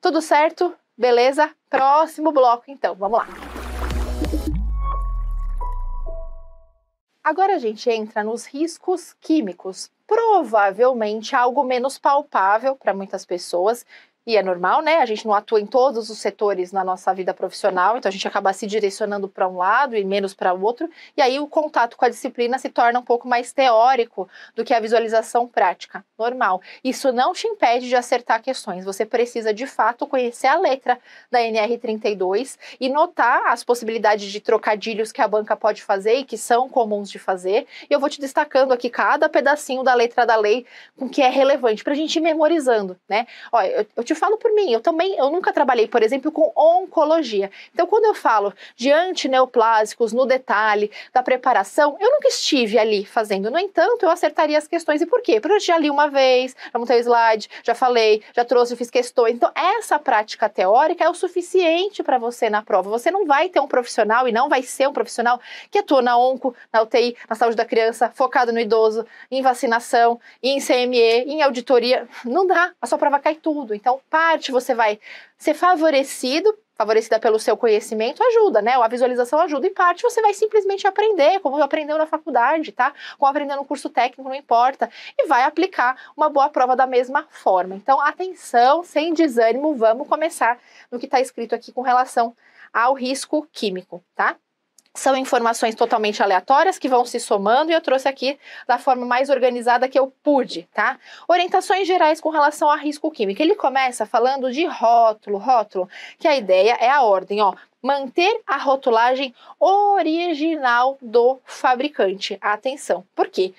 Tudo certo? Beleza? Próximo bloco, então, vamos lá. Agora a gente entra nos riscos químicos, provavelmente algo menos palpável para muitas pessoas e é normal, né? A gente não atua em todos os setores na nossa vida profissional, então a gente acaba se direcionando para um lado e menos para o outro, e aí o contato com a disciplina se torna um pouco mais teórico do que a visualização prática, normal. Isso não te impede de acertar questões, você precisa de fato conhecer a letra da NR32 e notar as possibilidades de trocadilhos que a banca pode fazer e que são comuns de fazer, e eu vou te destacando aqui cada pedacinho da letra da lei com que é relevante, para a gente ir memorizando, né? Olha, eu te falo por mim, eu também, eu nunca trabalhei, por exemplo, com oncologia. Então, quando eu falo de antineoplásicos no detalhe da preparação, eu nunca estive ali fazendo. No entanto, eu acertaria as questões. E por quê? Porque eu já li uma vez, já montei o slide, já falei, já trouxe, fiz questões. Então, essa prática teórica é o suficiente para você na prova. Você não vai ter um profissional e não vai ser um profissional que atua na onco, na UTI, na saúde da criança, focado no idoso, em vacinação, em CME, em auditoria. Não dá, a sua prova cai tudo. Então, parte você vai ser favorecido favorecida pelo seu conhecimento ajuda, né? A visualização ajuda e parte você vai simplesmente aprender, como aprendeu na faculdade, tá? Como aprendeu no curso técnico, não importa, e vai aplicar uma boa prova da mesma forma. Então, atenção, sem desânimo, vamos começar no que está escrito aqui com relação ao risco químico, tá? são informações totalmente aleatórias que vão se somando e eu trouxe aqui da forma mais organizada que eu pude, tá? Orientações gerais com relação a risco químico. Ele começa falando de rótulo, rótulo, que a ideia é a ordem, ó, manter a rotulagem original do fabricante. Atenção, por quê?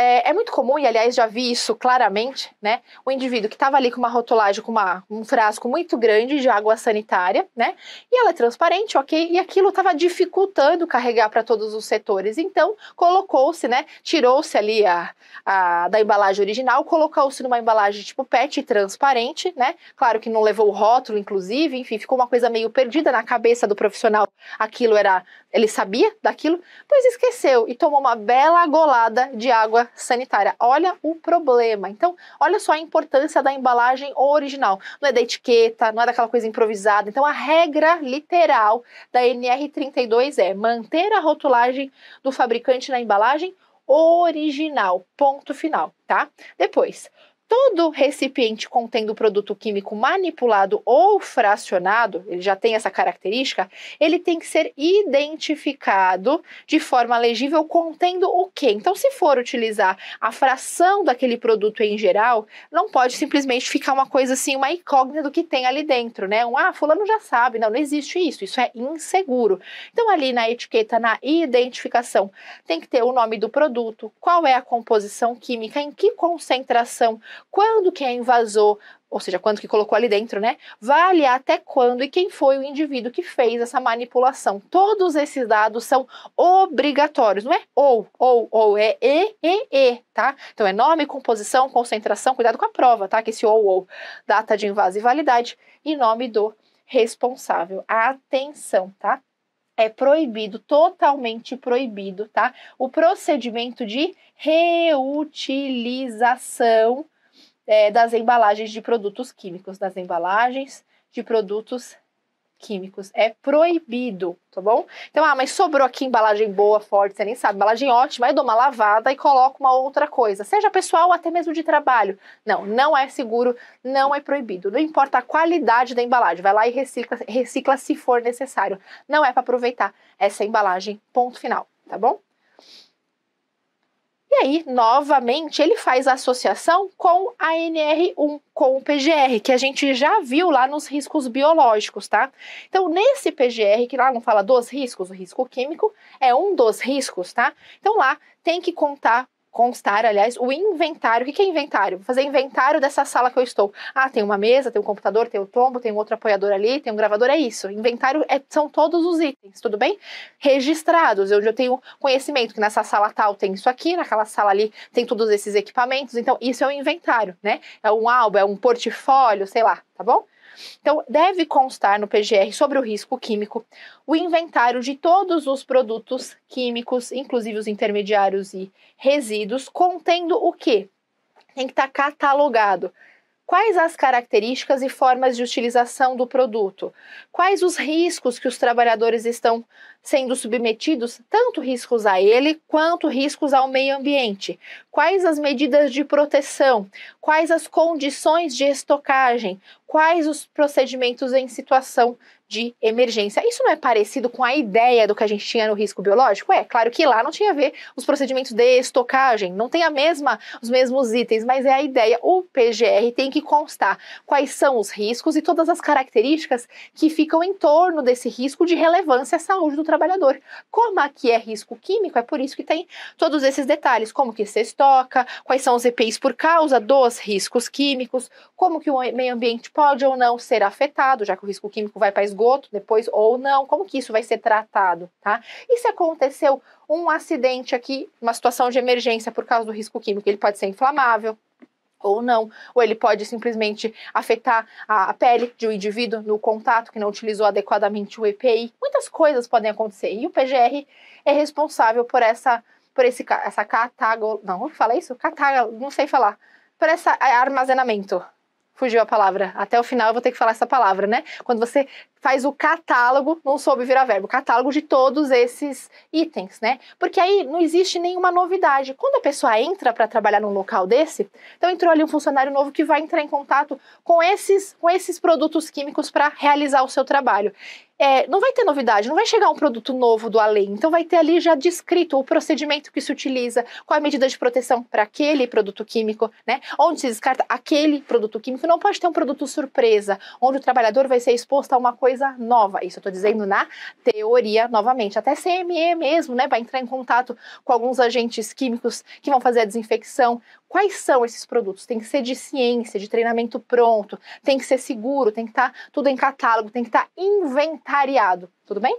É, é, muito comum, e aliás já vi isso claramente, né? O indivíduo que estava ali com uma rotulagem, com uma, um frasco muito grande de água sanitária, né? E ela é transparente, ok? E aquilo estava dificultando carregar para todos os setores. Então, colocou-se, né? Tirou-se ali a, a, da embalagem original, colocou-se numa embalagem tipo PET transparente, né? Claro que não levou o rótulo, inclusive, enfim, ficou uma coisa meio perdida na cabeça do profissional. Aquilo era. Ele sabia daquilo, pois esqueceu e tomou uma bela golada de água sanitária. Olha o problema. Então, olha só a importância da embalagem original. Não é da etiqueta, não é daquela coisa improvisada. Então, a regra literal da NR32 é manter a rotulagem do fabricante na embalagem original. Ponto final, tá? Depois, Todo recipiente contendo produto químico manipulado ou fracionado, ele já tem essa característica, ele tem que ser identificado de forma legível contendo o quê? Então, se for utilizar a fração daquele produto em geral, não pode simplesmente ficar uma coisa assim, uma incógnita do que tem ali dentro, né? Um, ah, fulano já sabe. Não, não existe isso. Isso é inseguro. Então, ali na etiqueta, na identificação, tem que ter o nome do produto, qual é a composição química, em que concentração quando que a invasou, ou seja, quando que colocou ali dentro, né? Vale até quando e quem foi o indivíduo que fez essa manipulação. Todos esses dados são obrigatórios, não é ou, ou, ou, é e, e, e, tá? Então é nome, composição, concentração, cuidado com a prova, tá? Que esse ou, ou, data de invasão e validade e nome do responsável. Atenção, tá? é proibido, totalmente proibido, tá? O procedimento de reutilização é, das embalagens de produtos químicos, das embalagens de produtos químicos. É proibido, tá bom? Então, ah, mas sobrou aqui embalagem boa, forte, você nem sabe, embalagem ótima, eu dou uma lavada e coloco uma outra coisa, seja pessoal ou até mesmo de trabalho. Não, não é seguro, não é proibido. Não importa a qualidade da embalagem, vai lá e recicla, recicla se for necessário. Não é para aproveitar essa embalagem, ponto final, tá bom? E aí, novamente, ele faz associação com a NR1, com o PGR, que a gente já viu lá nos riscos biológicos, tá? Então, nesse PGR, que lá não fala dos riscos, o risco químico é um dos riscos, tá? Então, lá tem que contar constar, aliás, o inventário. O que é inventário? Vou fazer inventário dessa sala que eu estou. Ah, tem uma mesa, tem um computador, tem o um tombo, tem um outro apoiador ali, tem um gravador, é isso. Inventário é, são todos os itens, tudo bem? Registrados, onde eu tenho conhecimento que nessa sala tal tem isso aqui, naquela sala ali tem todos esses equipamentos. Então, isso é um inventário, né? É um álbum, é um portfólio, sei lá, tá bom? Então, deve constar no PGR sobre o risco químico o inventário de todos os produtos químicos, inclusive os intermediários e resíduos, contendo o que? Tem que estar tá catalogado quais as características e formas de utilização do produto, quais os riscos que os trabalhadores estão sendo submetidos, tanto riscos a ele quanto riscos ao meio ambiente, quais as medidas de proteção, quais as condições de estocagem, quais os procedimentos em situação de emergência. Isso não é parecido com a ideia do que a gente tinha no risco biológico? É, claro que lá não tinha a ver os procedimentos de estocagem, não tem a mesma, os mesmos itens, mas é a ideia. O PGR tem que constar quais são os riscos e todas as características que ficam em torno desse risco de relevância à saúde do trabalhador. Como aqui é risco químico, é por isso que tem todos esses detalhes, como que se estoca, quais são os EPIs por causa dos riscos químicos, como que o meio ambiente pode ou não ser afetado, já que o risco químico vai para esgoto depois ou não? Como que isso vai ser tratado, tá? E se aconteceu um acidente aqui, uma situação de emergência por causa do risco químico, ele pode ser inflamável, ou não, ou ele pode simplesmente afetar a pele de um indivíduo no contato que não utilizou adequadamente o EPI. Muitas coisas podem acontecer e o PGR é responsável por essa por esse essa catago, não, fala isso, catago, não sei falar, por esse é, armazenamento fugiu a palavra. Até o final eu vou ter que falar essa palavra, né? Quando você faz o catálogo, não soube virar verbo, catálogo de todos esses itens, né? Porque aí não existe nenhuma novidade. Quando a pessoa entra para trabalhar num local desse, então entrou ali um funcionário novo que vai entrar em contato com esses, com esses produtos químicos para realizar o seu trabalho é, não vai ter novidade, não vai chegar um produto novo do além. Então, vai ter ali já descrito o procedimento que se utiliza, qual a medida de proteção para aquele produto químico, né? Onde se descarta aquele produto químico. Não pode ter um produto surpresa, onde o trabalhador vai ser exposto a uma coisa nova. Isso eu estou dizendo na teoria novamente. Até CME mesmo, né? Vai entrar em contato com alguns agentes químicos que vão fazer a desinfecção. Quais são esses produtos? Tem que ser de ciência, de treinamento pronto, tem que ser seguro, tem que estar tá tudo em catálogo, tem que estar tá inventado voluntariado, tudo bem?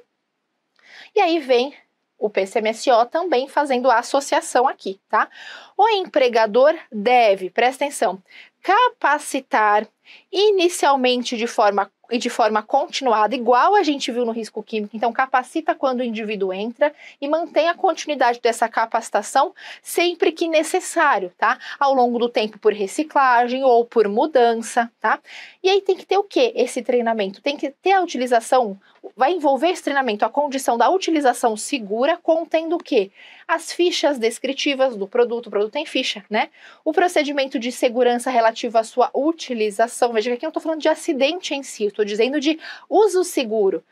E aí vem o PCMSO também fazendo a associação aqui, tá? O empregador deve, presta atenção, capacitar inicialmente de forma e de forma continuada, igual a gente viu no risco químico. Então, capacita quando o indivíduo entra e mantém a continuidade dessa capacitação sempre que necessário, tá? Ao longo do tempo por reciclagem ou por mudança, tá? E aí tem que ter o que esse treinamento? Tem que ter a utilização, vai envolver esse treinamento a condição da utilização segura, contendo o que? As fichas descritivas do produto, o produto tem ficha, né? O procedimento de segurança relativo à sua utilização, veja que aqui eu estou falando de acidente em si, estou dizendo de uso seguro.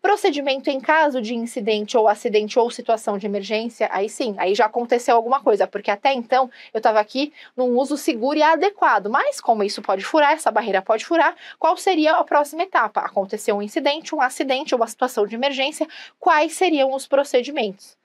Procedimento em caso de incidente ou acidente ou situação de emergência, aí sim, aí já aconteceu alguma coisa, porque até então eu estava aqui num uso seguro e adequado. Mas como isso pode furar, essa barreira pode furar, qual seria a próxima etapa? Aconteceu um incidente, um acidente ou uma situação de emergência, quais seriam os procedimentos?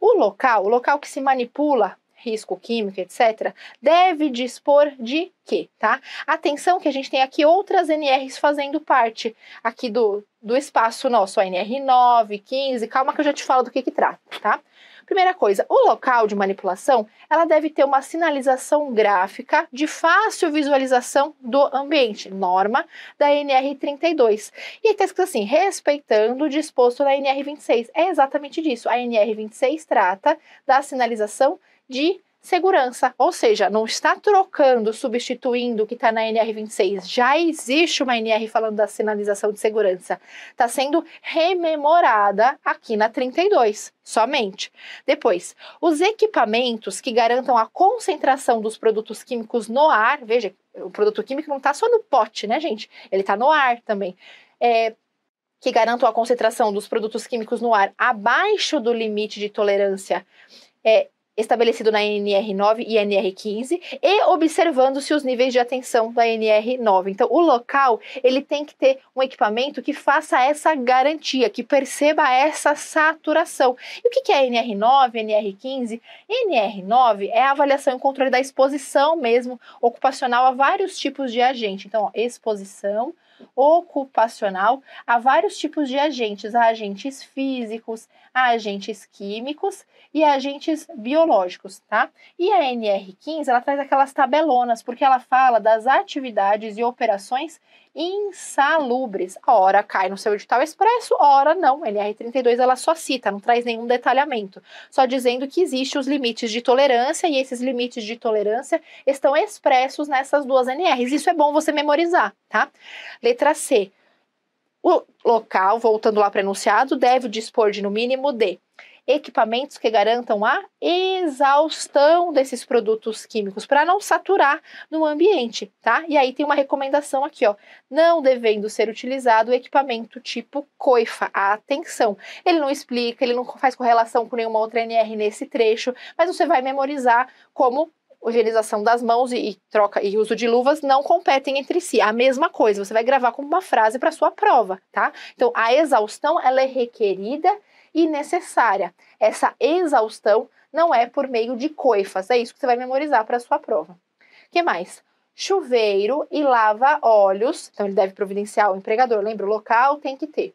O local, o local que se manipula risco químico, etc., deve dispor de quê, tá? Atenção que a gente tem aqui outras NRs fazendo parte aqui do, do espaço nosso, a NR9, 15, calma que eu já te falo do que que trata, tá? Primeira coisa, o local de manipulação, ela deve ter uma sinalização gráfica de fácil visualização do ambiente, norma da NR32. E aqui está escrito assim, respeitando o disposto na NR26. É exatamente disso. A NR26 trata da sinalização de segurança. Ou seja, não está trocando, substituindo o que está na NR26. Já existe uma NR falando da sinalização de segurança. Está sendo rememorada aqui na 32, somente. Depois, os equipamentos que garantam a concentração dos produtos químicos no ar. Veja, o produto químico não está só no pote, né, gente? Ele está no ar também. É, que garantam a concentração dos produtos químicos no ar abaixo do limite de tolerância é, estabelecido na NR9 e NR15 e observando-se os níveis de atenção da NR9. Então, o local ele tem que ter um equipamento que faça essa garantia, que perceba essa saturação. E o que é NR9, NR15? NR9 é a avaliação e controle da exposição mesmo ocupacional a vários tipos de agente. Então, ó, exposição ocupacional a vários tipos de agentes, a agentes físicos, a agentes químicos e a agentes biológicos, tá? E a NR15, ela traz aquelas tabelonas, porque ela fala das atividades e operações insalubres. Ora cai no seu edital expresso, ora não. LR32 ela só cita, não traz nenhum detalhamento, só dizendo que existem os limites de tolerância e esses limites de tolerância estão expressos nessas duas NRs. Isso é bom você memorizar, tá? Letra C. O local, voltando lá para enunciado, deve dispor de no mínimo de equipamentos que garantam a exaustão desses produtos químicos para não saturar no ambiente, tá? E aí tem uma recomendação aqui, ó, não devendo ser utilizado equipamento tipo coifa. Atenção. Ele não explica, ele não faz correlação com nenhuma outra NR nesse trecho, mas você vai memorizar como higienização das mãos e, e, troca e uso de luvas não competem entre si. A mesma coisa, você vai gravar como uma frase para sua prova, tá? Então, a exaustão ela é requerida e necessária. Essa exaustão não é por meio de coifas, é isso que você vai memorizar para a sua prova. que mais? Chuveiro e lava-olhos. Então, ele deve providenciar o empregador. Lembra, o local tem que ter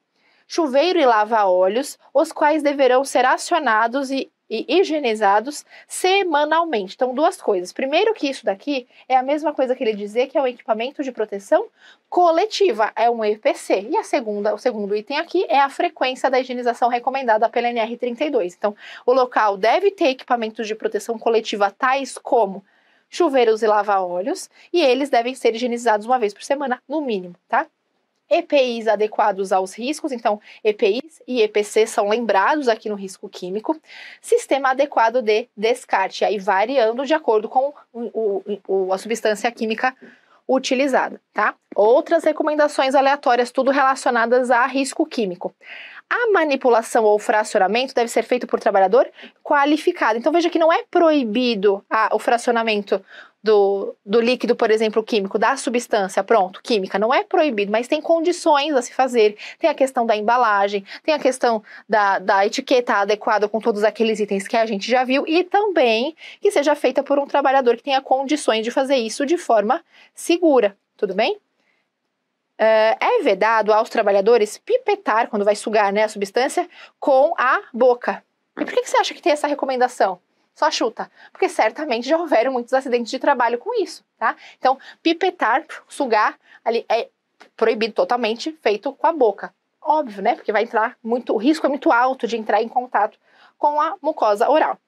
chuveiro e lava-olhos, os quais deverão ser acionados e e higienizados semanalmente. Então, duas coisas. Primeiro, que isso daqui é a mesma coisa que ele dizer que é um equipamento de proteção coletiva, é um EPC. E a segunda, o segundo item aqui é a frequência da higienização recomendada pela NR32. Então, o local deve ter equipamentos de proteção coletiva tais como chuveiros e lava-olhos, e eles devem ser higienizados uma vez por semana, no mínimo, tá? EPIs adequados aos riscos, então EPIs e EPC são lembrados aqui no risco químico, sistema adequado de descarte, aí variando de acordo com o, o, a substância química utilizada, tá? Outras recomendações aleatórias, tudo relacionadas a risco químico. A manipulação ou fracionamento deve ser feito por trabalhador qualificado. Então veja que não é proibido a, ah, o fracionamento do, do líquido, por exemplo, químico, da substância, pronto, química, não é proibido, mas tem condições a se fazer. Tem a questão da embalagem, tem a questão da, da etiqueta adequada com todos aqueles itens que a gente já viu e também que seja feita por um trabalhador que tenha condições de fazer isso de forma segura, tudo bem? Uh, é vedado aos trabalhadores pipetar, quando vai sugar né, a substância, com a boca. E por que, que você acha que tem essa recomendação? Só chuta, porque certamente já houveram muitos acidentes de trabalho com isso, tá? Então, pipetar, sugar, ali é proibido totalmente, feito com a boca. Óbvio, né? Porque vai entrar muito, o risco é muito alto de entrar em contato com a mucosa oral.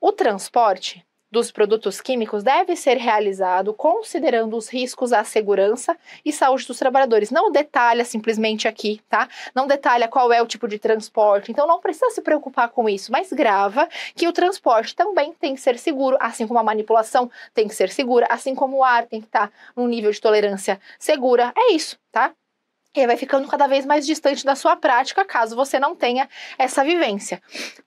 O transporte dos produtos químicos deve ser realizado considerando os riscos à segurança e saúde dos trabalhadores. Não detalha simplesmente aqui, tá? Não detalha qual é o tipo de transporte. Então não precisa se preocupar com isso, mas grava que o transporte também tem que ser seguro, assim como a manipulação tem que ser segura, assim como o ar tem que estar tá num nível de tolerância segura. É isso, tá? e vai ficando cada vez mais distante da sua prática caso você não tenha essa vivência.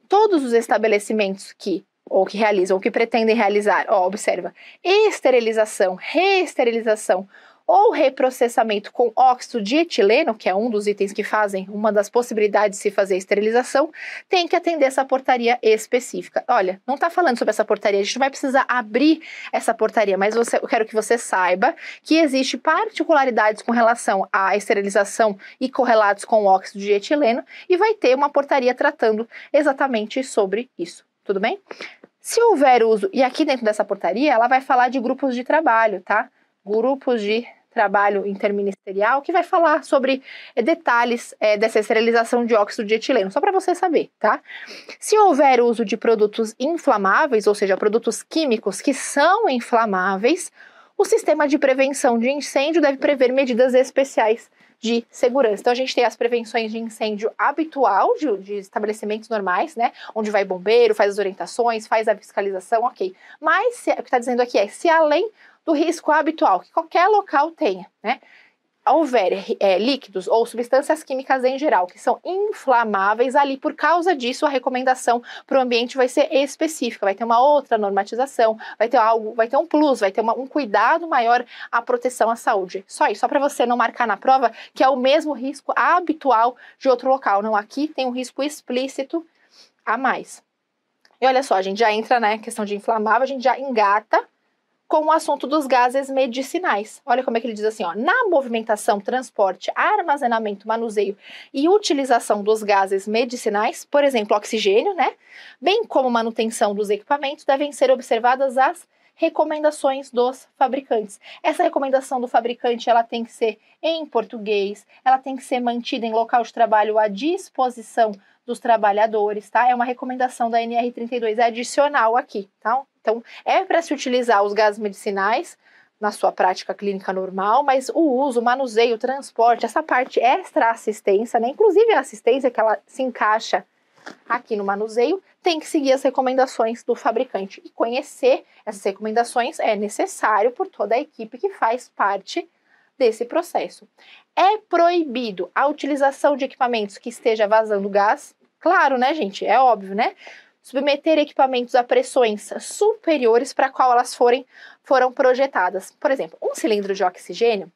Todos os estabelecimentos que ou que realizam, ou que pretendem realizar. Ó, observa. Esterilização, reesterilização ou reprocessamento com óxido de etileno, que é um dos itens que fazem, uma das possibilidades de se fazer esterilização, tem que atender essa portaria específica. Olha, não está falando sobre essa portaria, a gente não vai precisar abrir essa portaria, mas você, eu quero que você saiba que existe particularidades com relação à esterilização e correlatos com óxido de etileno, e vai ter uma portaria tratando exatamente sobre isso. Tudo bem? Se houver uso, e aqui dentro dessa portaria, ela vai falar de grupos de trabalho, tá? Grupos de trabalho interministerial, que vai falar sobre é, detalhes é, dessa esterilização de óxido de etileno, só para você saber, tá? Se houver uso de produtos inflamáveis, ou seja, produtos químicos que são inflamáveis, o sistema de prevenção de incêndio deve prever medidas especiais de segurança. Então a gente tem as prevenções de incêndio habitual de, de estabelecimentos normais, né? Onde vai bombeiro, faz as orientações, faz a fiscalização, ok. Mas se, o que está dizendo aqui é se além do risco habitual que qualquer local tenha, né? houver é, líquidos ou substâncias químicas em geral que são inflamáveis ali, por causa disso a recomendação para o ambiente vai ser específica, vai ter uma outra normatização, vai ter algo, vai ter um plus, vai ter uma, um cuidado maior à proteção à saúde. Só isso, só para você não marcar na prova que é o mesmo risco habitual de outro local. Não, aqui tem um risco explícito a mais. E olha só, a gente já entra na né, questão de inflamável, a gente já engata com o assunto dos gases medicinais. Olha como é que ele diz assim, ó, na movimentação, transporte, armazenamento, manuseio e utilização dos gases medicinais, por exemplo, oxigênio, né, bem como manutenção dos equipamentos, devem ser observadas as recomendações dos fabricantes. Essa recomendação do fabricante, ela tem que ser em português, ela tem que ser mantida em local de trabalho à disposição dos trabalhadores, tá? É uma recomendação da NR32, é adicional aqui, tá? Então, é para se utilizar os gases medicinais na sua prática clínica normal, mas o uso, o manuseio, o transporte, essa parte extra assistência, né? Inclusive a assistência que ela se encaixa aqui no manuseio, tem que seguir as recomendações do fabricante. E conhecer essas recomendações é necessário por toda a equipe que faz parte desse processo. É proibido a utilização de equipamentos que esteja vazando gás. Claro, né, gente? É óbvio, né? submeter equipamentos a pressões superiores para qual elas forem, foram projetadas. Por exemplo, um cilindro de oxigênio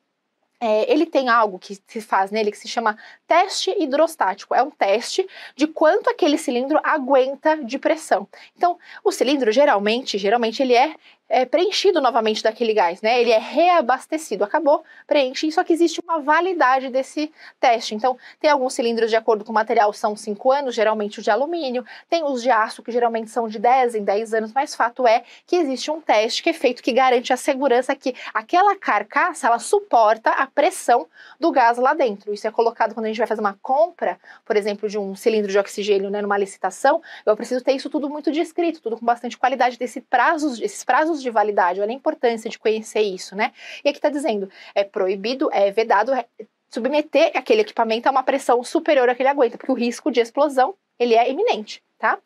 é, ele tem algo que se faz nele que se chama teste hidrostático. É um teste de quanto aquele cilindro aguenta de pressão. Então, o cilindro geralmente, geralmente ele é é, preenchido novamente daquele gás, né? Ele é reabastecido, acabou, preenche, só que existe uma validade desse teste. Então, tem alguns cilindros de acordo com o material são 5 anos, geralmente os de alumínio, tem os de aço que geralmente são de 10 em 10 anos, mas fato é que existe um teste que é feito que garante a segurança que aquela carcaça, ela suporta a pressão do gás lá dentro. Isso é colocado quando a gente vai fazer uma compra, por exemplo, de um cilindro de oxigênio, né, numa licitação, eu preciso ter isso tudo muito descrito, tudo com bastante qualidade, desse prazos, esses prazos de validade. Olha a importância de conhecer isso, né? E aqui está dizendo, é proibido, é vedado submeter aquele equipamento a uma pressão superior à que ele aguenta, porque o risco de explosão, ele é iminente, tá?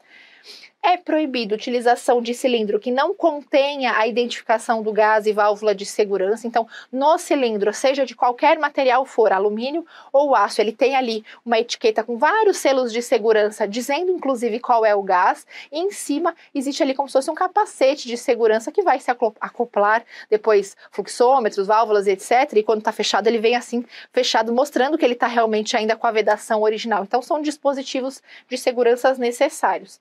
é proibido a utilização de cilindro que não contenha a identificação do gás e válvula de segurança. Então, no cilindro, seja de qualquer material for, alumínio ou aço, ele tem ali uma etiqueta com vários selos de segurança, dizendo inclusive qual é o gás. E em cima existe ali como se fosse um capacete de segurança que vai se acoplar depois fluxômetros, válvulas, etc. E quando está fechado, ele vem assim fechado, mostrando que ele está realmente ainda com a vedação original. Então, são dispositivos de segurança necessários.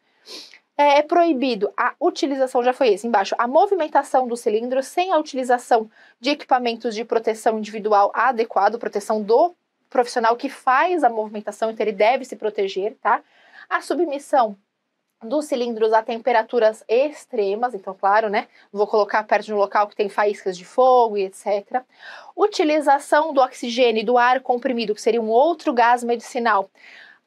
É, é, proibido a utilização, já foi esse embaixo, a movimentação do cilindro sem a utilização de equipamentos de proteção individual adequado, proteção do profissional que faz a movimentação, então ele deve se proteger, tá? A submissão dos cilindros a temperaturas extremas, então, claro, né? Vou colocar perto de um local que tem faíscas de fogo e etc. Utilização do oxigênio e do ar comprimido, que seria um outro gás medicinal,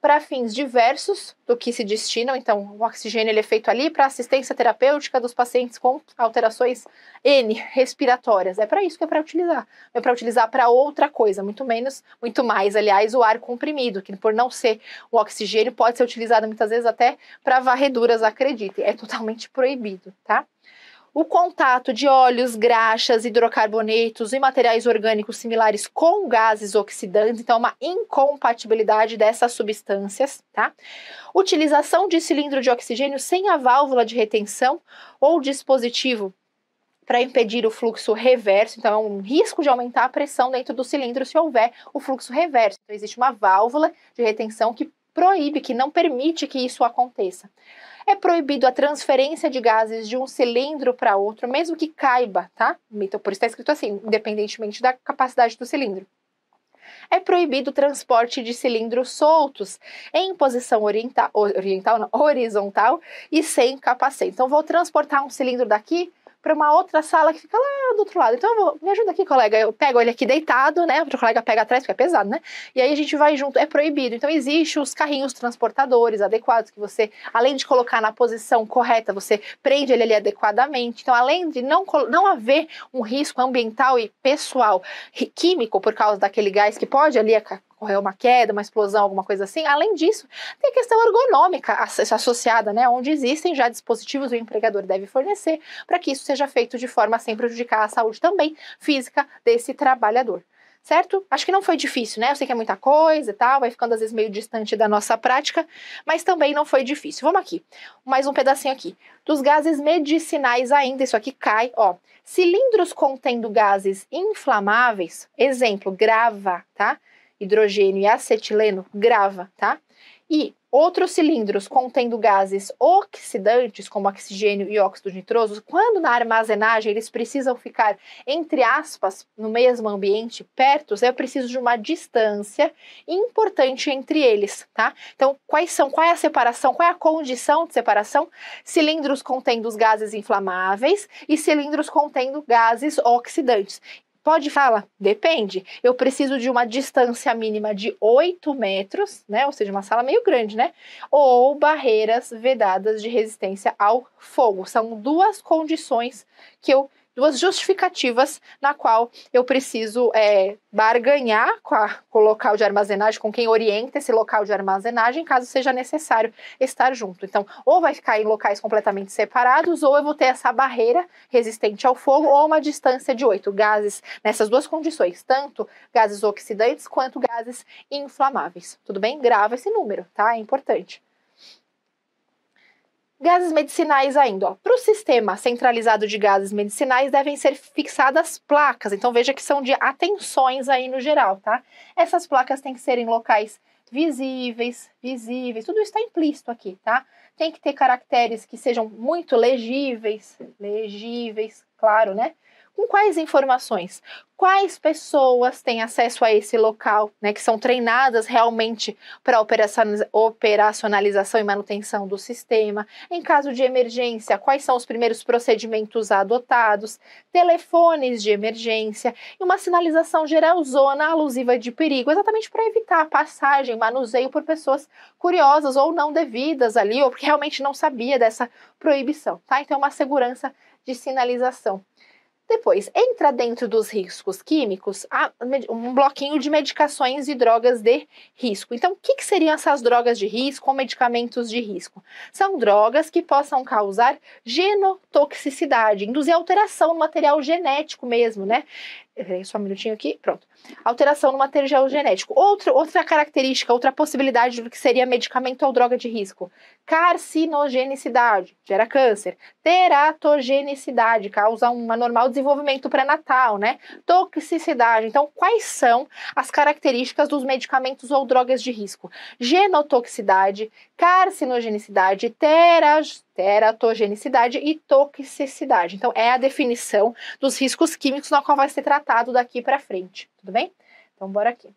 para fins diversos do que se destinam. Então, o oxigênio ele é feito ali para assistência terapêutica dos pacientes com alterações N respiratórias. É para isso que é para utilizar. É para utilizar para outra coisa, muito menos, muito mais, aliás, o ar comprimido, que por não ser o oxigênio pode ser utilizado muitas vezes até para varreduras, acredite. É totalmente proibido, tá? O contato de óleos, graxas, hidrocarbonetos e materiais orgânicos similares com gases oxidantes, então é uma incompatibilidade dessas substâncias, tá? Utilização de cilindro de oxigênio sem a válvula de retenção ou dispositivo para impedir o fluxo reverso, então é um risco de aumentar a pressão dentro do cilindro se houver o fluxo reverso. Então existe uma válvula de retenção que proíbe, que não permite que isso aconteça. É proibido a transferência de gases de um cilindro para outro, mesmo que caiba, tá? Então, por isso está escrito assim, independentemente da capacidade do cilindro. É proibido o transporte de cilindros soltos em posição orienta oriental, não, horizontal e sem capacete. Então, vou transportar um cilindro daqui para uma outra sala que fica lá do outro lado. Então, eu vou, me ajuda aqui, colega. Eu pego ele aqui deitado, né? Outro colega pega atrás, porque é pesado, né? E aí a gente vai junto. É proibido. Então, existe os carrinhos transportadores adequados que você, além de colocar na posição correta, você prende ele ali adequadamente. Então, além de não, não haver um risco ambiental e pessoal, químico, por causa daquele gás que pode ali ocorreu uma queda, uma explosão, alguma coisa assim. Além disso, tem a questão ergonômica associada, né, onde existem já dispositivos que o empregador deve fornecer para que isso seja feito de forma sem prejudicar a saúde também física desse trabalhador certo? Acho que não foi difícil, né? Eu sei que é muita coisa e tal, vai ficando às vezes meio distante da nossa prática, mas também não foi difícil. Vamos aqui, mais um pedacinho aqui. Dos gases medicinais ainda, isso aqui cai, ó. Cilindros contendo gases inflamáveis, exemplo, grava, tá? hidrogênio e acetileno grava, tá? E outros cilindros contendo gases oxidantes, como oxigênio e óxido nitroso, quando na armazenagem eles precisam ficar, entre aspas, no mesmo ambiente, perto, eu preciso de uma distância importante entre eles, tá? Então, quais são, qual é a separação, qual é a condição de separação? Cilindros contendo os gases inflamáveis e cilindros contendo gases oxidantes. Pode falar? Depende. Eu preciso de uma distância mínima de 8 metros, né? Ou seja, uma sala meio grande, né? Ou barreiras vedadas de resistência ao fogo. São duas condições que eu duas justificativas na qual eu preciso é, barganhar com, a, com o local de armazenagem, com quem orienta esse local de armazenagem, caso seja necessário estar junto. Então, ou vai ficar em locais completamente separados, ou eu vou ter essa barreira resistente ao fogo, ou uma distância de oito gases nessas duas condições, tanto gases oxidantes quanto gases inflamáveis. Tudo bem? Grava esse número, tá? É importante. Gases medicinais ainda. Para o sistema centralizado de gases medicinais, devem ser fixadas placas. Então, veja que são de atenções aí no geral, tá? Essas placas têm que ser em locais visíveis, visíveis, tudo está implícito aqui, tá? Tem que ter caracteres que sejam muito legíveis, legíveis, claro, né? com quais informações? Quais pessoas têm acesso a esse local, né, que são treinadas realmente para operacionalização e manutenção do sistema? Em caso de emergência, quais são os primeiros procedimentos adotados? Telefones de emergência e uma sinalização geral zona alusiva de perigo, exatamente para evitar a passagem, manuseio por pessoas curiosas ou não devidas ali, ou porque realmente não sabia dessa proibição, tá? Então, é uma segurança de sinalização. Depois, entra dentro dos riscos químicos um bloquinho de medicações e drogas de risco. Então, o que, que seriam essas drogas de risco ou medicamentos de risco? São drogas que possam causar genotoxicidade, induzir alteração no material genético mesmo, né? Só um minutinho aqui, pronto alteração no material uhum. genético. Outro, outra característica, outra possibilidade do que seria medicamento ou droga de risco. Carcinogenicidade, gera câncer. Teratogenicidade, causa um anormal desenvolvimento pré-natal, né? Toxicidade. Então, quais são as características dos medicamentos ou drogas de risco? Genotoxicidade, carcinogenicidade, teras, teratogenicidade e toxicidade. Então, é a definição dos riscos químicos na qual vai ser tratado daqui para frente tudo bem? Então, bora aqui.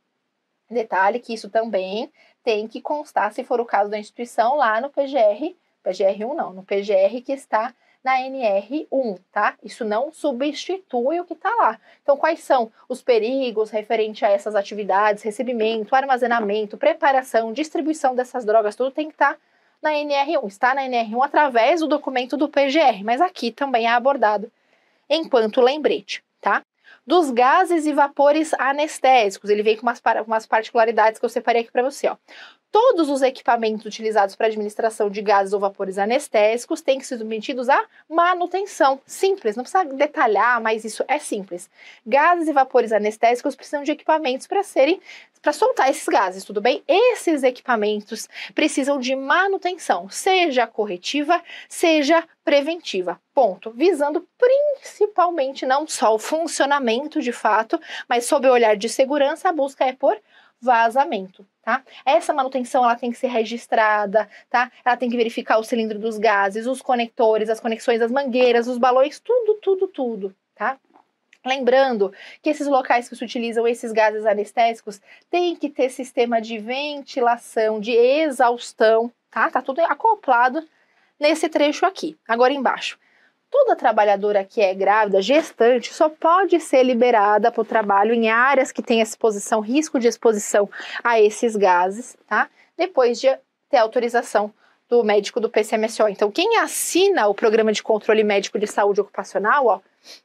Detalhe que isso também tem que constar, se for o caso da instituição, lá no PGR, PGR1 não, no PGR que está na NR1, tá? Isso não substitui o que está lá. Então, quais são os perigos referente a essas atividades, recebimento, armazenamento, preparação, distribuição dessas drogas, tudo tem que estar tá na NR1. Está na NR1 através do documento do PGR, mas aqui também é abordado enquanto lembrete, tá? dos gases e vapores anestésicos. Ele vem com umas, umas particularidades que eu separei aqui para você. Ó todos os equipamentos utilizados para administração de gases ou vapores anestésicos têm que ser submetidos à manutenção. Simples, não precisa detalhar, mas isso é simples. Gases e vapores anestésicos precisam de equipamentos para serem para soltar esses gases, tudo bem? Esses equipamentos precisam de manutenção, seja corretiva, seja preventiva. Ponto. Visando principalmente não só o funcionamento de fato, mas sob o olhar de segurança, a busca é por vazamento. Tá? Essa manutenção ela tem que ser registrada, tá? Ela tem que verificar o cilindro dos gases, os conectores, as conexões das mangueiras, os balões, tudo, tudo, tudo, tá? Lembrando que esses locais que se utilizam esses gases anestésicos tem que ter sistema de ventilação, de exaustão, tá? Tá tudo acoplado nesse trecho aqui. Agora embaixo toda trabalhadora que é grávida, gestante, só pode ser liberada para o trabalho em áreas que tem exposição, risco de exposição a esses gases, tá? Depois de ter autorização do médico do PCMSO. Então, quem assina o programa de controle médico de saúde ocupacional, ó,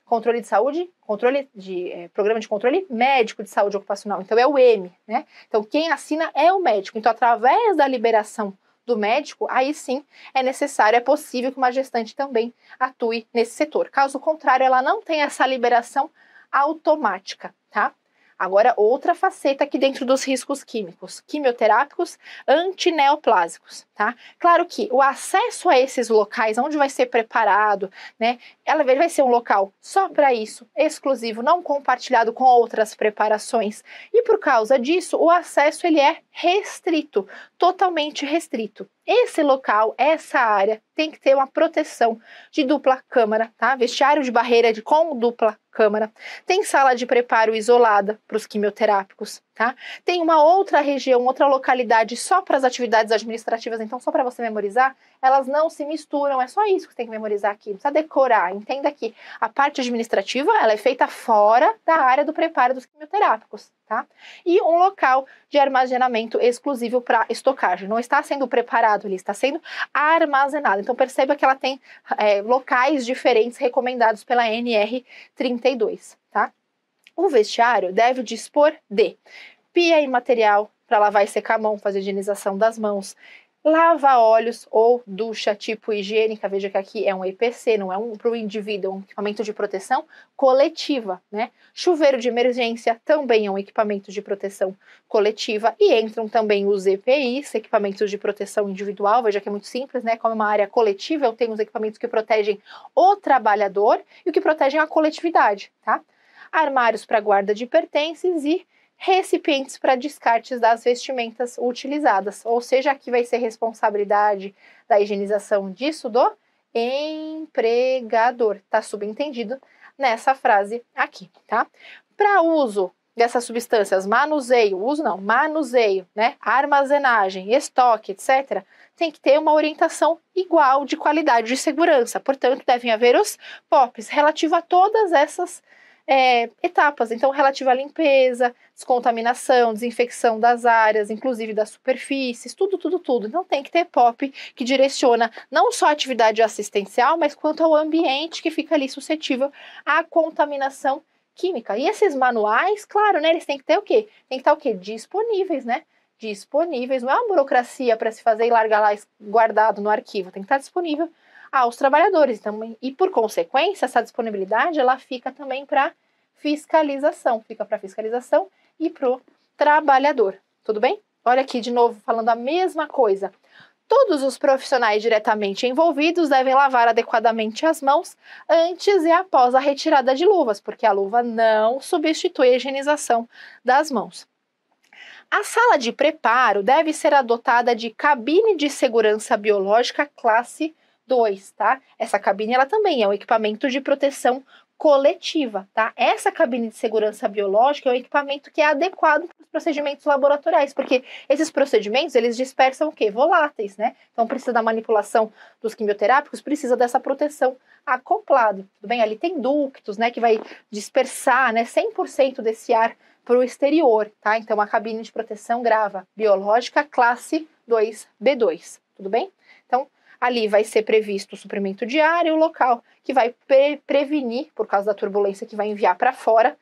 controle de saúde, controle de é, programa de controle médico de saúde ocupacional. Então é o M, né? Então quem assina é o médico. Então através da liberação do médico, aí sim é necessário, é possível que uma gestante também atue nesse setor. Caso contrário, ela não tem essa liberação automática, tá? Agora, outra faceta aqui dentro dos riscos químicos, quimioterápicos antineoplásicos, tá? Claro que o acesso a esses locais, onde vai ser preparado, né? Ela vai ser um local só para isso, exclusivo, não compartilhado com outras preparações. E por causa disso, o acesso ele é restrito, totalmente restrito esse local, essa área, tem que ter uma proteção de dupla câmara, tá? Vestiário de barreira de, com dupla câmara. Tem sala de preparo isolada para os quimioterápicos. Tá? Tem uma outra região, outra localidade só para as atividades administrativas, então só para você memorizar, elas não se misturam, é só isso que você tem que memorizar aqui, não precisa decorar. Entenda que a parte administrativa, ela é feita fora da área do preparo dos quimioterápicos, tá? E um local de armazenamento exclusivo para estocagem. Não está sendo preparado, ali, está sendo armazenado. Então perceba que ela tem é, locais diferentes recomendados pela NR32, tá? O vestiário deve dispor de pia e material para lavar e secar a mão, fazer higienização das mãos, lava óleos ou ducha tipo higiênica. Veja que aqui é um EPC, não é um para o indivíduo, é um equipamento de proteção coletiva, né? Chuveiro de emergência também é um equipamento de proteção coletiva e entram também os EPIs, equipamentos de proteção individual. Veja que é muito simples, né? Como é uma área coletiva, eu tenho os equipamentos que protegem o trabalhador e o que protegem a coletividade, tá? armários para guarda de pertences e recipientes para descartes das vestimentas utilizadas. Ou seja, aqui vai ser responsabilidade da higienização disso do empregador. está subentendido nessa frase aqui, tá? Para uso dessas substâncias, manuseio, uso não, manuseio, né? Armazenagem, estoque, etc., tem que ter uma orientação igual de qualidade e segurança. Portanto, devem haver os POPs relativo a todas essas substâncias é, etapas. Então, relativa à limpeza, descontaminação, desinfecção das áreas, inclusive das superfícies, tudo, tudo, tudo. Então, tem que ter POP que direciona não só a atividade assistencial, mas quanto ao ambiente que fica ali suscetível à contaminação química. E esses manuais, claro, né, eles têm que ter o quê? Tem que estar o quê? Disponíveis, né? Disponíveis, não é uma burocracia para se fazer e largar lá guardado no arquivo, tem que estar disponível aos trabalhadores. Então, e por consequência, essa disponibilidade ela fica também para fiscalização, fica para fiscalização e para o trabalhador. Tudo bem? Olha aqui de novo falando a mesma coisa. Todos os profissionais diretamente envolvidos devem lavar adequadamente as mãos antes e após a retirada de luvas, porque a luva não substitui a higienização das mãos. A sala de preparo deve ser adotada de cabine de segurança biológica classe 1 2, tá? Essa cabine ela também é um equipamento de proteção coletiva, tá? Essa cabine de segurança biológica é um equipamento que é adequado para os procedimentos laboratoriais, porque esses procedimentos, eles dispersam o quê? Voláteis, né? Então precisa da manipulação dos quimioterápicos, precisa dessa proteção acoplada, tudo bem? Ali tem ductos, né, que vai dispersar, né, 100% desse ar para o exterior, tá? Então a cabine de proteção grava biológica classe 2B2, tudo bem? Então, Ali vai ser previsto o suprimento diário e o local que vai pre prevenir, por causa da turbulência que vai enviar para fora,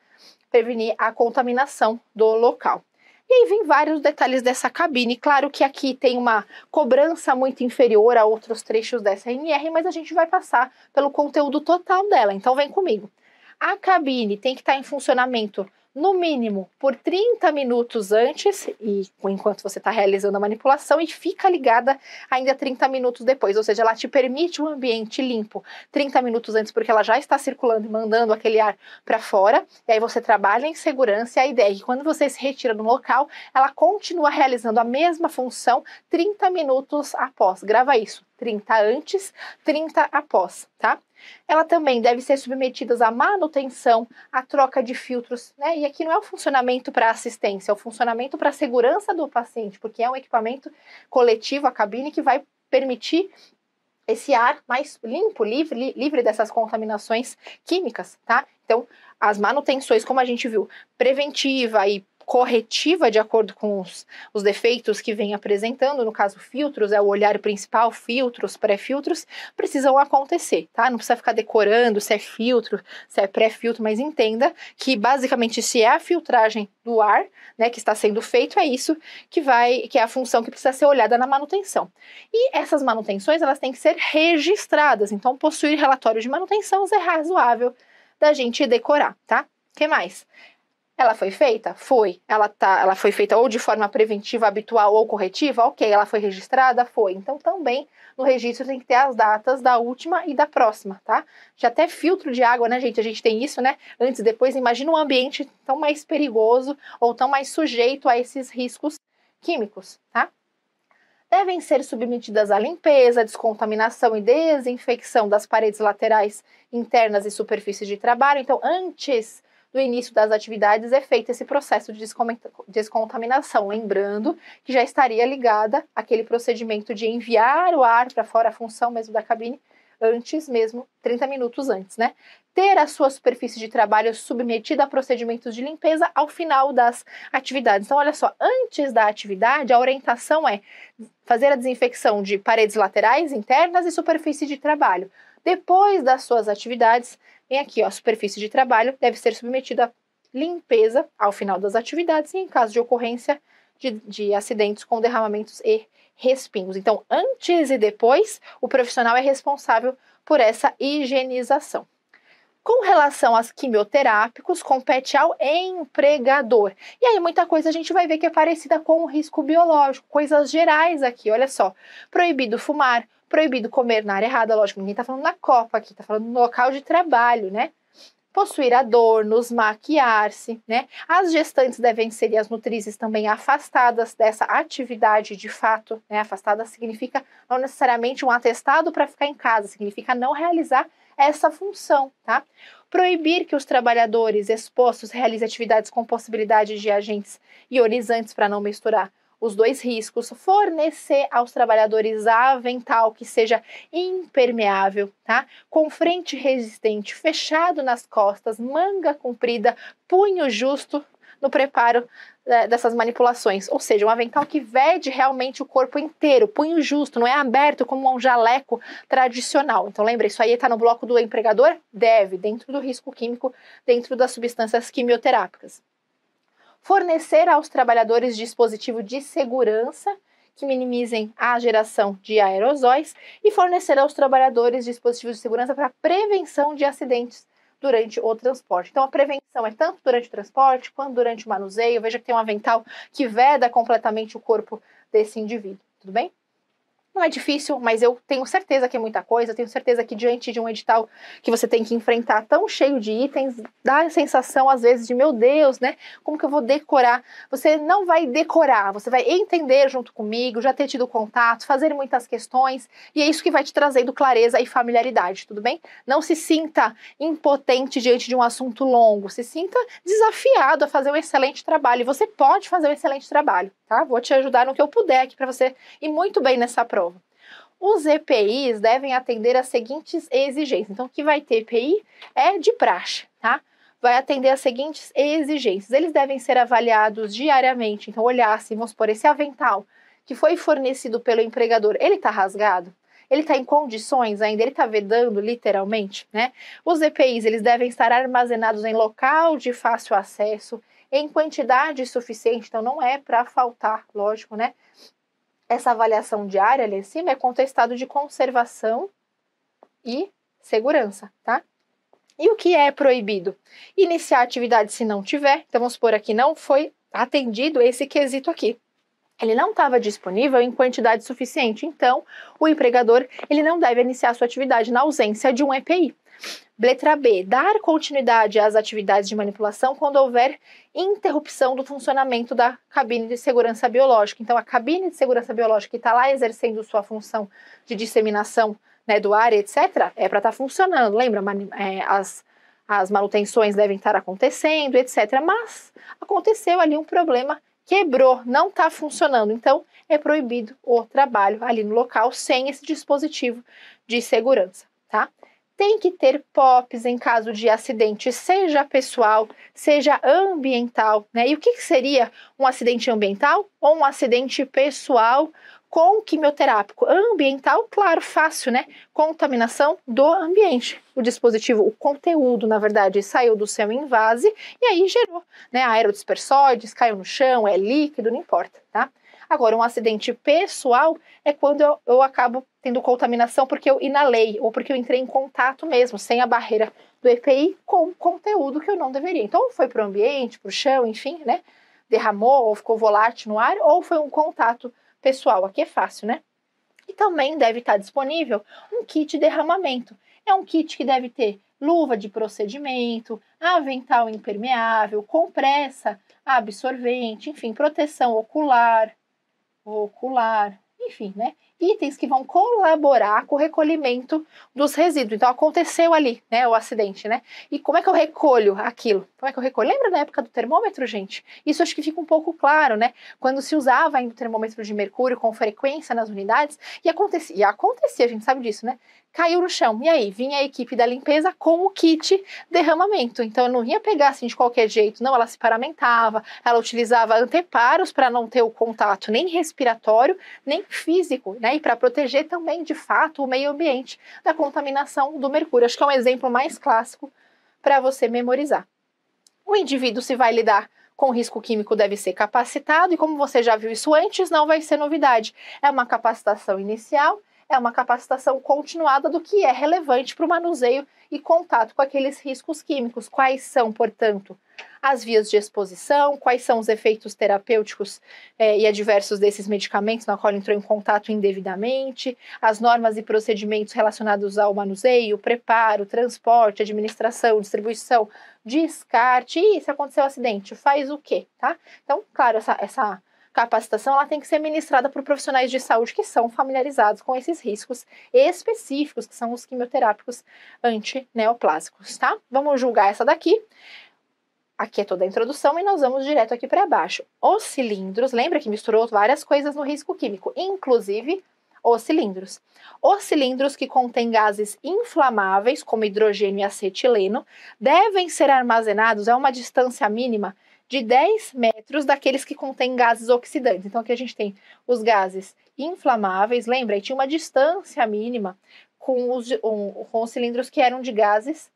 prevenir a contaminação do local. E aí vem vários detalhes dessa cabine. Claro que aqui tem uma cobrança muito inferior a outros trechos dessa NR, mas a gente vai passar pelo conteúdo total dela. Então vem comigo. A cabine tem que estar tá em funcionamento no mínimo por 30 minutos antes e enquanto você está realizando a manipulação e fica ligada ainda 30 minutos depois, ou seja, ela te permite um ambiente limpo 30 minutos antes porque ela já está circulando e mandando aquele ar para fora, e aí você trabalha em segurança e a ideia é que quando você se retira do local, ela continua realizando a mesma função 30 minutos após. Grava isso. 30 antes, 30 após, tá? Ela também deve ser submetida à manutenção, à troca de filtros, né? E aqui não é o funcionamento para assistência, é o funcionamento para a segurança do paciente, porque é um equipamento coletivo, a cabine, que vai permitir esse ar mais limpo, livre, livre dessas contaminações químicas, tá? Então, as manutenções, como a gente viu, preventiva e corretiva de acordo com os, os defeitos que vem apresentando, no caso filtros, é o olhar principal, filtros, pré-filtros, precisam acontecer, tá? Não precisa ficar decorando se é filtro, se é pré-filtro, mas entenda que basicamente se é a filtragem do ar, né, que está sendo feito, é isso que vai, que é a função que precisa ser olhada na manutenção. E essas manutenções, elas têm que ser registradas, então possuir relatório de manutenção é razoável da gente decorar, tá? O que mais? Ela foi feita? Foi. Ela, tá, ela foi feita ou de forma preventiva, habitual ou corretiva? Ok. Ela foi registrada? Foi. Então, também no registro tem que ter as datas da última e da próxima, tá? Já até filtro de água, né, gente? A gente tem isso, né? Antes e depois. Imagina um ambiente tão mais perigoso ou tão mais sujeito a esses riscos químicos, tá? devem ser submetidas à limpeza, descontaminação e desinfecção das paredes laterais internas e superfícies de trabalho. Então, antes do início das atividades é feito esse processo de descontaminação, lembrando que já estaria ligada aquele procedimento de enviar o ar para fora, a função mesmo da cabine, antes mesmo, 30 minutos antes, né? Ter a sua superfície de trabalho submetida a procedimentos de limpeza ao final das atividades. Então, olha só, antes da atividade, a orientação é fazer a desinfecção de paredes laterais, internas e superfície de trabalho. Depois das suas atividades, vem aqui, ó, a superfície de trabalho deve ser submetida a limpeza ao final das atividades e em caso de ocorrência de, de acidentes com derramamentos e respingos. Então, antes e depois, o profissional é responsável por essa higienização. Com relação aos quimioterápicos, compete ao empregador. E aí, muita coisa a gente vai ver que é parecida com o risco biológico, coisas gerais aqui, olha só. Proibido fumar, Proibido comer na área errada, lógico, ninguém tá falando na copa aqui, tá falando no local de trabalho, né? Possuir adornos, maquiar-se, né? As gestantes devem ser e as nutrizes também afastadas dessa atividade de fato, né? Afastada significa não necessariamente um atestado para ficar em casa, significa não realizar essa função, tá? Proibir que os trabalhadores expostos realizem atividades com possibilidade de agentes ionizantes para não misturar os dois riscos, fornecer aos trabalhadores avental que seja impermeável, tá? Com frente resistente, fechado nas costas, manga comprida, punho justo no preparo né, dessas manipulações, ou seja, um avental que vede realmente o corpo inteiro, punho justo, não é aberto como um jaleco tradicional. Então lembra, isso aí está no bloco do empregador? Deve, dentro do risco químico, dentro das substâncias quimioterápicas fornecer aos trabalhadores dispositivos de segurança que minimizem a geração de aerosóis e fornecer aos trabalhadores dispositivos de segurança para prevenção de acidentes durante o transporte. Então, a prevenção é tanto durante o transporte quanto durante o manuseio. Veja que tem um avental que veda completamente o corpo desse indivíduo, tudo bem? Não é difícil, mas eu tenho certeza que é muita coisa, tenho certeza que diante de um edital que você tem que enfrentar tão cheio de itens, dá a sensação às vezes de, meu Deus, né? Como que eu vou decorar? Você não vai decorar, você vai entender junto comigo, já ter tido contato, fazer muitas questões, e é isso que vai te trazendo clareza e familiaridade, tudo bem? Não se sinta impotente diante de um assunto longo, se sinta desafiado a fazer um excelente trabalho, e você pode fazer um excelente trabalho tá? Vou te ajudar no que eu puder aqui para você ir muito bem nessa prova. Os EPIs devem atender às seguintes exigências. Então, o que vai ter EPI é de praxe, tá? Vai atender às seguintes exigências. Eles devem ser avaliados diariamente. Então, olhar se, assim, vamos supor, esse avental que foi fornecido pelo empregador, ele está rasgado? Ele está em condições ainda? Ele está vedando, literalmente, né? Os EPIs, eles devem estar armazenados em local de fácil acesso em quantidade suficiente, então não é para faltar, lógico, né? Essa avaliação diária ali em cima é contestado de conservação e segurança, tá? E o que é proibido? Iniciar atividade se não tiver. Então vamos supor aqui, não foi atendido esse quesito aqui. Ele não estava disponível em quantidade suficiente, então o empregador ele não deve iniciar sua atividade na ausência de um EPI. Letra B. Dar continuidade às atividades de manipulação quando houver interrupção do funcionamento da cabine de segurança biológica. Então, a cabine de segurança biológica que está lá exercendo sua função de disseminação né, do ar, etc., é para estar tá funcionando. Lembra, é, as, as manutenções devem estar acontecendo, etc. Mas aconteceu ali um problema, quebrou, não está funcionando. Então, é proibido o trabalho ali no local sem esse dispositivo de segurança, tá? tem que ter POPs em caso de acidente, seja pessoal, seja ambiental. Né? E o que, que seria um acidente ambiental ou um acidente pessoal com quimioterápico? Ambiental, claro, fácil, né? Contaminação do ambiente. O dispositivo, o conteúdo, na verdade, saiu do seu invase e aí gerou, né? Aerodispersóides, caiu no chão, é líquido, não importa, tá? Agora, um acidente pessoal é quando eu, eu acabo tendo contaminação porque eu inalei ou porque eu entrei em contato mesmo, sem a barreira do EPI, com conteúdo que eu não deveria. Então, foi para o ambiente, para o chão, enfim, né? Derramou ou ficou volátil no ar, ou foi um contato pessoal. Aqui é fácil, né? E também deve estar disponível um kit de derramamento. É um kit que deve ter luva de procedimento, avental impermeável, compressa, absorvente, enfim, proteção ocular, ocular, enfim, né? Itens que vão colaborar com o recolhimento dos resíduos. Então, aconteceu ali, né, o acidente, né? E como é que eu recolho aquilo? Como é que eu recolho? Lembra da época do termômetro, gente? Isso acho que fica um pouco claro, né? Quando se usava ainda o termômetro de mercúrio com frequência nas unidades, e acontecia, e acontecia, a gente sabe disso, né? caiu no chão. E aí, vinha a equipe da limpeza com o kit derramamento. Então, eu não ia pegar assim de qualquer jeito, não. Ela se paramentava, ela utilizava anteparos para não ter o contato nem respiratório, nem físico, né? E para proteger também, de fato, o meio ambiente da contaminação do mercúrio. Acho que é um exemplo mais clássico para você memorizar. O indivíduo se vai lidar com risco químico deve ser capacitado e como você já viu isso antes, não vai ser novidade. É uma capacitação inicial é uma capacitação continuada do que é relevante para o manuseio e contato com aqueles riscos químicos. Quais são, portanto, as vias de exposição, quais são os efeitos terapêuticos é, e adversos desses medicamentos na qual entrou em contato indevidamente, as normas e procedimentos relacionados ao manuseio, preparo, transporte, administração, distribuição, descarte, e se aconteceu um acidente, faz o quê, tá? Então, claro, essa, essa Capacitação ela tem que ser ministrada por profissionais de saúde que são familiarizados com esses riscos específicos, que são os quimioterápicos antineoplásicos, tá? Vamos julgar essa daqui. Aqui é toda a introdução e nós vamos direto aqui para baixo. Os cilindros, lembra que misturou várias coisas no risco químico, inclusive os cilindros. Os cilindros que contêm gases inflamáveis, como hidrogênio e acetileno, devem ser armazenados a uma distância mínima de 10 metros daqueles que contêm gases oxidantes. Então, aqui a gente tem os gases inflamáveis, lembra? E tinha uma distância mínima com os, um, com os cilindros que eram de gases.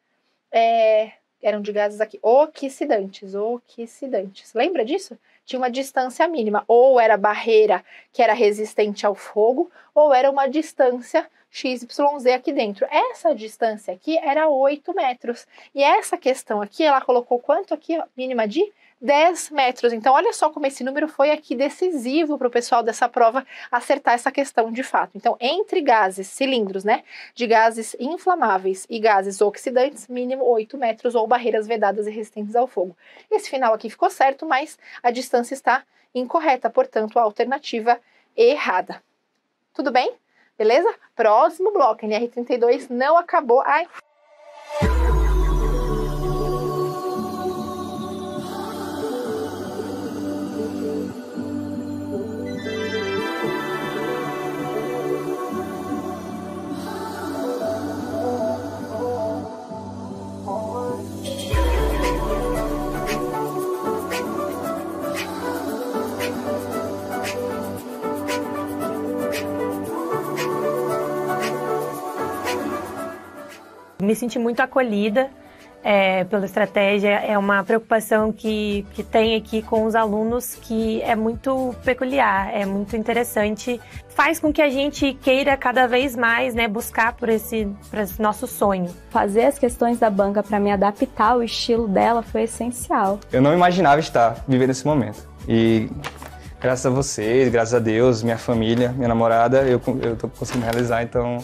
É, eram de gases aqui oxidantes, oxidantes. Lembra disso? Tinha uma distância mínima, ou era barreira que era resistente ao fogo, ou era uma distância XYZ aqui dentro. Essa distância aqui era 8 metros. E essa questão aqui, ela colocou quanto aqui? Ó, mínima de 10 metros. Então, olha só como esse número foi aqui decisivo para o pessoal dessa prova acertar essa questão de fato. Então, entre gases, cilindros, né, de gases inflamáveis e gases oxidantes, mínimo 8 metros ou barreiras vedadas e resistentes ao fogo. Esse final aqui ficou certo, mas a distância está incorreta, portanto, a alternativa errada. Tudo bem? Beleza? Próximo bloco, NR32 não acabou. Ai. me senti muito acolhida é, pela estratégia. É uma preocupação que, que tem aqui com os alunos que é muito peculiar, é muito interessante. Faz com que a gente queira cada vez mais né, buscar por esse, por esse nosso sonho. Fazer as questões da banca para me adaptar ao estilo dela foi essencial. Eu não imaginava estar vivendo esse momento. E graças a vocês, graças a Deus, minha família, minha namorada, eu, eu tô conseguindo realizar, então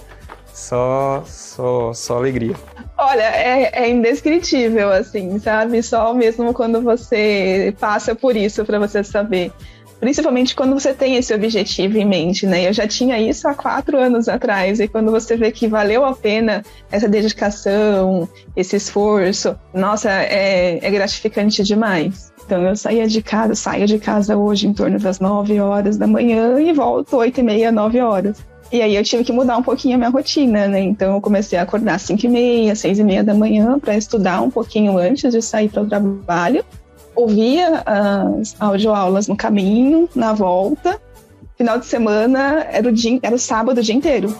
só, só, só alegria. Olha, é, é, indescritível, assim, sabe? Só mesmo quando você passa por isso para você saber. Principalmente quando você tem esse objetivo em mente, né? Eu já tinha isso há quatro anos atrás, e quando você vê que valeu a pena essa dedicação, esse esforço, nossa, é, é gratificante demais. Então eu saía de casa, saio de casa hoje em torno das nove horas da manhã e volto oito e meia, nove horas. E aí eu tive que mudar um pouquinho a minha rotina, né? Então eu comecei a acordar às 5 e meia, 6 e meia da manhã para estudar um pouquinho antes de sair para o trabalho. Ouvia as audioaulas no caminho, na volta. Final de semana era o, dia, era o sábado o dia inteiro.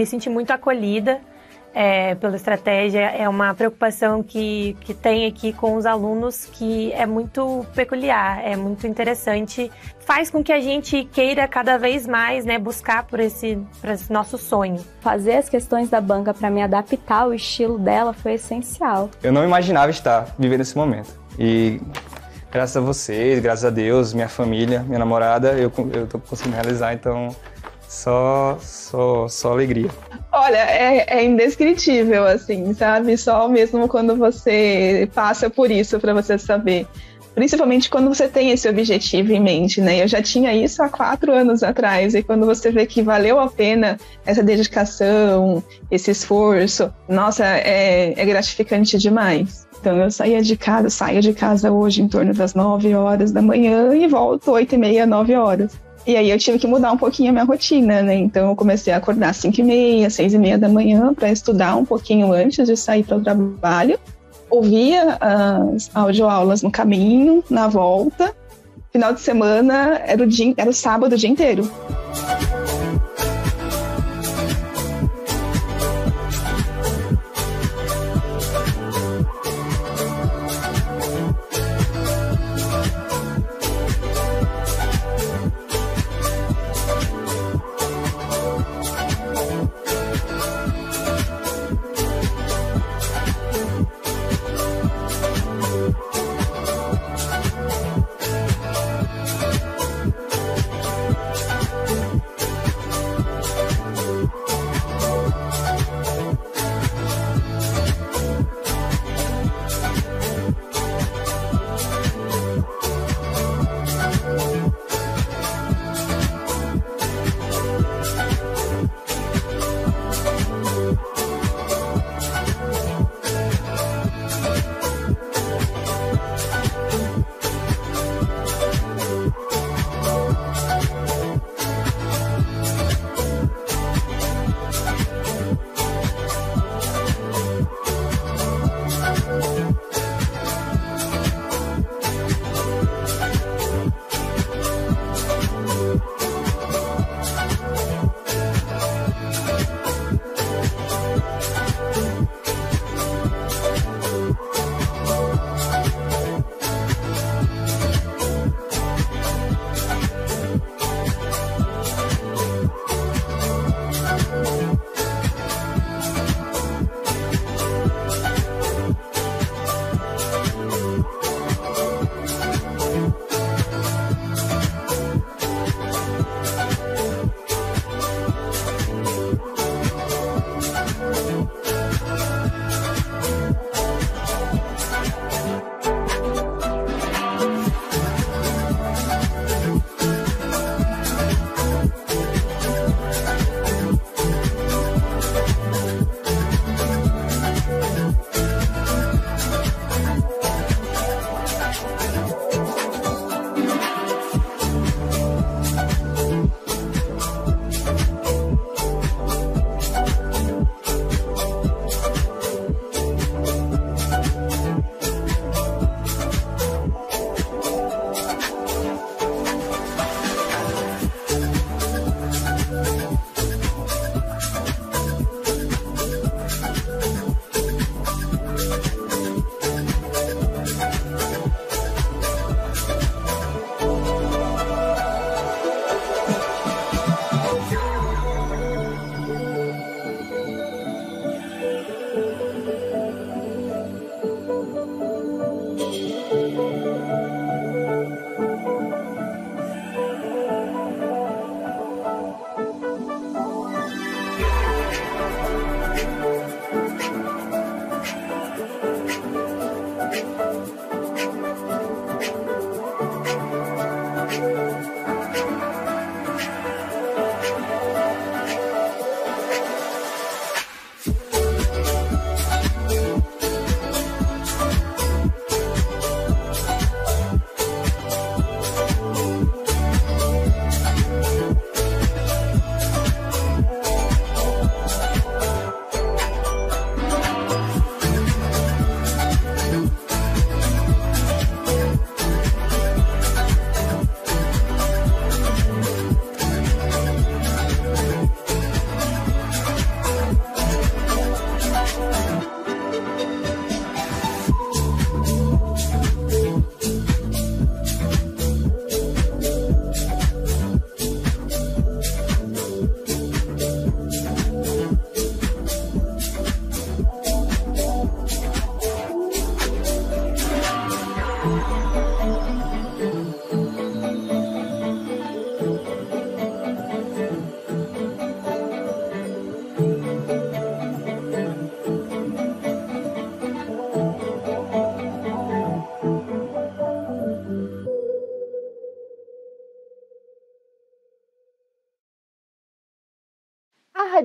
me senti muito acolhida é, pela estratégia. É uma preocupação que, que tem aqui com os alunos que é muito peculiar, é muito interessante. Faz com que a gente queira cada vez mais né, buscar por esse, por esse nosso sonho. Fazer as questões da banca para me adaptar ao estilo dela foi essencial. Eu não imaginava estar vivendo esse momento. E graças a vocês, graças a Deus, minha família, minha namorada, eu, estou conseguindo realizar, então só, só, só alegria. Olha, é, é, indescritível, assim, sabe? Só mesmo quando você passa por isso para você saber. Principalmente quando você tem esse objetivo em mente, né? Eu já tinha isso há quatro anos atrás, e quando você vê que valeu a pena essa dedicação, esse esforço, nossa, é, é gratificante demais. Então eu saía de casa, saio de casa hoje em torno das nove horas da manhã e volto oito e meia, nove horas. E aí eu tive que mudar um pouquinho a minha rotina, né? Então eu comecei a acordar às 5 e meia, 6 e meia da manhã para estudar um pouquinho antes de sair para o trabalho. Ouvia as audioaulas no caminho, na volta. Final de semana era o, dia, era o sábado o dia inteiro.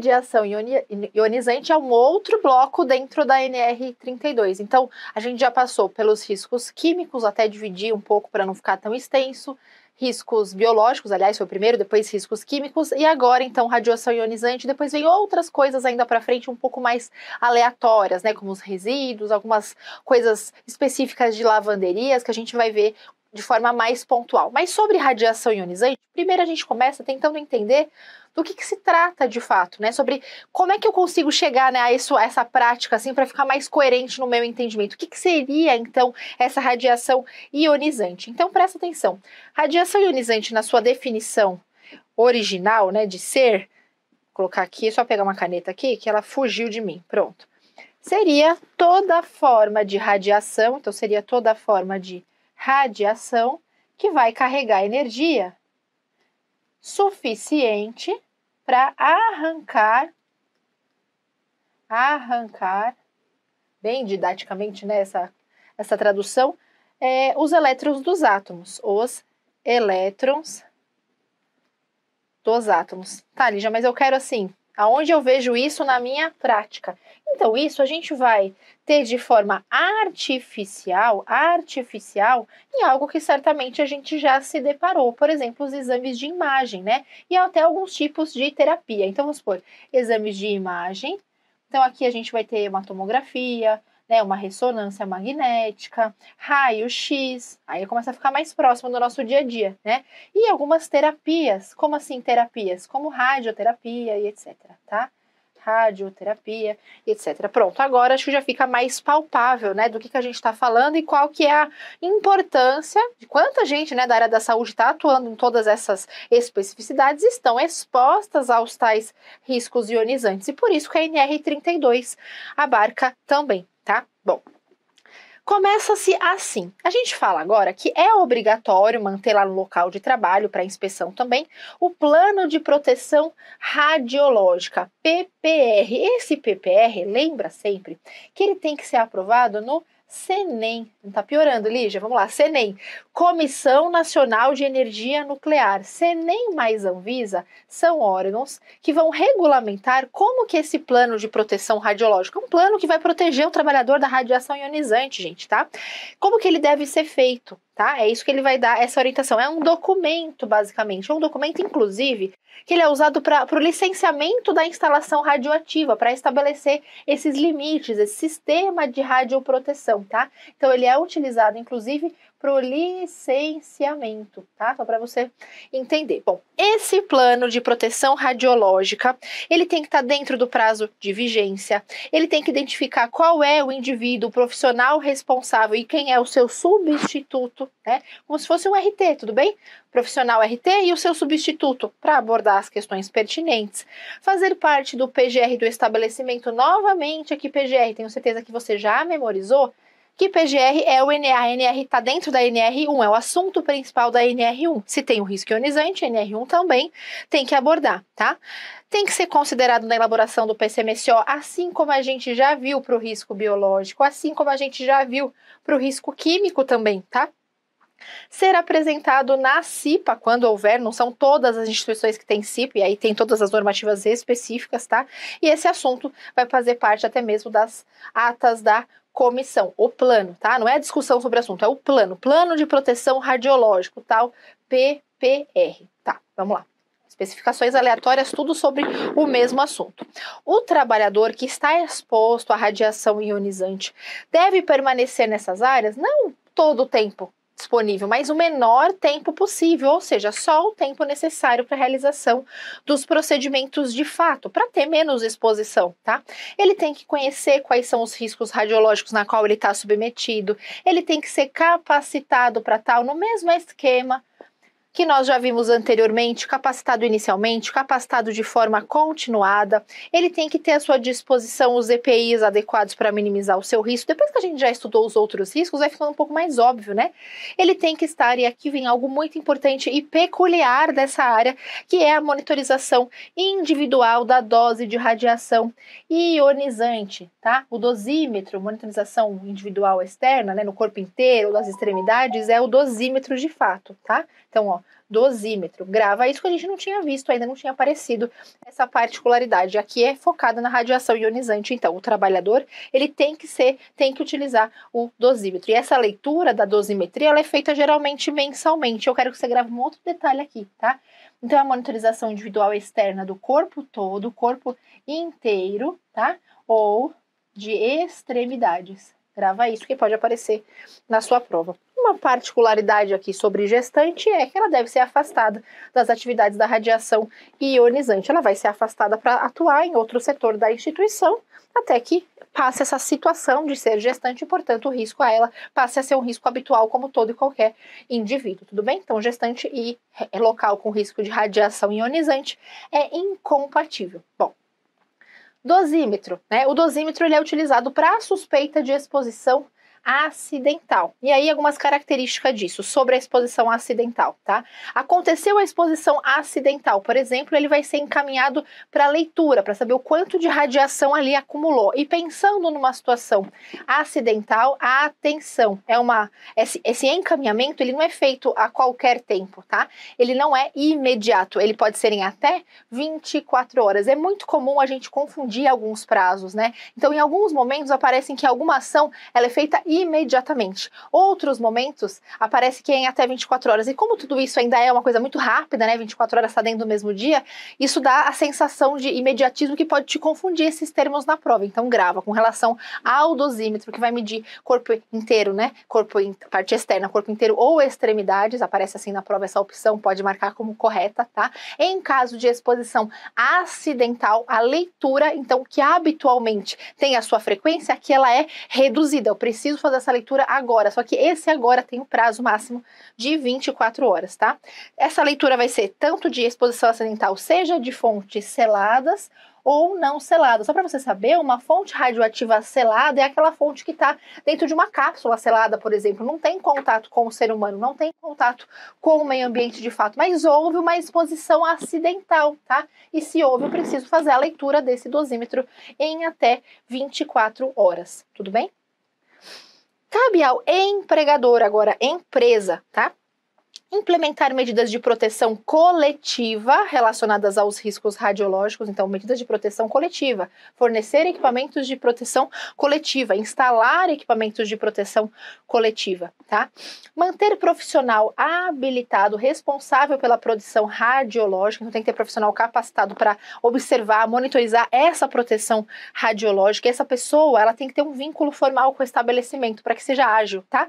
radiação ionizante é um outro bloco dentro da NR32. Então, a gente já passou pelos riscos químicos, até dividir um pouco para não ficar tão extenso, riscos biológicos, aliás, foi o primeiro, depois riscos químicos, e agora então radiação ionizante, depois vem outras coisas ainda para frente um pouco mais aleatórias, né, como os resíduos, algumas coisas específicas de lavanderias que a gente vai ver de forma mais pontual. Mas sobre radiação ionizante, primeiro a gente começa tentando entender do que, que se trata de fato, né? Sobre como é que eu consigo chegar né, a, isso, a essa prática assim para ficar mais coerente no meu entendimento. O que, que seria então essa radiação ionizante? Então presta atenção. Radiação ionizante na sua definição original, né, de ser, colocar aqui, é só pegar uma caneta aqui que ela fugiu de mim. Pronto. Seria toda forma de radiação, então seria toda forma de radiação que vai carregar energia suficiente para arrancar, arrancar, bem didaticamente né, essa, essa tradução, é, os elétrons dos átomos, os elétrons dos átomos. Tá, Lígia, mas eu quero assim, aonde eu vejo isso na minha prática? Então, isso a gente vai ter de forma artificial, artificial, em algo que certamente a gente já se deparou, por exemplo, os exames de imagem, né? E até alguns tipos de terapia. Então, vamos supor, exames de imagem. Então, aqui a gente vai ter uma tomografia, né, uma ressonância magnética, raio-x, aí começa a ficar mais próximo do nosso dia a dia, né? E algumas terapias, como assim terapias? Como radioterapia e etc, tá? radioterapia, etc. Pronto, agora acho que já fica mais palpável, né, do que, que a gente está falando e qual que é a importância de quanta gente, né, da área da saúde está atuando em todas essas especificidades estão expostas aos tais riscos ionizantes e por isso que a NR32 abarca também, tá? Bom, Começa-se assim. A gente fala agora que é obrigatório manter lá no local de trabalho, para inspeção também, o plano de proteção radiológica, PPR. Esse PPR, lembra sempre que ele tem que ser aprovado no CENEM. Não tá piorando, Lígia? Vamos lá, CENEM. Comissão Nacional de Energia Nuclear. CENEM mais Anvisa são órgãos que vão regulamentar como que esse plano de proteção radiológica, um plano que vai proteger o trabalhador da radiação ionizante, gente, tá? Como que ele deve ser feito, tá? É isso que ele vai dar essa orientação. É um documento, basicamente. É um documento, inclusive, que ele é usado para o licenciamento da instalação radioativa, para estabelecer esses limites, esse sistema de radioproteção. Então, tá? Então ele é utilizado, inclusive, para o licenciamento, tá? Só para você entender. Bom, esse plano de proteção radiológica, ele tem que estar tá dentro do prazo de vigência, ele tem que identificar qual é o indivíduo, o profissional responsável e quem é o seu substituto, né? Como se fosse um RT, tudo bem? Profissional RT e o seu substituto para abordar as questões pertinentes. Fazer parte do PGR do estabelecimento novamente aqui PGR, tenho certeza que você já memorizou, que PGR é o NR. A NR está dentro da NR1, é o assunto principal da NR1. Se tem o risco ionizante, a NR1 também tem que abordar, tá? Tem que ser considerado na elaboração do PCMSO, assim como a gente já viu para o risco biológico, assim como a gente já viu para o risco químico também, tá? ser apresentado na CIPA, quando houver, não são todas as instituições que têm CIPA, e aí tem todas as normativas específicas, tá? E esse assunto vai fazer parte até mesmo das atas da comissão, o plano, tá? Não é discussão sobre o assunto, é o plano, plano de proteção radiológico, tal, PPR. Tá, vamos lá. Especificações aleatórias, tudo sobre o mesmo assunto. O trabalhador que está exposto à radiação ionizante deve permanecer nessas áreas? Não todo o tempo, disponível, mas o menor tempo possível, ou seja, só o tempo necessário para a realização dos procedimentos de fato, para ter menos exposição, tá? Ele tem que conhecer quais são os riscos radiológicos na qual ele está submetido, ele tem que ser capacitado para tal, no mesmo esquema que nós já vimos anteriormente, capacitado inicialmente, capacitado de forma continuada. Ele tem que ter à sua disposição os EPIs adequados para minimizar o seu risco. Depois que a gente já estudou os outros riscos, vai ficando um pouco mais óbvio, né? Ele tem que estar, e aqui vem algo muito importante e peculiar dessa área, que é a monitorização individual da dose de radiação ionizante, tá? O dosímetro, monitorização individual externa, né, no corpo inteiro, nas extremidades, é o dosímetro de fato, tá? Então, ó, dosímetro, grava. Isso que a gente não tinha visto, ainda não tinha aparecido essa particularidade. Aqui é focada na radiação ionizante, então o trabalhador, ele tem que ser, tem que utilizar o dosímetro. E essa leitura da dosimetria, ela é feita geralmente mensalmente. Eu quero que você grave um outro detalhe aqui, tá? Então, é a monitorização individual externa do corpo todo, corpo inteiro, tá? Ou de extremidades. Grava isso que pode aparecer na sua prova. Uma particularidade aqui sobre gestante é que ela deve ser afastada das atividades da radiação ionizante. Ela vai ser afastada para atuar em outro setor da instituição até que passe essa situação de ser gestante e, portanto, o risco a ela passe a ser um risco habitual como todo e qualquer indivíduo, tudo bem? Então, gestante e local com risco de radiação ionizante é incompatível. Bom, dosímetro, né? O dosímetro ele é utilizado para suspeita de exposição acidental. E aí algumas características disso sobre a exposição acidental, tá? Aconteceu a exposição acidental, por exemplo, ele vai ser encaminhado para leitura, para saber o quanto de radiação ali acumulou. E pensando numa situação acidental, a atenção é uma esse, esse encaminhamento, ele não é feito a qualquer tempo, tá? Ele não é imediato, ele pode ser em até 24 horas. É muito comum a gente confundir alguns prazos, né? Então, em alguns momentos aparecem que alguma ação ela é feita imediatamente. Outros momentos aparece que é em até 24 horas. E como tudo isso ainda é uma coisa muito rápida, né? 24 horas está dentro do mesmo dia, isso dá a sensação de imediatismo que pode te confundir esses termos na prova. Então grava com relação ao dosímetro, que vai medir corpo inteiro, né? Corpo, parte externa, corpo inteiro ou extremidades, aparece assim na prova essa opção, pode marcar como correta, tá? Em caso de exposição acidental, a leitura, então, que habitualmente tem a sua frequência, aqui ela é reduzida. Eu preciso fazer essa leitura agora, só que esse agora tem um prazo máximo de 24 horas, tá? Essa leitura vai ser tanto de exposição acidental, seja de fontes seladas ou não seladas. Só para você saber, uma fonte radioativa selada é aquela fonte que está dentro de uma cápsula selada, por exemplo. Não tem contato com o ser humano, não tem contato com o meio ambiente de fato, mas houve uma exposição acidental, tá? E se houve, eu preciso fazer a leitura desse dosímetro em até 24 horas. Tudo bem? Cabe ao empregador, agora empresa, tá? implementar medidas de proteção coletiva relacionadas aos riscos radiológicos, então medidas de proteção coletiva, fornecer equipamentos de proteção coletiva, instalar equipamentos de proteção coletiva, tá? Manter profissional habilitado responsável pela produção radiológica, então tem que ter profissional capacitado para observar, monitorizar essa proteção radiológica. Essa pessoa, ela tem que ter um vínculo formal com o estabelecimento para que seja ágil, tá?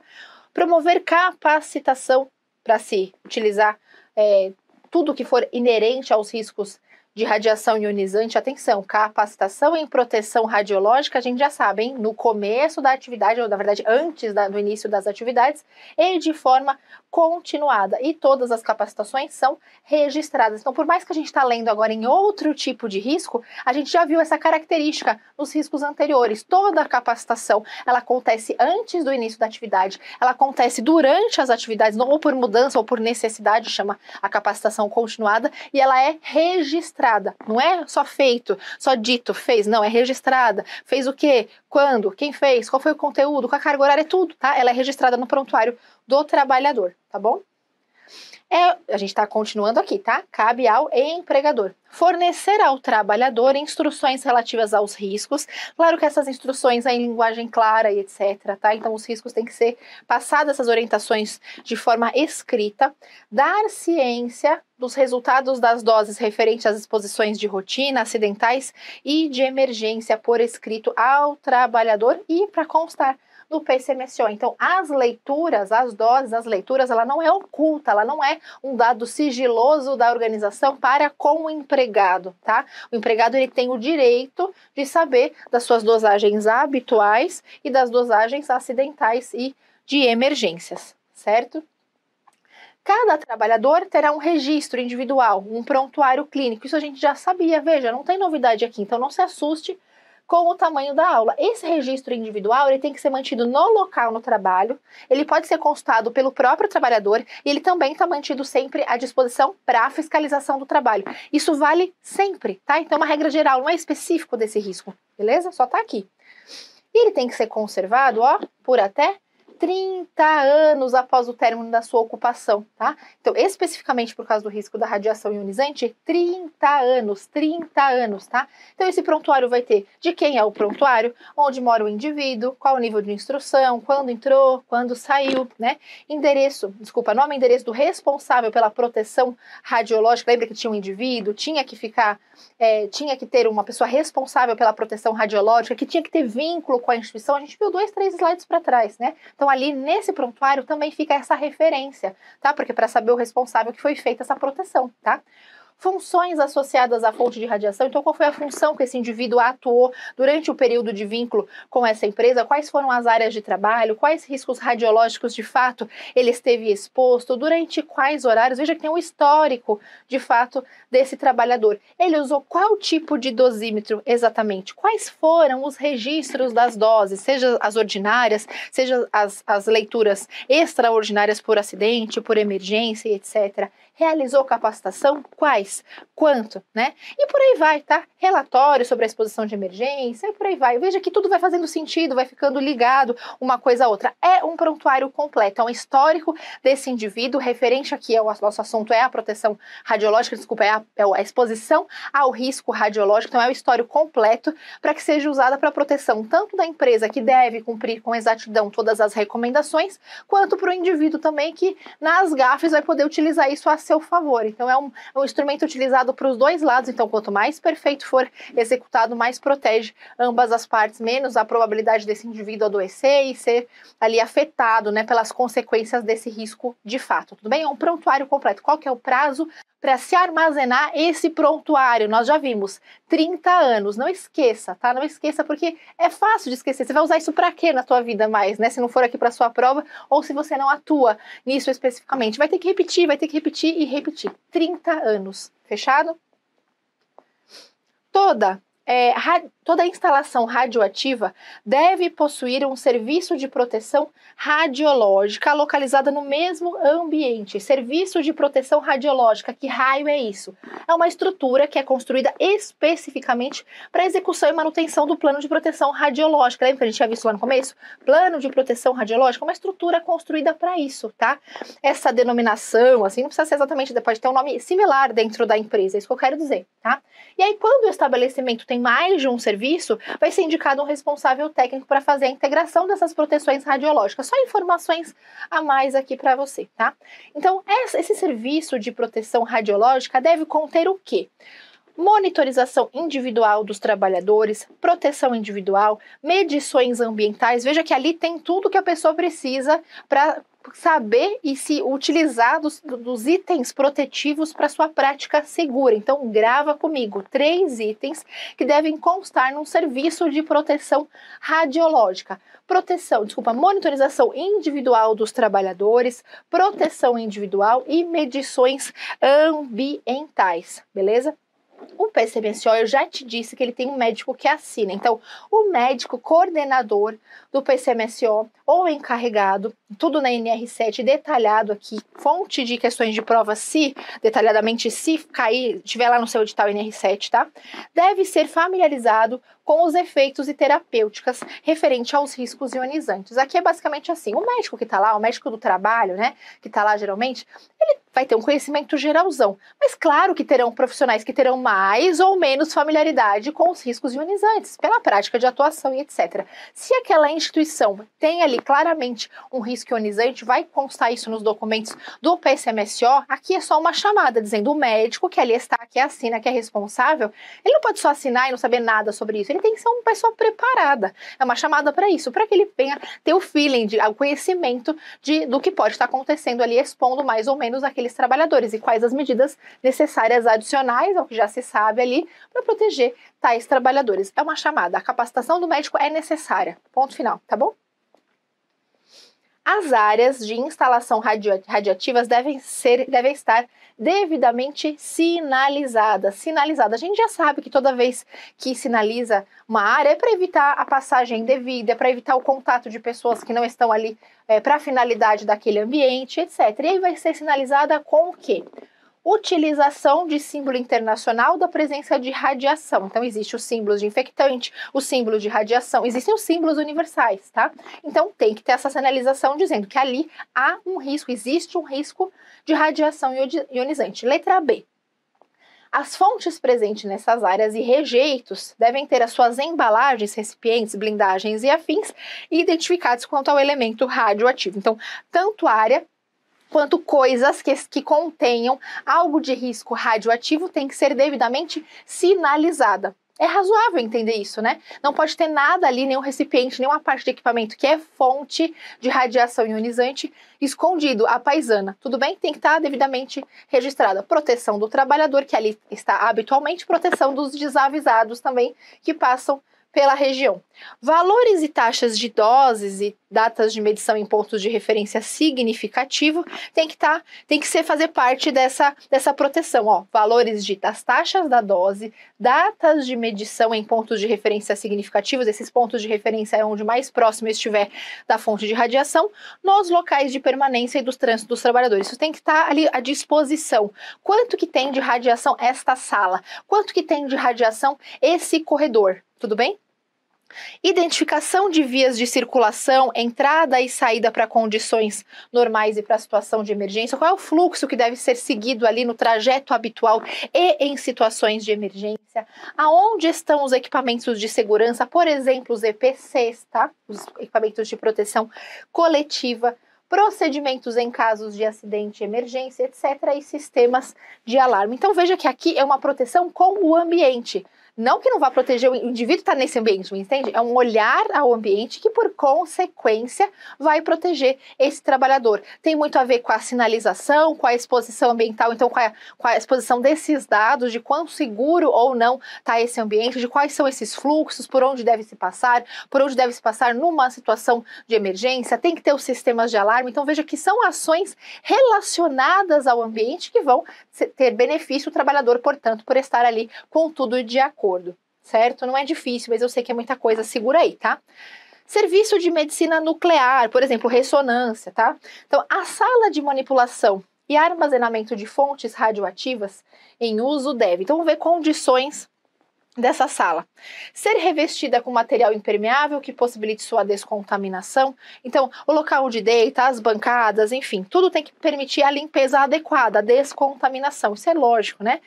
Promover capacitação para se utilizar é, tudo que for inerente aos riscos de radiação ionizante, atenção, capacitação em proteção radiológica, a gente já sabe, hein? no começo da atividade, ou na verdade antes da, do início das atividades, e de forma continuada. E todas as capacitações são registradas. Então, por mais que a gente está lendo agora em outro tipo de risco, a gente já viu essa característica nos riscos anteriores. Toda a capacitação, ela acontece antes do início da atividade, ela acontece durante as atividades, ou por mudança ou por necessidade, chama a capacitação continuada, e ela é registrada registrada. Não é só feito, só dito, fez. Não, é registrada. Fez o quê? Quando? Quem fez? Qual foi o conteúdo? Com a carga horária? É tudo, tá? Ela é registrada no prontuário do trabalhador, tá bom? É, a gente está continuando aqui, tá? Cabe ao empregador fornecer ao trabalhador instruções relativas aos riscos. Claro que essas instruções em linguagem clara e etc, tá? Então os riscos têm que ser passadas essas orientações de forma escrita, dar ciência dos resultados das doses referentes às exposições de rotina, acidentais e de emergência por escrito ao trabalhador e para constar do PCMSO. Então, as leituras, as doses, as leituras, ela não é oculta, ela não é um dado sigiloso da organização para com o empregado, tá? O empregado ele tem o direito de saber das suas dosagens habituais e das dosagens acidentais e de emergências, certo? Cada trabalhador terá um registro individual, um prontuário clínico. Isso a gente já sabia, veja, não tem novidade aqui, então não se assuste com o tamanho da aula. Esse registro individual ele tem que ser mantido no local no trabalho, ele pode ser consultado pelo próprio trabalhador e ele também está mantido sempre à disposição para a fiscalização do trabalho. Isso vale sempre, tá? Então, uma regra geral, não é específico desse risco, beleza? Só está aqui. E ele tem que ser conservado, ó, por até 30 anos após o término da sua ocupação, tá? Então, especificamente por causa do risco da radiação ionizante, 30 anos, 30 anos, tá? Então, esse prontuário vai ter de quem é o prontuário, onde mora o indivíduo, qual o nível de instrução, quando entrou, quando saiu, né? Endereço, desculpa, nome e endereço do responsável pela proteção radiológica. Lembra que tinha um indivíduo, tinha que ficar, é, tinha que ter uma pessoa responsável pela proteção radiológica, que tinha que ter vínculo com a instituição. A gente viu dois, três slides para trás, né? Então, então, ali nesse prontuário também fica essa referência, tá? Porque para saber o responsável que foi feita essa proteção, tá? funções associadas à fonte de radiação. Então, qual foi a função que esse indivíduo atuou durante o período de vínculo com essa empresa? Quais foram as áreas de trabalho? Quais riscos radiológicos de fato ele esteve exposto? Durante quais horários? Veja que tem um histórico de fato desse trabalhador. Ele usou qual tipo de dosímetro exatamente? Quais foram os registros das doses, seja as ordinárias, seja as, as leituras extraordinárias por acidente, por emergência, etc. Realizou capacitação? Quais? Quanto? Né? E por aí vai, tá? Relatório sobre a exposição de emergência e por aí vai. Veja que tudo vai fazendo sentido, vai ficando ligado uma coisa a outra. É um prontuário completo, é um histórico desse indivíduo, referente aqui ao nosso assunto é a proteção radiológica, desculpa, é a, é a exposição ao risco radiológico, então é o histórico completo para que seja usada para proteção tanto da empresa que deve cumprir com exatidão todas as recomendações, quanto para o indivíduo também que nas gafes vai poder utilizar isso a seu favor. Então, é um, é um instrumento utilizado para os dois lados. Então, quanto mais perfeito for executado, mais protege ambas as partes, menos a probabilidade desse indivíduo adoecer e ser ali afetado né, pelas consequências desse risco de fato. Tudo bem? É um prontuário completo. Qual que é o prazo para se armazenar esse prontuário. Nós já vimos 30 anos. Não esqueça, tá? Não esqueça porque é fácil de esquecer. Você vai usar isso para quê na tua vida mais, né? Se não for aqui para sua prova ou se você não atua nisso especificamente, vai ter que repetir, vai ter que repetir e repetir. 30 anos. Fechado? Toda é, toda instalação radioativa deve possuir um serviço de proteção radiológica localizada no mesmo ambiente. Serviço de proteção radiológica, que raio é isso? É uma estrutura que é construída especificamente para execução e manutenção do plano de proteção radiológica. Lembra que a gente tinha visto lá no começo? Plano de proteção radiológica, uma estrutura construída para isso, tá? Essa denominação, assim, não precisa ser exatamente, pode ter um nome similar dentro da empresa, é isso que eu quero dizer, tá? E aí, quando o estabelecimento tem tem mais de um serviço, vai ser indicado um responsável técnico para fazer a integração dessas proteções radiológicas. Só informações a mais aqui para você, tá? Então, esse serviço de proteção radiológica deve conter o quê? monitorização individual dos trabalhadores, proteção individual, medições ambientais. Veja que ali tem tudo que a pessoa precisa para saber e se utilizar dos, dos itens protetivos para sua prática segura. Então, grava comigo três itens que devem constar num serviço de proteção radiológica. Proteção, desculpa, monitorização individual dos trabalhadores, proteção individual e medições ambientais, beleza? O PCMSO, eu já te disse que ele tem um médico que assina. Então, o médico coordenador do PCMSO ou encarregado, tudo na NR7 detalhado aqui, fonte de questões de prova, se detalhadamente, se cair, tiver lá no seu edital NR7, tá? Deve ser familiarizado com os efeitos e terapêuticas referente aos riscos ionizantes. Aqui é basicamente assim: o médico que está lá, o médico do trabalho, né, que está lá geralmente, ele vai ter um conhecimento geralzão. Mas claro que terão profissionais que terão mais ou menos familiaridade com os riscos ionizantes, pela prática de atuação e etc. Se aquela instituição tem ali claramente um risco ionizante, vai constar isso nos documentos do PSMSO, aqui é só uma chamada dizendo o médico que ali está, que assina, que é responsável, ele não pode só assinar e não saber nada sobre isso ele tem que ser uma pessoa preparada. É uma chamada para isso, para que ele tenha ter o feeling, de, ah, o conhecimento de, do que pode estar acontecendo ali, expondo mais ou menos aqueles trabalhadores e quais as medidas necessárias adicionais ao que já se sabe ali para proteger tais trabalhadores. É uma chamada. A capacitação do médico é necessária. Ponto final, tá bom? as áreas de instalação radio, radioativas devem, ser, devem estar devidamente sinalizadas. Sinalizada. A gente já sabe que toda vez que sinaliza uma área é para evitar a passagem indevida, é para evitar o contato de pessoas que não estão ali é, eh, para a finalidade daquele ambiente, etc. E aí vai ser sinalizada com o quê? utilização de símbolo internacional da presença de radiação. Então, existe o símbolo de infectante, o símbolo de radiação, existem os símbolos universais, tá? Então, tem que ter essa sinalização dizendo que ali há um risco, existe um risco de radiação ionizante. Letra B. As fontes presentes nessas áreas e rejeitos devem ter as suas embalagens, recipientes, blindagens e afins identificados quanto ao elemento radioativo. Então, tanto a área quanto coisas que, que contenham algo de risco radioativo tem que ser devidamente sinalizada. É razoável entender isso, né? Não pode ter nada ali, nenhum recipiente, nenhuma parte de equipamento que é fonte de radiação ionizante escondido, a paisana. Tudo bem? Tem que estar devidamente registrada. Proteção do trabalhador, que ali está habitualmente, proteção dos desavisados também que passam pela região. Valores e taxas de doses e datas de medição em pontos de referência significativo, tem que tá, tem que ser fazer parte dessa, dessa proteção, ó, valores de taxas da dose, datas de medição em pontos de referência significativos, esses pontos de referência é onde mais próximo estiver da fonte de radiação, nos locais de permanência e dos trânsitos dos trabalhadores. Isso tem que estar tá ali à disposição. Quanto que tem de radiação esta sala? Quanto que tem de radiação esse corredor? Tudo bem? identificação de vias de circulação, entrada e saída para condições normais e para situação de emergência, qual é o fluxo que deve ser seguido ali no trajeto habitual e em situações de emergência, aonde estão os equipamentos de segurança, por exemplo, os EPCs, tá? Os equipamentos de proteção coletiva, procedimentos em casos de acidente, emergência, etc., e sistemas de alarme. Então veja que aqui é uma proteção com o ambiente. Não que não vá proteger o indivíduo está nesse ambiente, me entende? É um olhar ao ambiente que, por consequência, vai proteger esse trabalhador. Tem muito a ver com a sinalização, com a exposição ambiental, então com a, com a exposição desses dados, de quão seguro ou não está esse ambiente, de quais são esses fluxos, por onde deve se passar, por onde deve se passar numa situação de emergência, tem que ter os sistemas de alarme. Então veja que são ações relacionadas ao ambiente que vão ter benefício o trabalhador, portanto, por estar ali com tudo de acordo acordo, certo? Não é difícil, mas eu sei que é muita coisa, segura aí, tá? Serviço de medicina nuclear, por exemplo, ressonância, tá? Então, a sala de manipulação e armazenamento de fontes radioativas em uso deve. Então, vamos ver condições dessa sala. Ser revestida com material impermeável que possibilite sua descontaminação. Então, o local de deita, as bancadas, enfim, tudo tem que permitir a limpeza adequada, a descontaminação. Isso é lógico, né?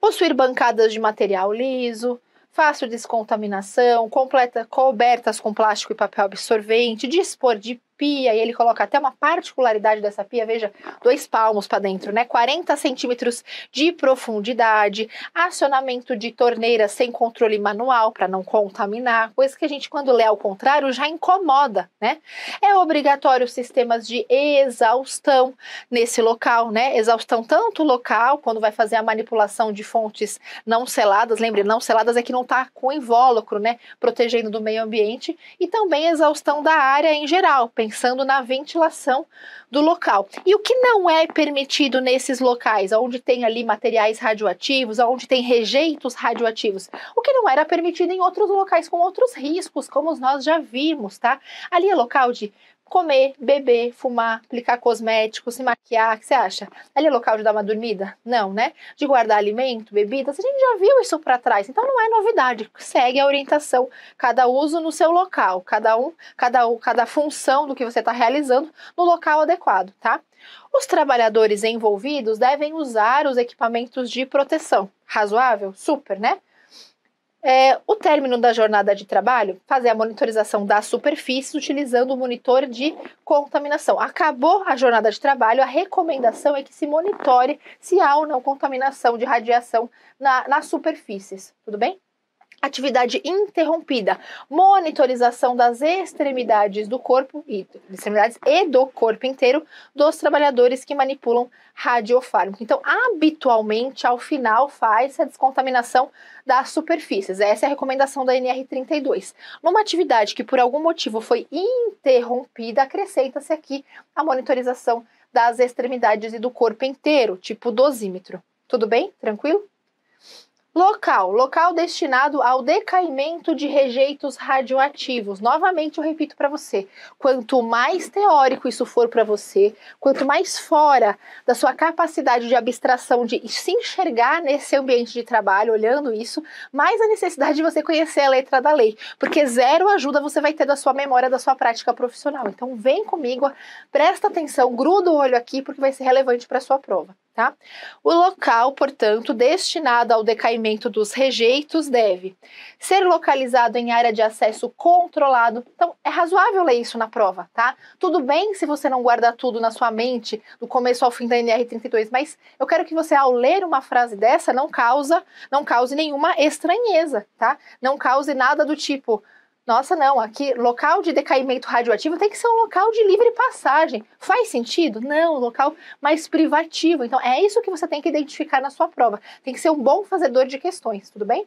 possuir bancadas de material liso, fácil descontaminação, completa, cobertas com plástico e papel absorvente, dispor de pia e ele coloca até uma particularidade dessa pia, veja, dois palmos para dentro, né? 40 centímetros de profundidade, acionamento de torneira sem controle manual para não contaminar, coisa que a gente, quando lê ao contrário, já incomoda, né? É obrigatório sistemas de exaustão nesse local, né? Exaustão tanto local, quando vai fazer a manipulação de fontes não seladas, lembre, não seladas é que não está com invólucro, né? Protegendo do meio ambiente, e também exaustão da área em geral, pensando na ventilação do local. E o que não é permitido nesses locais, onde tem ali materiais radioativos, onde tem rejeitos radioativos? O que não era permitido em outros locais com outros riscos, como nós já vimos, tá? Ali é local de comer, beber, fumar, aplicar cosméticos, se maquiar, o que você acha? Ali é local de dar uma dormida? Não, né? De guardar alimento, bebidas, a gente já viu isso para trás, então não é novidade. Segue a orientação, cada uso no seu local, cada um, cada um, cada função do que você está realizando no local adequado, tá? Os trabalhadores envolvidos devem usar os equipamentos de proteção. Razoável? Super, né? É, o término da jornada de trabalho, fazer a monitorização da superfície utilizando o monitor de contaminação. Acabou a jornada de trabalho, a recomendação é que se monitore se há ou não contaminação de radiação na, nas superfícies, tudo bem? atividade interrompida, monitorização das extremidades do corpo e extremidades e do corpo inteiro dos trabalhadores que manipulam radiofármaco. Então, habitualmente, ao final faz a descontaminação das superfícies. Essa é a recomendação da NR32. Numa atividade que por algum motivo foi interrompida, acrescenta-se aqui a monitorização das extremidades e do corpo inteiro, tipo dosímetro. Tudo bem? Tranquilo? Local, local destinado ao decaimento de rejeitos radioativos. Novamente eu repito para você, quanto mais teórico isso for para você, quanto mais fora da sua capacidade de abstração de se enxergar nesse ambiente de trabalho, olhando isso, mais a necessidade de você conhecer a letra da lei, porque zero ajuda você vai ter da sua memória, da sua prática profissional. Então vem comigo, presta atenção, gruda o olho aqui porque vai ser relevante para sua prova. Tá? O local, portanto, destinado ao decaimento dos rejeitos deve ser localizado em área de acesso controlado. Então, é razoável ler isso na prova, tá? Tudo bem se você não guarda tudo na sua mente, do começo ao fim da NR32, mas eu quero que você, ao ler uma frase dessa, não causa, não cause nenhuma estranheza, tá? Não cause nada do tipo, nossa, não, aqui local de decaimento radioativo tem que ser um local de livre passagem. Faz sentido? Não, local mais privativo. Então, é isso que você tem que identificar na sua prova. Tem que ser um bom fazedor de questões, tudo bem?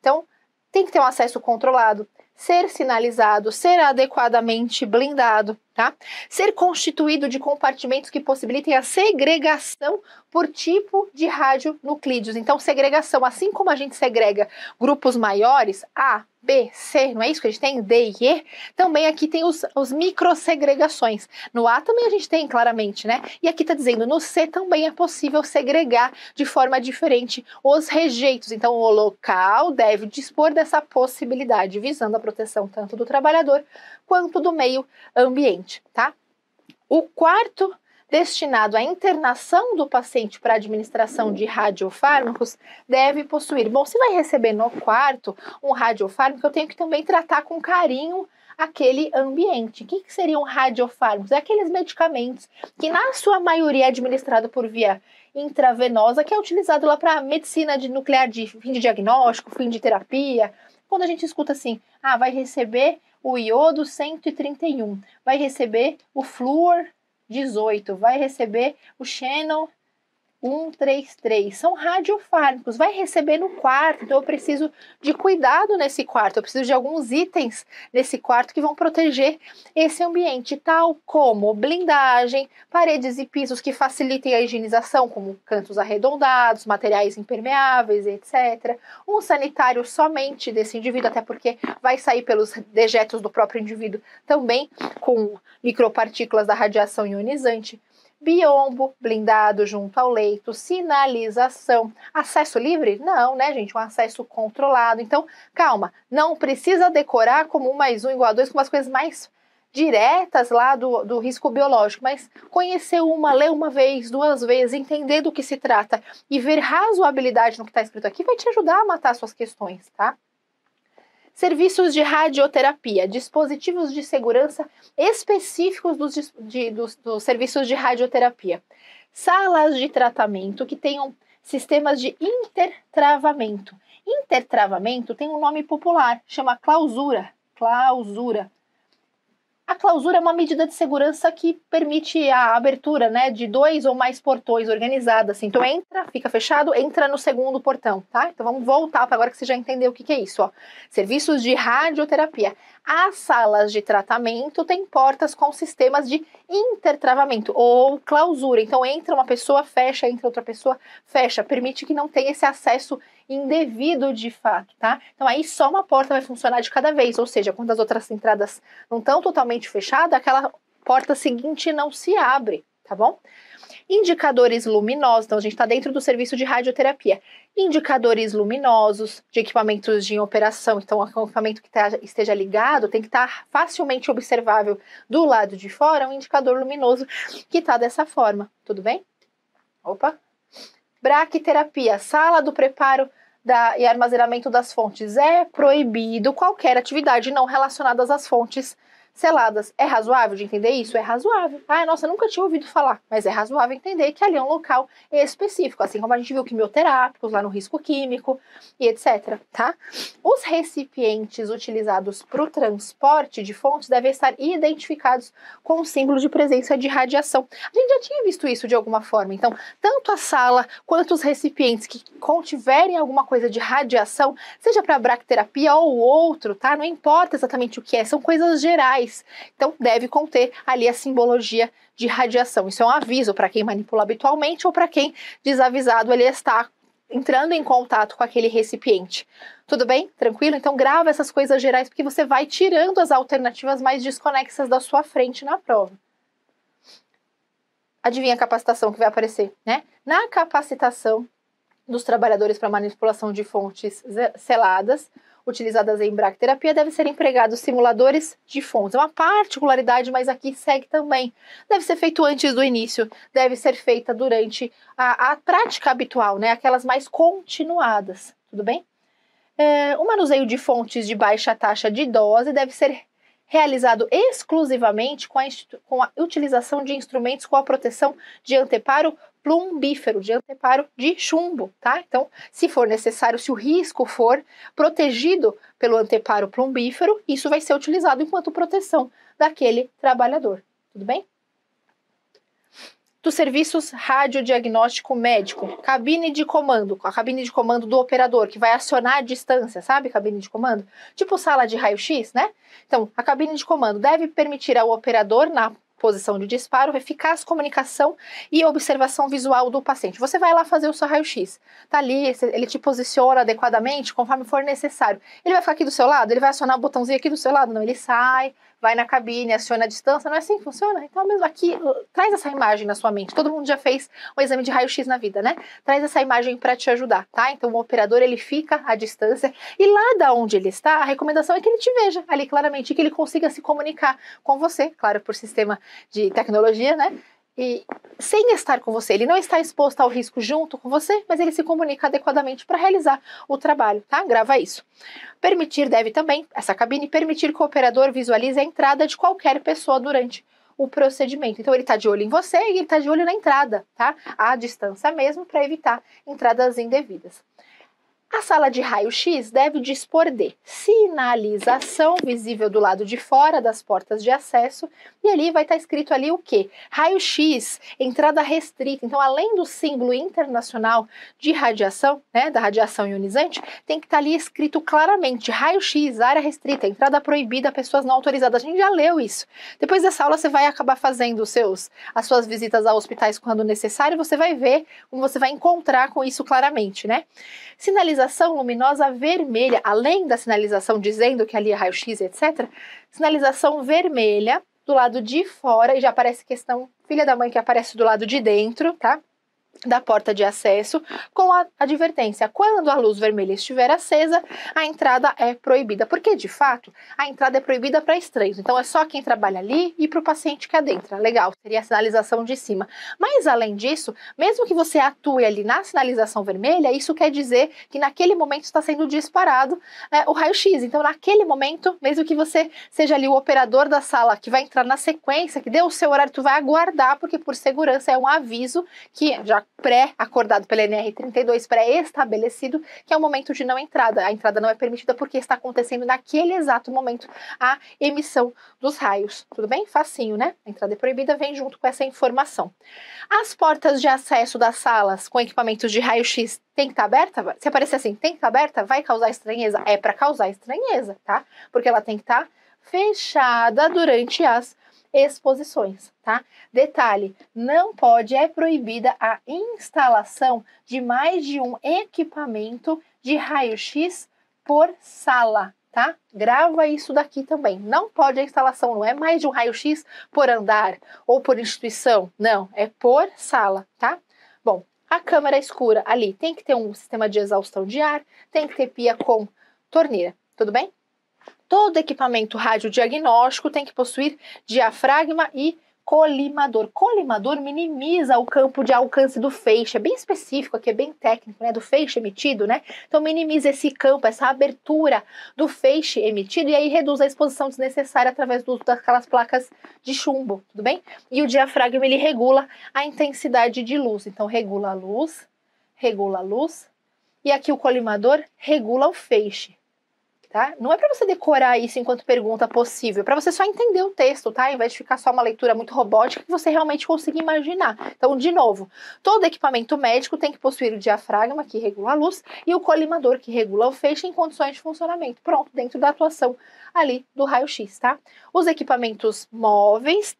Então, tem que ter um acesso controlado, ser sinalizado, ser adequadamente blindado. Tá? Ser constituído de compartimentos que possibilitem a segregação por tipo de radionuclídeos. Então, segregação, assim como a gente segrega grupos maiores, A, B, C, não é isso que a gente tem? D e E. Também aqui tem os, os microsegregações. No A também a gente tem, claramente, né? E aqui está dizendo, no C também é possível segregar de forma diferente os rejeitos. Então, o local deve dispor dessa possibilidade, visando a proteção tanto do trabalhador quanto do meio ambiente paciente, tá? O quarto, destinado à internação do paciente para administração de radiofármacos, deve possuir. Bom, se vai receber no quarto um radiofármaco, eu tenho que também tratar com carinho aquele ambiente. O que, que seriam radiofármacos? É aqueles medicamentos que, na sua maioria, é administrado por via intravenosa, que é utilizado lá para medicina de nuclear de fim de diagnóstico, fim de terapia. Quando a gente escuta assim, ah, vai receber o iodo 131, vai receber o flúor 18, vai receber o xenon 133. São radiofármacos. Vai receber no quarto, então eu preciso de cuidado nesse quarto. Eu preciso de alguns itens nesse quarto que vão proteger esse ambiente, tal como blindagem, paredes e pisos que facilitem a higienização, como cantos arredondados, materiais impermeáveis, etc. Um sanitário somente desse indivíduo, até porque vai sair pelos dejetos do próprio indivíduo também com micropartículas da radiação ionizante biombo, blindado junto ao leito, sinalização. Acesso livre? Não, né, gente? Um acesso controlado. Então, calma, não precisa decorar como um mais um igual a dois, com umas coisas mais diretas lá do, do risco biológico, mas conhecer uma, ler uma vez, duas vezes, entender do que se trata e ver razoabilidade no que está escrito aqui vai te ajudar a matar suas questões, tá? serviços de radioterapia, dispositivos de segurança específicos dos, de, dos, dos serviços de radioterapia, salas de tratamento que tenham sistemas de intertravamento. Intertravamento tem um nome popular, chama clausura. Clausura. A clausura é uma medida de segurança que permite a abertura né, de dois ou mais portões organizados. Assim. Então entra, fica fechado, entra no segundo portão, tá? Então vamos voltar para agora que você já entendeu o que, que é isso. Ó. Serviços de radioterapia. As salas de tratamento têm portas com sistemas de intertravamento ou clausura. Então entra uma pessoa, fecha, entra outra pessoa, fecha. Permite que não tenha esse acesso indevido de fato, tá? Então aí só uma porta vai funcionar de cada vez, ou seja, quando as outras entradas não estão totalmente fechadas, aquela porta seguinte não se abre, tá bom? Indicadores luminosos, então a gente está dentro do serviço de radioterapia. Indicadores luminosos de equipamentos de operação, então o equipamento que tá, esteja ligado tem que estar tá facilmente observável do lado de fora, um indicador luminoso que está dessa forma, tudo bem? Opa! Braquiterapia, sala do preparo da, e armazenamento das fontes. É proibido qualquer atividade não relacionada às fontes seladas. É razoável de entender isso? É razoável. Ah, nossa, nunca tinha ouvido falar. Mas é razoável entender que ali é um local específico, assim como a gente viu quimioterápicos lá no risco químico e etc, tá? Os recipientes utilizados para o transporte de fontes devem estar identificados com o símbolo de presença de radiação. A gente já tinha visto isso de alguma forma, então, tanto a sala quanto os recipientes que contiverem alguma coisa de radiação, seja para bracterapia ou outro, tá? Não importa exatamente o que é, são coisas gerais então deve conter ali a simbologia de radiação. Isso é um aviso para quem manipula habitualmente ou para quem desavisado ele está entrando em contato com aquele recipiente. Tudo bem? Tranquilo? Então grava essas coisas gerais porque você vai tirando as alternativas mais desconexas da sua frente na prova. Adivinha a capacitação que vai aparecer, né? Na capacitação dos trabalhadores para manipulação de fontes seladas, utilizadas em bracterapia devem ser empregados simuladores de fontes. É uma particularidade, mas aqui segue também. Deve ser feito antes do início, deve ser feita durante a, a prática habitual, né? Aquelas mais continuadas, tudo bem? É, o manuseio de fontes de baixa taxa de dose deve ser realizado exclusivamente com a, com a utilização de instrumentos com a proteção de anteparo plumbífero, de anteparo de chumbo, tá? Então, se for necessário, se o risco for protegido pelo anteparo plumbífero, isso vai ser utilizado enquanto proteção daquele trabalhador, tudo bem? Dos serviços radiodiagnóstico médico, cabine de comando, a cabine de comando do operador, que vai acionar a distância, sabe? Cabine de comando, tipo sala de raio-x, né? Então, a cabine de comando deve permitir ao operador, na posição de disparo, eficaz comunicação e observação visual do paciente. Você vai lá fazer o seu raio-x, tá ali, ele te posiciona adequadamente conforme for necessário. Ele vai ficar aqui do seu lado? Ele vai acionar o botãozinho aqui do seu lado? Não, ele sai, vai na cabine, aciona a distância, não é assim que funciona? Então, mesmo aqui, traz essa imagem na sua mente. Todo mundo já fez um exame de raio-x na vida, né? Traz essa imagem para te ajudar, tá? Então, o operador, ele fica à distância e lá da onde ele está, a recomendação é que ele te veja ali claramente e que ele consiga se comunicar com você, claro, por sistema de tecnologia, né? e sem estar com você. Ele não está exposto ao risco junto com você, mas ele se comunica adequadamente para realizar o trabalho, tá? Grava isso. Permitir deve também, essa cabine, permitir que o operador visualize a entrada de qualquer pessoa durante o procedimento. Então ele está de olho em você e ele está de olho na entrada, tá? À distância mesmo, para evitar entradas indevidas. A sala de raio-x deve dispor de sinalização visível do lado de fora das portas de acesso e ali vai estar tá escrito ali o que? Raio-x, entrada restrita. Então, além do símbolo internacional de radiação, né, da radiação ionizante, tem que estar tá ali escrito claramente raio-x, área restrita, entrada proibida, pessoas não autorizadas. A gente já leu isso. Depois dessa aula você vai acabar fazendo seus, as suas visitas a hospitais quando necessário, você vai ver como você vai encontrar com isso claramente, né? Sinalização sinalização luminosa vermelha, além da sinalização dizendo que ali é raio-x, etc., sinalização vermelha do lado de fora, e já aparece questão filha da mãe que aparece do lado de dentro, tá? da porta de acesso com a advertência: quando a luz vermelha estiver acesa, a entrada é proibida. Porque, de fato, a entrada é proibida para estranhos. Então, é só quem trabalha ali e para o paciente que adentra. Legal, seria a sinalização de cima. Mas, além disso, mesmo que você atue ali na sinalização vermelha, isso quer dizer que naquele momento está sendo disparado é, o raio-x. Então, naquele momento, mesmo que você seja ali o operador da sala que vai entrar na sequência, que deu o seu horário, tu vai aguardar, porque por segurança é um aviso que já pré-acordado pela NR32, pré-estabelecido, que é o momento de não entrada. A entrada não é permitida porque está acontecendo naquele exato momento a emissão dos raios. Tudo bem? Facinho, né? A entrada é proibida vem junto com essa informação. As portas de acesso das salas com equipamentos de raio-x tem que estar tá aberta? Se aparecer assim, tem que estar tá aberta, vai causar estranheza? É para causar estranheza, tá? Porque ela tem que estar tá fechada durante as exposições, tá? Detalhe, não pode, é proibida a instalação de mais de um equipamento de raio-x por sala, tá? Grava isso daqui também. Não pode a instalação, não é mais de um raio-x por andar ou por instituição, não, é por sala, tá? Bom, a câmera escura ali tem que ter um sistema de exaustão de ar, tem que ter pia com torneira, tudo bem? Todo equipamento radiodiagnóstico tem que possuir diafragma e colimador. Colimador minimiza o campo de alcance do feixe, é bem específico aqui, é bem técnico, né, do feixe emitido, né? Então minimiza esse campo, essa abertura do feixe emitido e aí reduz a exposição desnecessária através do uso daquelas placas de chumbo, tudo bem? E o diafragma ele regula a intensidade de luz, então regula a luz, regula a luz, e aqui o colimador regula o feixe tá? Não é para você decorar isso enquanto pergunta possível, é para você só entender o texto, tá? Em vez de ficar só uma leitura muito robótica que você realmente consiga imaginar. Então, de novo, todo equipamento médico tem que possuir o diafragma, que regula a luz, e o colimador, que regula o feixe em condições de funcionamento. Pronto, dentro da atuação ali do raio-x, tá? Os equipamentos móveis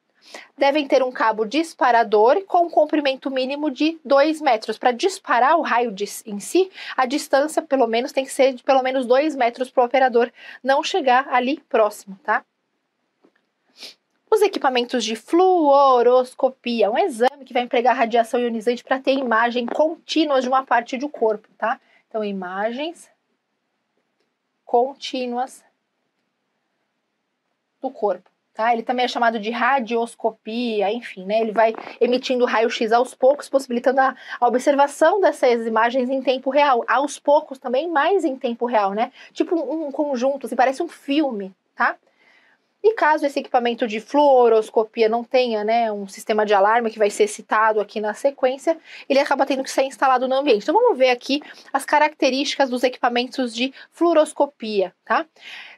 devem ter um cabo disparador com um comprimento mínimo de 2 metros. Para disparar o raio de, em si, a distância pelo menos tem que ser de pelo menos 2 metros para o operador não chegar ali próximo, tá? Os equipamentos de fluoroscopia, um exame que vai empregar radiação ionizante para ter imagem contínua de uma parte do corpo, tá? Então, imagens contínuas do corpo. Tá? Ele também é chamado de radioscopia, enfim, né? Ele vai emitindo raio-x aos poucos, possibilitando a, a, observação dessas imagens em tempo real, aos poucos também, mais em tempo real, né? Tipo um, um conjunto, assim, parece um filme, tá? E caso esse equipamento de fluoroscopia não tenha né, um sistema de alarme que vai ser citado aqui na sequência, ele acaba tendo que ser instalado no ambiente. Então vamos ver aqui as características dos equipamentos de fluoroscopia, tá?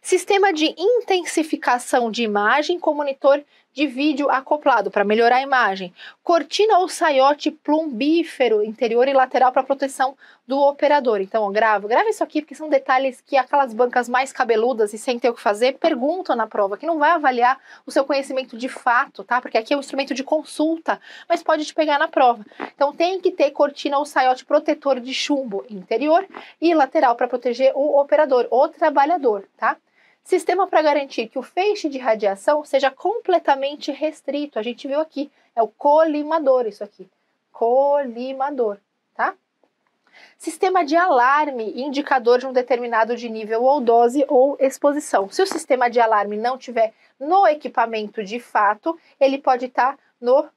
Sistema de intensificação de imagem com monitor de vídeo acoplado para melhorar a imagem, cortina ou saiote plumbífero interior e lateral para proteção do operador. Então, grava, grava isso aqui porque são detalhes que aquelas bancas mais cabeludas e sem ter o que fazer perguntam na prova, que não vai avaliar o seu conhecimento de fato, tá? Porque aqui é um instrumento de consulta, mas pode te pegar na prova. Então, tem que ter cortina ou saiote protetor de chumbo interior e lateral para proteger o operador, o trabalhador, tá? Sistema para garantir que o feixe de radiação seja completamente restrito. A gente viu aqui, é o colimador isso aqui. Colimador, tá? Sistema de alarme, indicador de um determinado de nível ou dose ou exposição. Se o sistema de alarme não tiver no equipamento de fato, ele pode estar tá no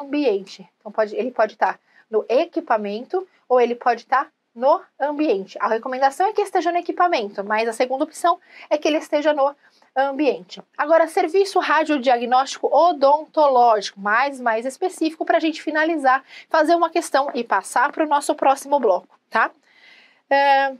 ambiente. Então pode, ele pode estar tá no equipamento ou ele pode estar tá no ambiente. A recomendação é que esteja no equipamento, mas a segunda opção é que ele esteja no ambiente. Agora, serviço radiodiagnóstico odontológico, mais, mais específico, para a gente finalizar, fazer uma questão e passar para o nosso próximo bloco, tá? É,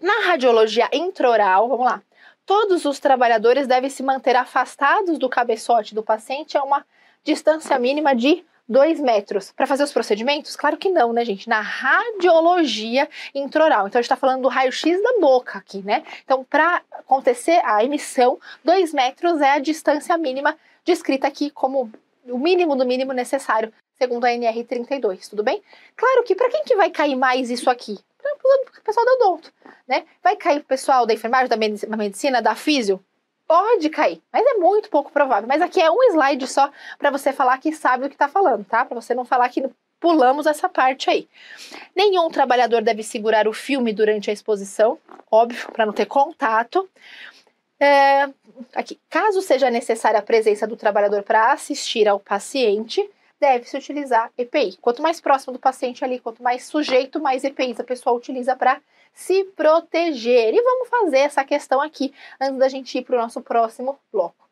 na radiologia intraoral, vamos lá, todos os trabalhadores devem se manter afastados do cabeçote do paciente a uma distância mínima de dois metros para fazer os procedimentos? Claro que não, né, gente? Na radiologia introral. Então, a gente está falando do raio-x da boca aqui, né? Então, para acontecer a emissão, dois metros é a distância mínima descrita aqui como o mínimo do mínimo necessário, segundo a NR32, tudo bem? Claro que para quem que vai cair mais isso aqui? Para o pessoal do odonto, né? Vai cair o pessoal da enfermagem, da medicina, da físio? pode cair, mas é muito pouco provável. Mas aqui é um slide só para você falar que sabe o que está falando, tá? Para você não falar que pulamos essa parte aí. Nenhum trabalhador deve segurar o filme durante a exposição, óbvio, para não ter contato. É, aqui, caso seja necessária a presença do trabalhador para assistir ao paciente, deve-se utilizar EPI. Quanto mais próximo do paciente ali, quanto mais sujeito, mais EPIs a pessoa utiliza para se proteger. E vamos fazer essa questão aqui antes da gente ir para o nosso próximo bloco.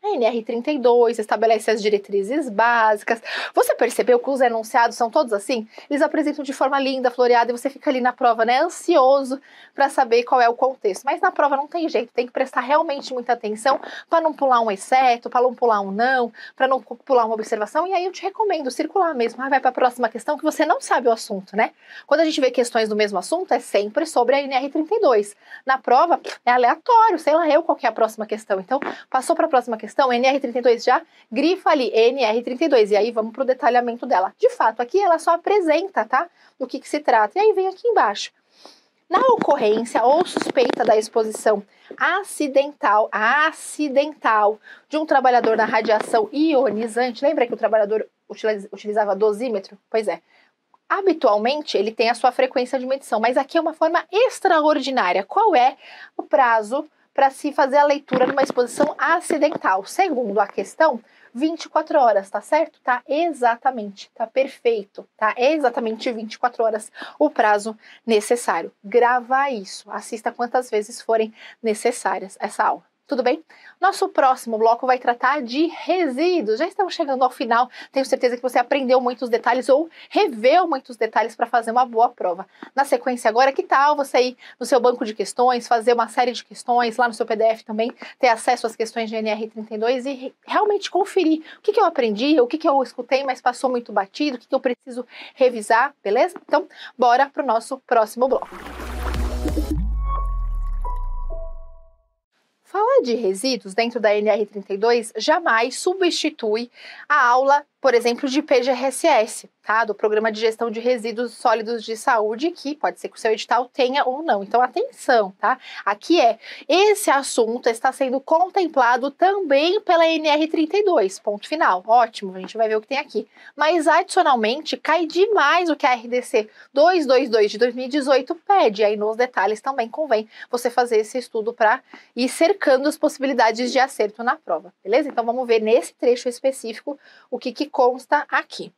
A NR32 estabelece as diretrizes básicas. Você percebeu que os enunciados são todos assim? Eles apresentam de forma linda, floreada, e você fica ali na prova, né, ansioso para saber qual é o contexto. Mas na prova não tem jeito, tem que prestar realmente muita atenção para não pular um exceto, para não pular um não, para não pular uma observação. E aí eu te recomendo circular mesmo. Ah, vai para a próxima questão que você não sabe o assunto, né? Quando a gente vê questões do mesmo assunto, é sempre sobre a NR32. Na prova, é aleatório, sei lá eu qual é a próxima questão. Então, passou para a próxima questão questão NR32 já, grifa ali NR32 e aí vamos para o detalhamento dela. De fato, aqui ela só apresenta, tá? Do que, que se trata. E aí vem aqui embaixo. Na ocorrência ou suspeita da exposição acidental, acidental, de um trabalhador na radiação ionizante, lembra que o trabalhador utilizava dosímetro? Pois é. Habitualmente ele tem a sua frequência de medição, mas aqui é uma forma extraordinária. Qual é o prazo para se fazer a leitura numa exposição acidental, segundo a questão, 24 horas, tá certo? Tá exatamente, tá perfeito, tá exatamente 24 horas o prazo necessário. Grava isso, assista quantas vezes forem necessárias essa aula. Tudo bem? Nosso próximo bloco vai tratar de resíduos. Já estamos chegando ao final. Tenho certeza que você aprendeu muitos detalhes ou reveu muitos detalhes para fazer uma boa prova. Na sequência agora, que tal você ir no seu banco de questões, fazer uma série de questões lá no seu PDF também, ter acesso às questões de NR32 e realmente conferir o que, que eu aprendi, o que, que eu escutei, mas passou muito batido, o que, que eu preciso revisar, beleza? Então, bora para o nosso próximo bloco. Falar de resíduos dentro da NR32 jamais substitui a aula por exemplo, de PGRSS, tá? Do Programa de Gestão de Resíduos Sólidos de Saúde, que pode ser que o seu edital tenha ou não. Então, atenção, tá? Aqui é, esse assunto está sendo contemplado também pela NR32, ponto final. Ótimo, a gente vai ver o que tem aqui. Mas, adicionalmente, cai demais o que a RDC 222 de 2018 pede. aí, nos detalhes, também convém você fazer esse estudo para ir cercando as possibilidades de acerto na prova, beleza? Então, vamos ver nesse trecho específico o que, que consta aqui.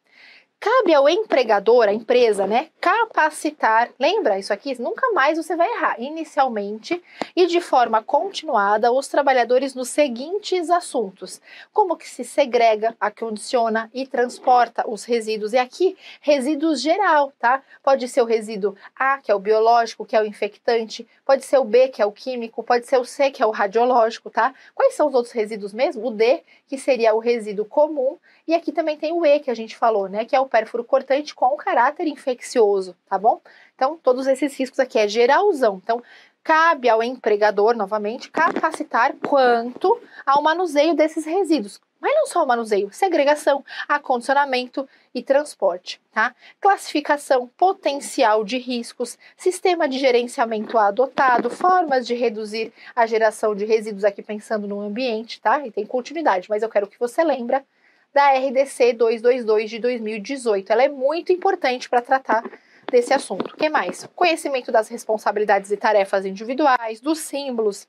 Cabe ao empregador, à empresa, né, capacitar, lembra isso aqui? Nunca mais você vai errar. Inicialmente e de forma continuada os trabalhadores nos seguintes assuntos: como que se segrega, acondiciona e transporta os resíduos. E aqui, resíduos geral, tá? Pode ser o resíduo A, que é o biológico, que é o infectante, pode ser o B, que é o químico, pode ser o C, que é o radiológico, tá? Quais são os outros resíduos mesmo? O D, que seria o resíduo comum, e aqui também tem o E que a gente falou, né? Que é o pérfuro cortante com caráter infeccioso, tá bom? Então, todos esses riscos aqui é geralzão. Então, cabe ao empregador, novamente, capacitar quanto ao manuseio desses resíduos. Mas não só o manuseio, segregação, acondicionamento e transporte, tá? Classificação, potencial de riscos, sistema de gerenciamento adotado, formas de reduzir a geração de resíduos aqui pensando no ambiente, tá? E tem continuidade, mas eu quero que você lembra da RDC 222 de 2018. Ela é muito importante para tratar desse assunto. O que mais? Conhecimento das responsabilidades e tarefas individuais, dos símbolos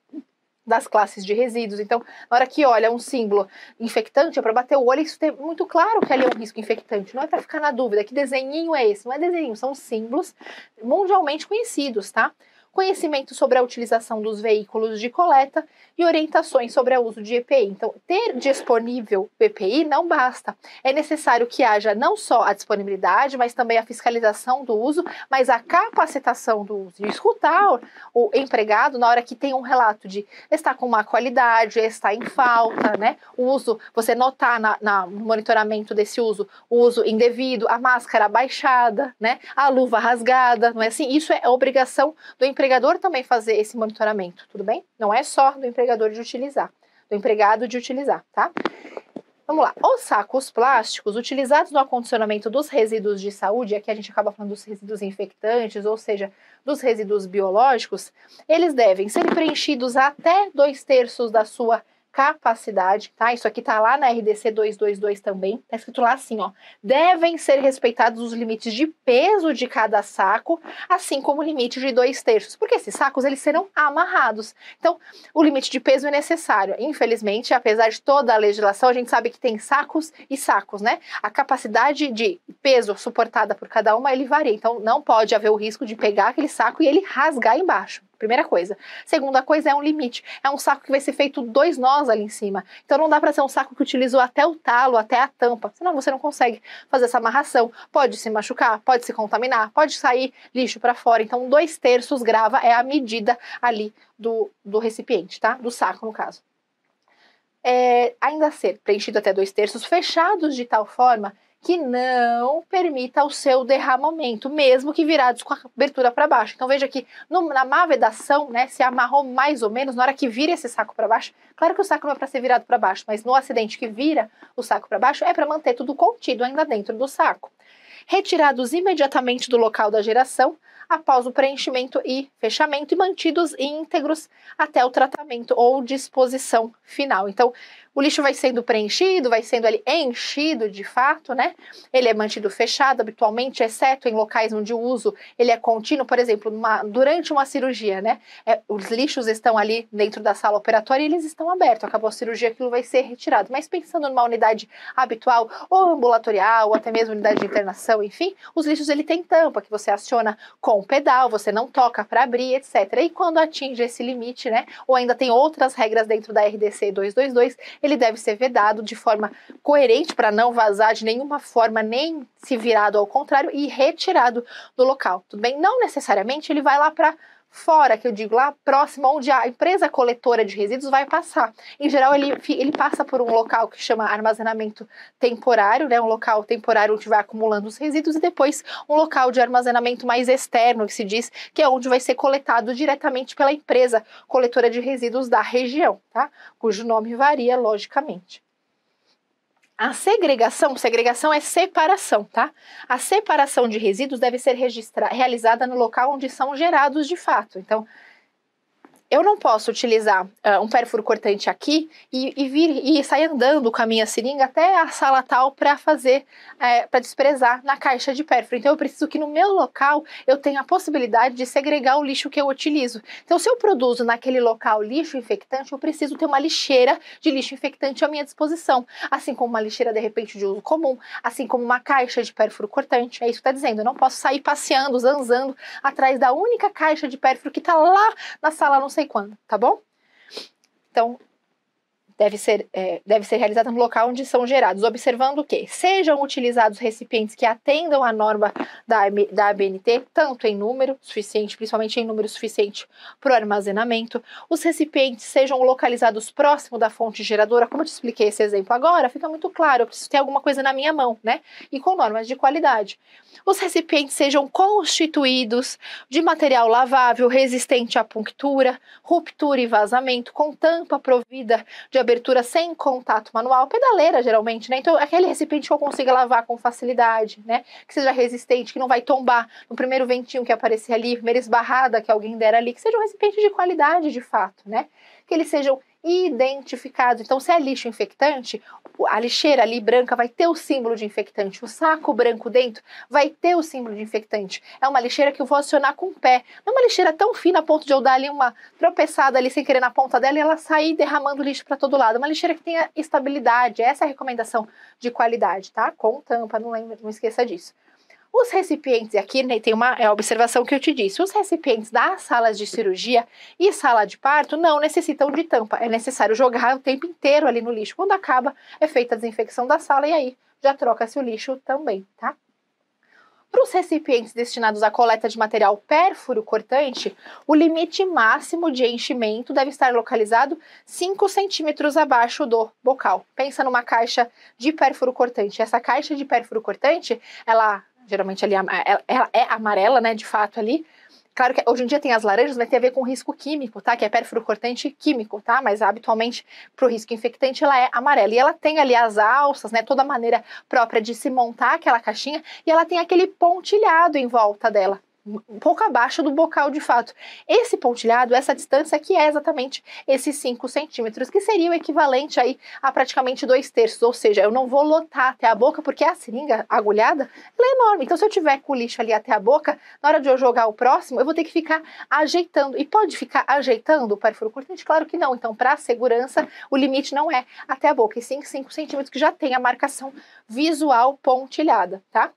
das classes de resíduos. Então, na hora que olha um símbolo infectante, é para bater o olho e isso ter muito claro que ali é um risco infectante. Não é para ficar na dúvida que desenhinho é esse, não é desenho, são símbolos mundialmente conhecidos, tá? conhecimento sobre a utilização dos veículos de coleta e orientações sobre o uso de EPI. Então, ter disponível EPI não basta. É necessário que haja não só a disponibilidade, mas também a fiscalização do uso, mas a capacitação do uso. E escutar o empregado na hora que tem um relato de está com má qualidade, está em falta, né? O uso, você notar na, na, no monitoramento desse uso, o uso indevido, a máscara baixada, né? A luva rasgada, não é assim? Isso é obrigação do empregado empregador também fazer esse monitoramento, tudo bem? Não é só do empregador de utilizar, do empregado de utilizar, tá? Vamos lá. Os sacos plásticos utilizados no acondicionamento dos resíduos de saúde, aqui a gente acaba falando dos resíduos infectantes, ou seja, dos resíduos biológicos, eles devem ser preenchidos até dois terços da sua capacidade, tá? Isso aqui tá lá na RDC 222 também, tá escrito lá assim, ó. Devem ser respeitados os limites de peso de cada saco, assim como o limite de dois terços, porque esses sacos, eles serão amarrados. Então, o limite de peso é necessário. Infelizmente, apesar de toda a legislação, a gente sabe que tem sacos e sacos, né? A capacidade de peso suportada por cada uma, ele varia. Então, não pode haver o risco de pegar aquele saco e ele rasgar embaixo. Primeira coisa. Segunda coisa é um limite. É um saco que vai ser feito dois nós ali em cima. Então não dá para ser um saco que utilizou até o talo, até a tampa. Senão você não consegue fazer essa amarração. Pode se machucar, pode se contaminar, pode sair lixo para fora. Então dois terços grava é a medida ali do, do recipiente, tá? Do saco, no caso. É, ainda ser preenchido até dois terços, fechados de tal forma que não permita o seu derramamento, mesmo que virados com a abertura para baixo. Então veja que no, na má vedação, né, se amarrou mais ou menos, na hora que vira esse saco para baixo, claro que o saco não é para ser virado para baixo, mas no acidente que vira o saco para baixo, é para manter tudo contido ainda dentro do saco. Retirados imediatamente do local da geração, após o preenchimento e fechamento e mantidos íntegros até o tratamento ou disposição final. Então, o lixo vai sendo preenchido, vai sendo ali enchido de fato, né? Ele é mantido fechado habitualmente, exceto em locais onde o uso ele é contínuo, por exemplo, durante uma cirurgia, né? É, os lixos estão ali dentro da sala operatória e eles estão abertos. Acabou a cirurgia, aquilo vai ser retirado. Mas pensando numa unidade habitual, ou ambulatorial, ou até mesmo unidade de internação, enfim, os lixos ele tem tampa que você aciona com o pedal, você não toca para abrir, etc. E quando atinge esse limite, né? Ou ainda tem outras regras dentro da RDC 222, ele deve ser vedado de forma coerente para não vazar de nenhuma forma, nem se virado ao contrário e retirado do local, tudo bem? Não necessariamente ele vai lá para fora, que eu digo lá próximo onde a empresa coletora de resíduos vai passar. Em geral, ele, ele passa por um local que chama armazenamento temporário, né, um local temporário onde vai acumulando os resíduos, e depois um local de armazenamento mais externo, que se diz que é onde vai ser coletado diretamente pela empresa coletora de resíduos da região, tá? cujo nome varia logicamente. A segregação, segregação é separação, tá? A separação de resíduos deve ser realizada no local onde são gerados de fato. Então, eu não posso utilizar uh, um pérfuro cortante aqui e, e, vir e sair andando com a minha seringa até a sala tal para fazer, é, para desprezar na caixa de pérfuro. Então eu preciso que no meu local eu tenha a possibilidade de segregar o lixo que eu utilizo. Então se eu produzo naquele local lixo infectante, eu preciso ter uma lixeira de lixo infectante à minha disposição, assim como uma lixeira de repente de uso comum, assim como uma caixa de pérfuro cortante. É isso que está dizendo. Eu não posso sair passeando, zanzando atrás da única caixa de pérfuro que está lá na sala, não sei sei quando, tá bom? Então, deve ser, é, deve ser realizada no local onde são gerados, observando que sejam utilizados recipientes que atendam à norma da, da ABNT, tanto em número suficiente, principalmente em número suficiente para o armazenamento, os recipientes sejam localizados próximo da fonte geradora, como eu te expliquei esse exemplo agora, fica muito claro, eu preciso ter alguma coisa na minha mão, né? E com normas de qualidade. Os recipientes sejam constituídos de material lavável, resistente à punctura, ruptura e vazamento, com tampa provida de abertura sem contato manual, pedaleira geralmente, né? Então, aquele recipiente que eu consiga lavar com facilidade, né? Que seja resistente, que não vai tombar no primeiro ventinho que aparecer ali, primeira esbarrada que alguém der ali, que seja um recipiente de qualidade de fato, né? Que eles sejam identificados. Então, se é lixo infectante, a lixeira ali branca vai ter o símbolo de infectante, o saco branco dentro vai ter o símbolo de infectante. É uma lixeira que eu vou acionar com o pé. Não é uma lixeira tão fina a ponto de eu dar ali uma tropeçada ali sem querer na ponta dela e ela sair derramando lixo para todo lado. É uma lixeira que tenha estabilidade, essa é a recomendação de qualidade, tá? Com tampa, não lembra, não esqueça disso. Os recipientes, aqui né, tem uma é a observação que eu te disse, os recipientes das salas de cirurgia e sala de parto não necessitam de tampa, é necessário jogar o tempo inteiro ali no lixo. Quando acaba, é feita a desinfecção da sala e aí já troca-se o lixo também, tá? Para os recipientes destinados à coleta de material pérfuro cortante, o limite máximo de enchimento deve estar localizado 5 centímetros abaixo do bocal. Pensa numa caixa de pérfuro cortante. Essa caixa de pérfuro cortante, ela geralmente ali ela é amarela, né, de fato ali. Claro que hoje em dia tem as laranjas, mas tem a ver com risco químico, tá? Que é cortante químico, tá? Mas habitualmente para o risco infectante ela é amarela. E ela tem ali as alças, né? Toda a maneira própria de se montar aquela caixinha e ela tem aquele pontilhado em volta dela um pouco abaixo do bocal de fato. Esse pontilhado, essa distância que é exatamente esses 5 centímetros, que seria o equivalente aí a praticamente dois terços, ou seja, eu não vou lotar até a boca, porque a seringa agulhada, é enorme, então se eu tiver com o lixo ali até a boca, na hora de eu jogar o próximo, eu vou ter que ficar ajeitando, e pode ficar ajeitando o perfuro cortante? Claro que não, então para segurança, o limite não é até a boca, e sim 5 centímetros, que já tem a marcação visual pontilhada, tá?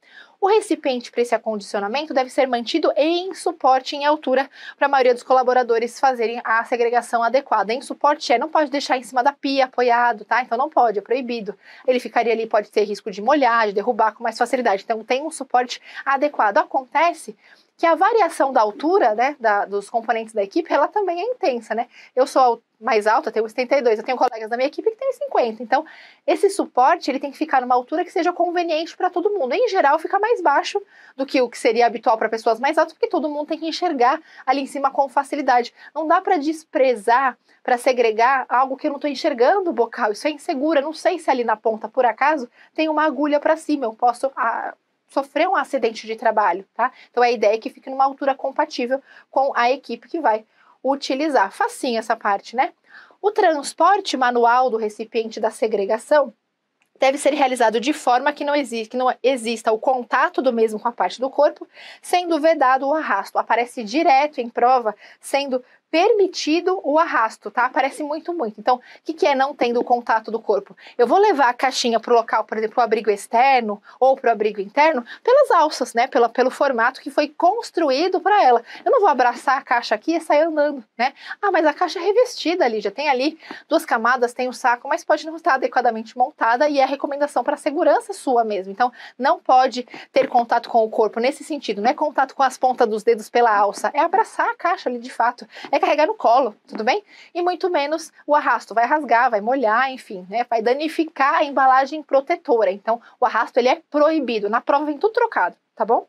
O recipiente para esse acondicionamento deve ser mantido em suporte em altura para a maioria dos colaboradores fazerem a segregação adequada. Em suporte é, não pode deixar em cima da pia apoiado, tá? Então não pode, é proibido. Ele ficaria ali, pode ter risco de molhar, de derrubar com mais facilidade. Então tem um suporte adequado. Acontece que a variação da altura, né, da, dos componentes da equipe, ela também é intensa, né? Eu sou mais alta, tenho 72, eu tenho colegas da minha equipe que tem 50. Então, esse suporte, ele tem que ficar numa altura que seja conveniente para todo mundo. Em geral, fica mais baixo do que o que seria habitual para pessoas mais altas, porque todo mundo tem que enxergar ali em cima com facilidade. Não dá para desprezar, para segregar algo que eu não estou enxergando o bocal. Isso é inseguro, eu não sei se ali na ponta, por acaso, tem uma agulha para cima. Eu posso a, ah, sofrer um acidente de trabalho, tá? Então é a ideia é que fique numa altura compatível com a equipe que vai utilizar. Facinho essa parte, né? O transporte manual do recipiente da segregação deve ser realizado de forma que não, que não exista o contato do mesmo com a parte do corpo, sendo vedado o arrasto. Aparece direto em prova, sendo permitido o arrasto, tá? Parece muito, muito. Então, o que, que, é não tendo contato do corpo? Eu vou levar a caixinha para o local, por exemplo, o abrigo externo ou para o abrigo interno, pelas alças, né? Pela, pelo formato que foi construído para ela. Eu não vou abraçar a caixa aqui e sair andando, né? Ah, mas a caixa é revestida ali, já tem ali duas camadas, tem o um saco, mas pode não estar adequadamente montada e é recomendação para segurança sua mesmo. Então, não pode ter contato com o corpo nesse sentido, não é contato com as pontas dos dedos pela alça, é abraçar a caixa ali de fato. É carregar no colo, tudo bem? E muito menos o arrasto, vai rasgar, vai molhar, enfim, né? Vai danificar a embalagem protetora. Então, o arrasto ele é proibido. Na prova vem tudo trocado, tá bom?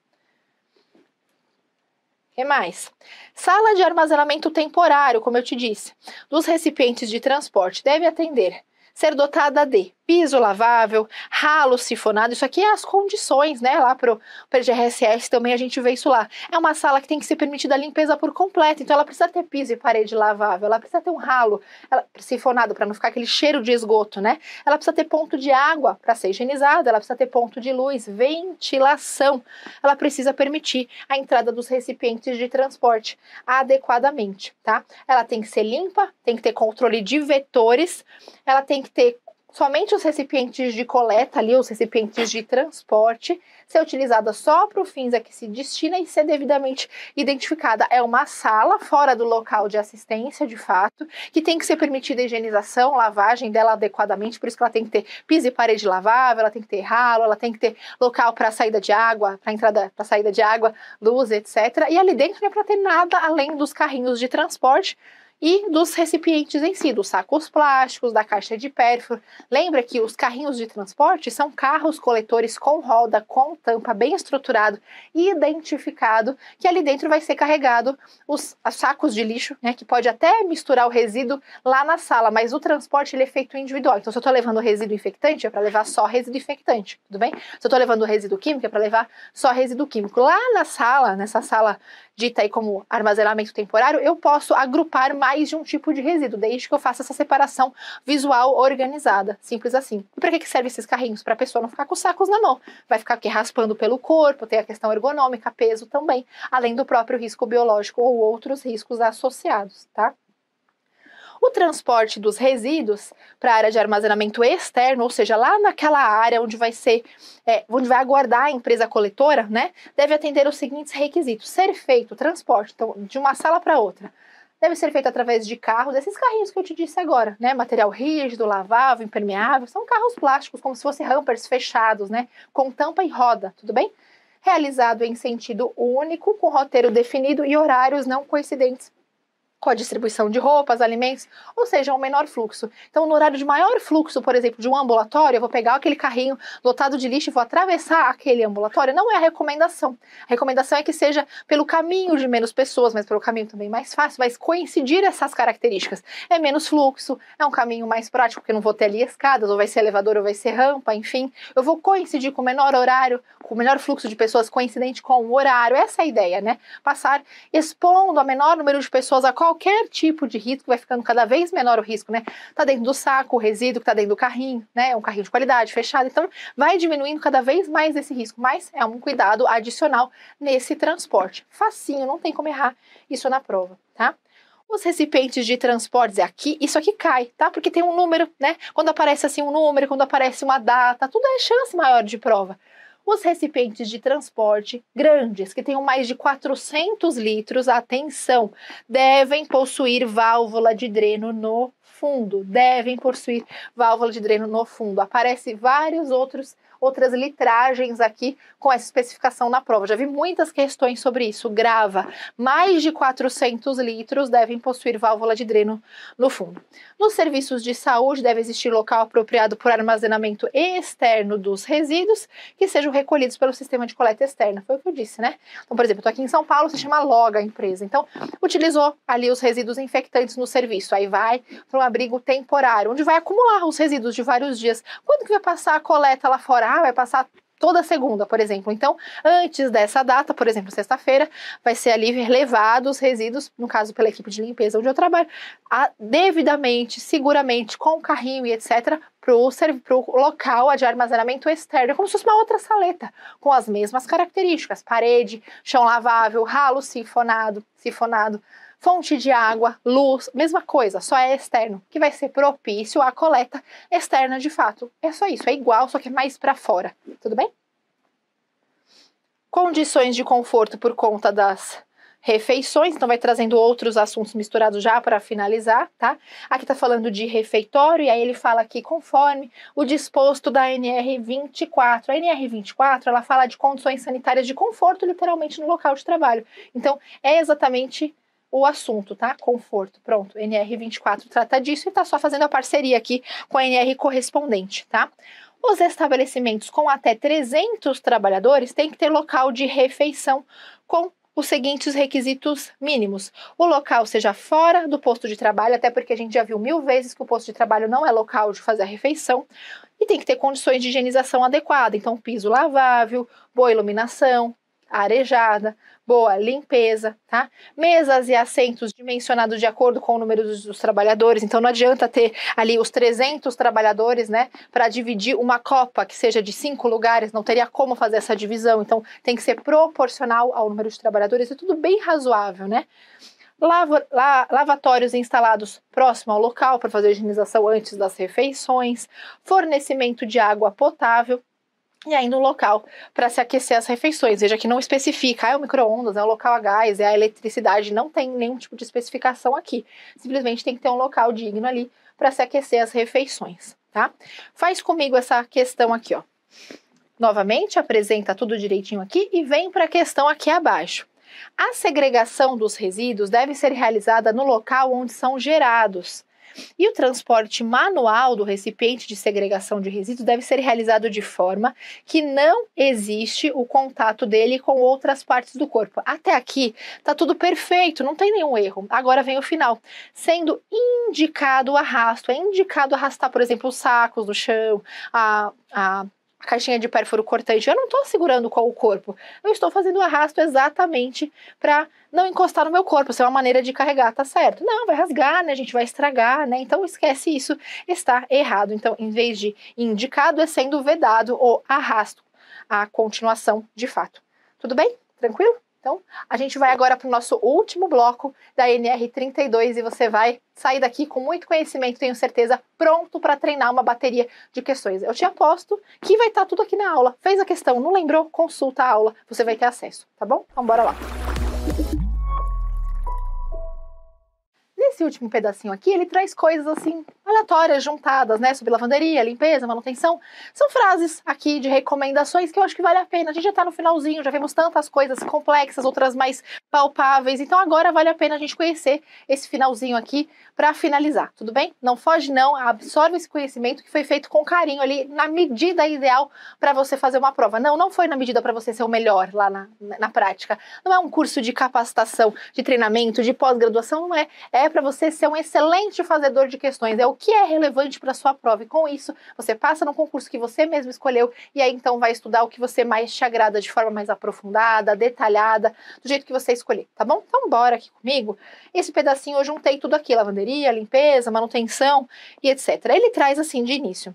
que mais? Sala de armazenamento temporário, como eu te disse, dos recipientes de transporte deve atender ser dotada de piso lavável, ralo sifonado, isso aqui é as condições, né? Lá pro GRSS também a gente vê isso lá. É uma sala que tem que ser permitida a limpeza por completo, então ela precisa ter piso e parede lavável, ela precisa ter um ralo ela, sifonado para não ficar aquele cheiro de esgoto, né? Ela precisa ter ponto de água para ser higienizada, ela precisa ter ponto de luz, ventilação, ela precisa permitir a entrada dos recipientes de transporte adequadamente, tá? Ela tem que ser limpa, tem que ter controle de vetores, ela tem que ter Somente os recipientes de coleta ali, os recipientes de transporte, ser utilizada só para o fins a que se destina e ser devidamente identificada. É uma sala fora do local de assistência, de fato, que tem que ser permitida a higienização, lavagem dela adequadamente, por isso que ela tem que ter piso e parede lavável, ela tem que ter ralo, ela tem que ter local para saída de água, para entrada, para saída de água, luz, etc. E ali dentro não é para ter nada além dos carrinhos de transporte e dos recipientes em si, dos sacos plásticos, da caixa de pérfuro. Lembra que os carrinhos de transporte são carros coletores com roda, com tampa, bem estruturado e identificado, que ali dentro vai ser carregado os sacos de lixo, né, que pode até misturar o resíduo lá na sala, mas o transporte ele é feito individual. Então, se eu estou levando resíduo infectante, é para levar só resíduo infectante, tudo bem? Se eu estou levando resíduo químico, é para levar só resíduo químico. Lá na sala, nessa sala dita aí como armazenamento temporário, eu posso agrupar mais mais de um tipo de resíduo, desde que eu faça essa separação visual organizada. Simples assim. E para que, que servem esses carrinhos? Para a pessoa não ficar com sacos na mão. Vai ficar aqui raspando pelo corpo, tem a questão ergonômica, peso também, além do próprio risco biológico ou outros riscos associados, tá? O transporte dos resíduos para a área de armazenamento externo, ou seja, lá naquela área onde vai ser, é, onde vai aguardar a empresa coletora, né, deve atender os seguintes requisitos: ser feito o transporte então, de uma sala para outra deve ser feito através de carros, esses carrinhos que eu te disse agora, né? Material rígido, lavável, impermeável, são carros plásticos, como se fossem rampers fechados, né? Com tampa e roda, tudo bem? Realizado em sentido único, com roteiro definido e horários não coincidentes com a distribuição de roupas, alimentos, ou seja, um menor fluxo. Então, no horário de maior fluxo, por exemplo, de um ambulatório, eu vou pegar aquele carrinho lotado de lixo e vou atravessar aquele ambulatório. Não é a recomendação. A recomendação é que seja pelo caminho de menos pessoas, mas pelo caminho também mais fácil, mas coincidir essas características. É menos fluxo, é um caminho mais prático, porque não vou ter ali escadas, ou vai ser elevador, ou vai ser rampa, enfim. Eu vou coincidir com o menor horário, com o menor fluxo de pessoas coincidente com o horário. Essa é a ideia, né? Passar expondo a menor número de pessoas a qual qualquer tipo de risco, vai ficando cada vez menor o risco, né? Tá dentro do saco, o resíduo que tá dentro do carrinho, né? Um carrinho de qualidade, fechado. Então, vai diminuindo cada vez mais esse risco, mas é um cuidado adicional nesse transporte. Facinho, não tem como errar isso na prova, tá? os recipientes de transportes é aqui, isso aqui cai, tá? Porque tem um número, né? Quando aparece assim um número, quando aparece uma data, tudo é chance maior de prova. Os recipientes de transporte grandes, que tenham mais de 400 litros, atenção, devem possuir válvula de dreno no fundo, devem possuir válvula de dreno no fundo. Aparece vários outros outras litragens aqui com essa especificação na prova. Já vi muitas questões sobre isso. Grava, mais de 400 litros devem possuir válvula de dreno no fundo. Nos serviços de saúde deve existir local apropriado por armazenamento externo dos resíduos que sejam recolhidos pelo sistema de coleta externa. Foi o que eu disse, né? Então, por exemplo, estou aqui em São Paulo, se chama Loga a empresa. Então, utilizou ali os resíduos infectantes no serviço. Aí vai para um abrigo temporário, onde vai acumular os resíduos de vários dias. Quando que vai passar a coleta lá fora? vai passar toda segunda, por exemplo. Então, antes dessa data, por exemplo, sexta-feira, vai ser ali levado os resíduos, no caso pela equipe de limpeza onde eu trabalho, a, devidamente, seguramente, com o carrinho e etc., para o local de armazenamento externo, é como se fosse uma outra saleta, com as mesmas características: parede, chão lavável, ralo sifonado, sifonado fonte de água, luz, mesma coisa, só é externo, que vai ser propício à coleta externa de fato. É só isso, é igual, só que é mais para fora, tudo bem? Condições de conforto por conta das refeições, então vai trazendo outros assuntos misturados já para finalizar, tá? Aqui tá falando de refeitório, e aí ele fala aqui conforme o disposto da NR24. A NR24, ela fala de condições sanitárias de conforto, literalmente, no local de trabalho. Então, é exatamente o assunto, tá? Conforto, pronto. NR24 trata disso e está só fazendo a parceria aqui com a NR correspondente, tá? Os estabelecimentos com até 300 trabalhadores têm que ter local de refeição com os seguintes requisitos mínimos: o local seja fora do posto de trabalho, até porque a gente já viu mil vezes que o posto de trabalho não é local de fazer a refeição, e tem que ter condições de higienização adequada, então piso lavável, boa iluminação, arejada, boa limpeza, tá? Mesas e assentos dimensionados de acordo com o número dos, dos trabalhadores, então não adianta ter ali os 300 trabalhadores, né, para dividir uma copa que seja de cinco lugares, não teria como fazer essa divisão, então tem que ser proporcional ao número de trabalhadores, é tudo bem razoável, né? la, lavatórios instalados próximo ao local para fazer higienização antes das refeições, fornecimento de água potável, e ainda um local para se aquecer as refeições. Veja que não especifica, ah, é o micro-ondas, é o local a gás, é a eletricidade, não tem nenhum tipo de especificação aqui. Simplesmente tem que ter um local digno ali para se aquecer as refeições, tá? Faz comigo essa questão aqui, ó. Novamente, apresenta tudo direitinho aqui e vem para a questão aqui abaixo. A segregação dos resíduos deve ser realizada no local onde são gerados e o transporte manual do recipiente de segregação de resíduos deve ser realizado de forma que não existe o contato dele com outras partes do corpo. Até aqui está tudo perfeito, não tem nenhum erro. Agora vem o final. Sendo indicado o arrasto, é indicado arrastar, por exemplo, os sacos no chão, a, a a caixinha de pérfuro cortante. Eu não estou segurando com o corpo, eu estou fazendo o arrasto exatamente para não encostar no meu corpo. Isso é uma maneira de carregar, tá certo? Não, vai rasgar, né? A gente vai estragar, né? Então esquece isso, está errado. Então, em vez de indicado, é sendo vedado ou arrasto a continuação de fato. Tudo bem? Tranquilo? Então, a gente vai agora para o nosso último bloco da NR32 e você vai sair daqui com muito conhecimento, tenho certeza, pronto para treinar uma bateria de questões. Eu te aposto que vai estar tá tudo aqui na aula. Fez a questão, não lembrou? Consulta a aula, você vai ter acesso, tá bom? Então, bora lá. esse último pedacinho aqui, ele traz coisas assim aleatórias, juntadas, né? Sobre lavanderia, limpeza, manutenção. São frases aqui de recomendações que eu acho que vale a pena. A gente já tá no finalzinho, já vemos tantas coisas complexas, outras mais palpáveis. Então agora vale a pena a gente conhecer esse finalzinho aqui para finalizar, tudo bem? Não foge não, absorve esse conhecimento que foi feito com carinho ali, na medida ideal para você fazer uma prova. Não, não foi na medida para você ser o melhor lá na, na prática. Não é um curso de capacitação, de treinamento, de pós-graduação, não é. É para você ser um excelente fazedor de questões, é o que é relevante para sua prova. E com isso, você passa no concurso que você mesmo escolheu e aí então vai estudar o que você mais te agrada de forma mais aprofundada, detalhada, do jeito que você escolher, tá bom? Então bora aqui comigo. Esse pedacinho eu juntei tudo aqui, lavanderia, limpeza, manutenção e etc. Ele traz assim de início.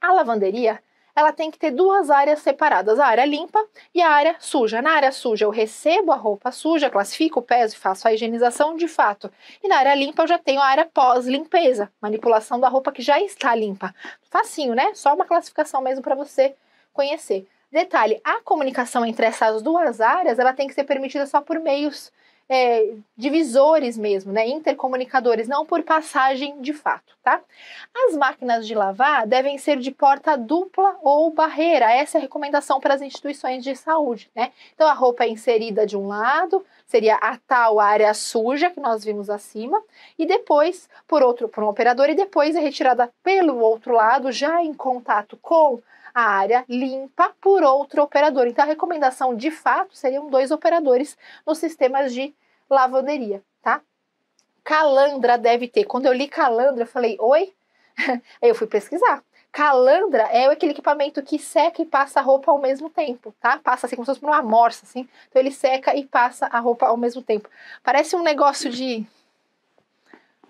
A lavanderia ela tem que ter duas áreas separadas, a área limpa e a área suja. Na área suja eu recebo a roupa suja, classifico o peso e faço a higienização de fato. E na área limpa eu já tenho a área pós-limpeza, manipulação da roupa que já está limpa. Facinho, né? Só uma classificação mesmo para você conhecer. Detalhe, a comunicação entre essas duas áreas, ela tem que ser permitida só por meios é, divisores mesmo, né, intercomunicadores, não por passagem de fato, tá? As máquinas de lavar devem ser de porta dupla ou barreira, essa é a recomendação para as instituições de saúde, né? Então a roupa é inserida de um lado, seria a tal área suja que nós vimos acima, e depois por outro por um operador e depois é retirada pelo outro lado, já em contato com a área limpa por outro operador. Então, a recomendação de fato seriam dois operadores nos sistemas de lavanderia, tá? Calandra deve ter. Quando eu li calandra, eu falei, oi? Aí eu fui pesquisar. Calandra é aquele equipamento que seca e passa a roupa ao mesmo tempo, tá? Passa assim como se fosse por uma morsa, assim. Então ele seca e passa a roupa ao mesmo tempo. Parece um negócio de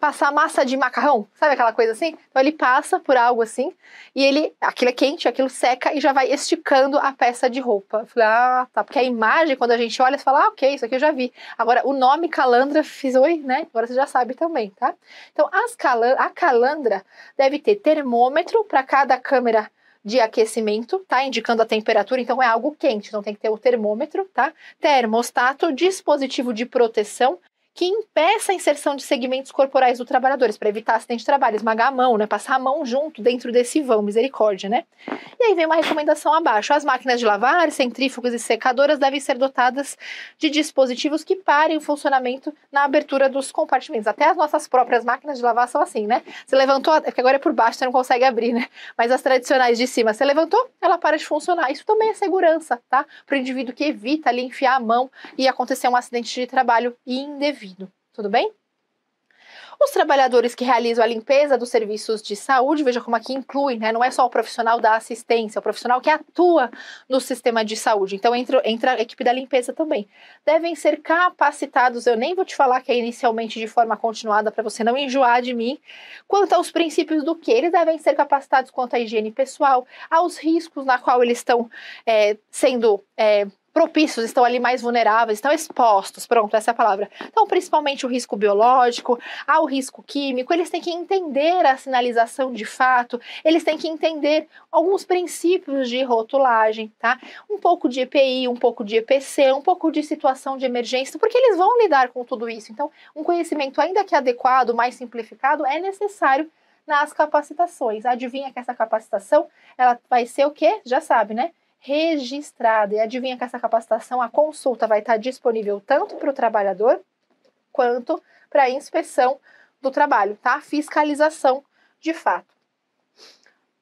passar massa de macarrão, sabe aquela coisa assim? Então ele passa por algo assim e ele, aquilo é quente, aquilo seca e já vai esticando a peça de roupa. Eu falei, ah, tá. Porque a imagem, quando a gente olha, você fala, ah, ok, isso aqui eu já vi. Agora, o nome calandra fiz oi, né? Agora você já sabe também, tá? Então, as a calandra deve ter termômetro para cada câmera de aquecimento, tá? Indicando a temperatura, então é algo quente, então tem que ter o termômetro, tá? Termostato, dispositivo de proteção, que impeça a inserção de segmentos corporais do trabalhador para evitar acidente de trabalho, esmagar a mão, né? Passar a mão junto dentro desse vão, misericórdia, né? E aí vem uma recomendação abaixo. As máquinas de lavar, centrífugos e secadoras devem ser dotadas de dispositivos que parem o funcionamento na abertura dos compartimentos. Até as nossas próprias máquinas de lavar são assim, né? Você levantou, é que agora é por baixo, você não consegue abrir, né? Mas as tradicionais de cima, você levantou, ela para de funcionar. Isso também é segurança, tá? Para o indivíduo que evita ali enfiar a mão e acontecer um acidente de trabalho indevido ouvido, tudo bem? Os trabalhadores que realizam a limpeza dos serviços de saúde, veja como aqui inclui, né? Não é só o profissional da assistência, é o profissional que atua no sistema de saúde. Então entra, entra a equipe da limpeza também. Devem ser capacitados, eu nem vou te falar que é inicialmente de forma continuada para você não enjoar de mim, quanto aos princípios do que eles devem ser capacitados quanto à higiene pessoal, aos riscos na qual eles estão é, sendo. É, propícios, estão ali mais vulneráveis, estão expostos, pronto, essa é a palavra. Então, principalmente o risco biológico, ao risco químico, eles têm que entender a sinalização de fato, eles têm que entender alguns princípios de rotulagem, tá? Um pouco de EPI, um pouco de EPC, um pouco de situação de emergência, porque eles vão lidar com tudo isso. Então, um conhecimento ainda que adequado, mais simplificado, é necessário nas capacitações. Adivinha que essa capacitação, ela vai ser o quê? Já sabe, né? registrada. E adivinha que essa capacitação, a consulta, vai estar disponível tanto para o trabalhador quanto para a inspeção do trabalho, tá? Fiscalização de fato.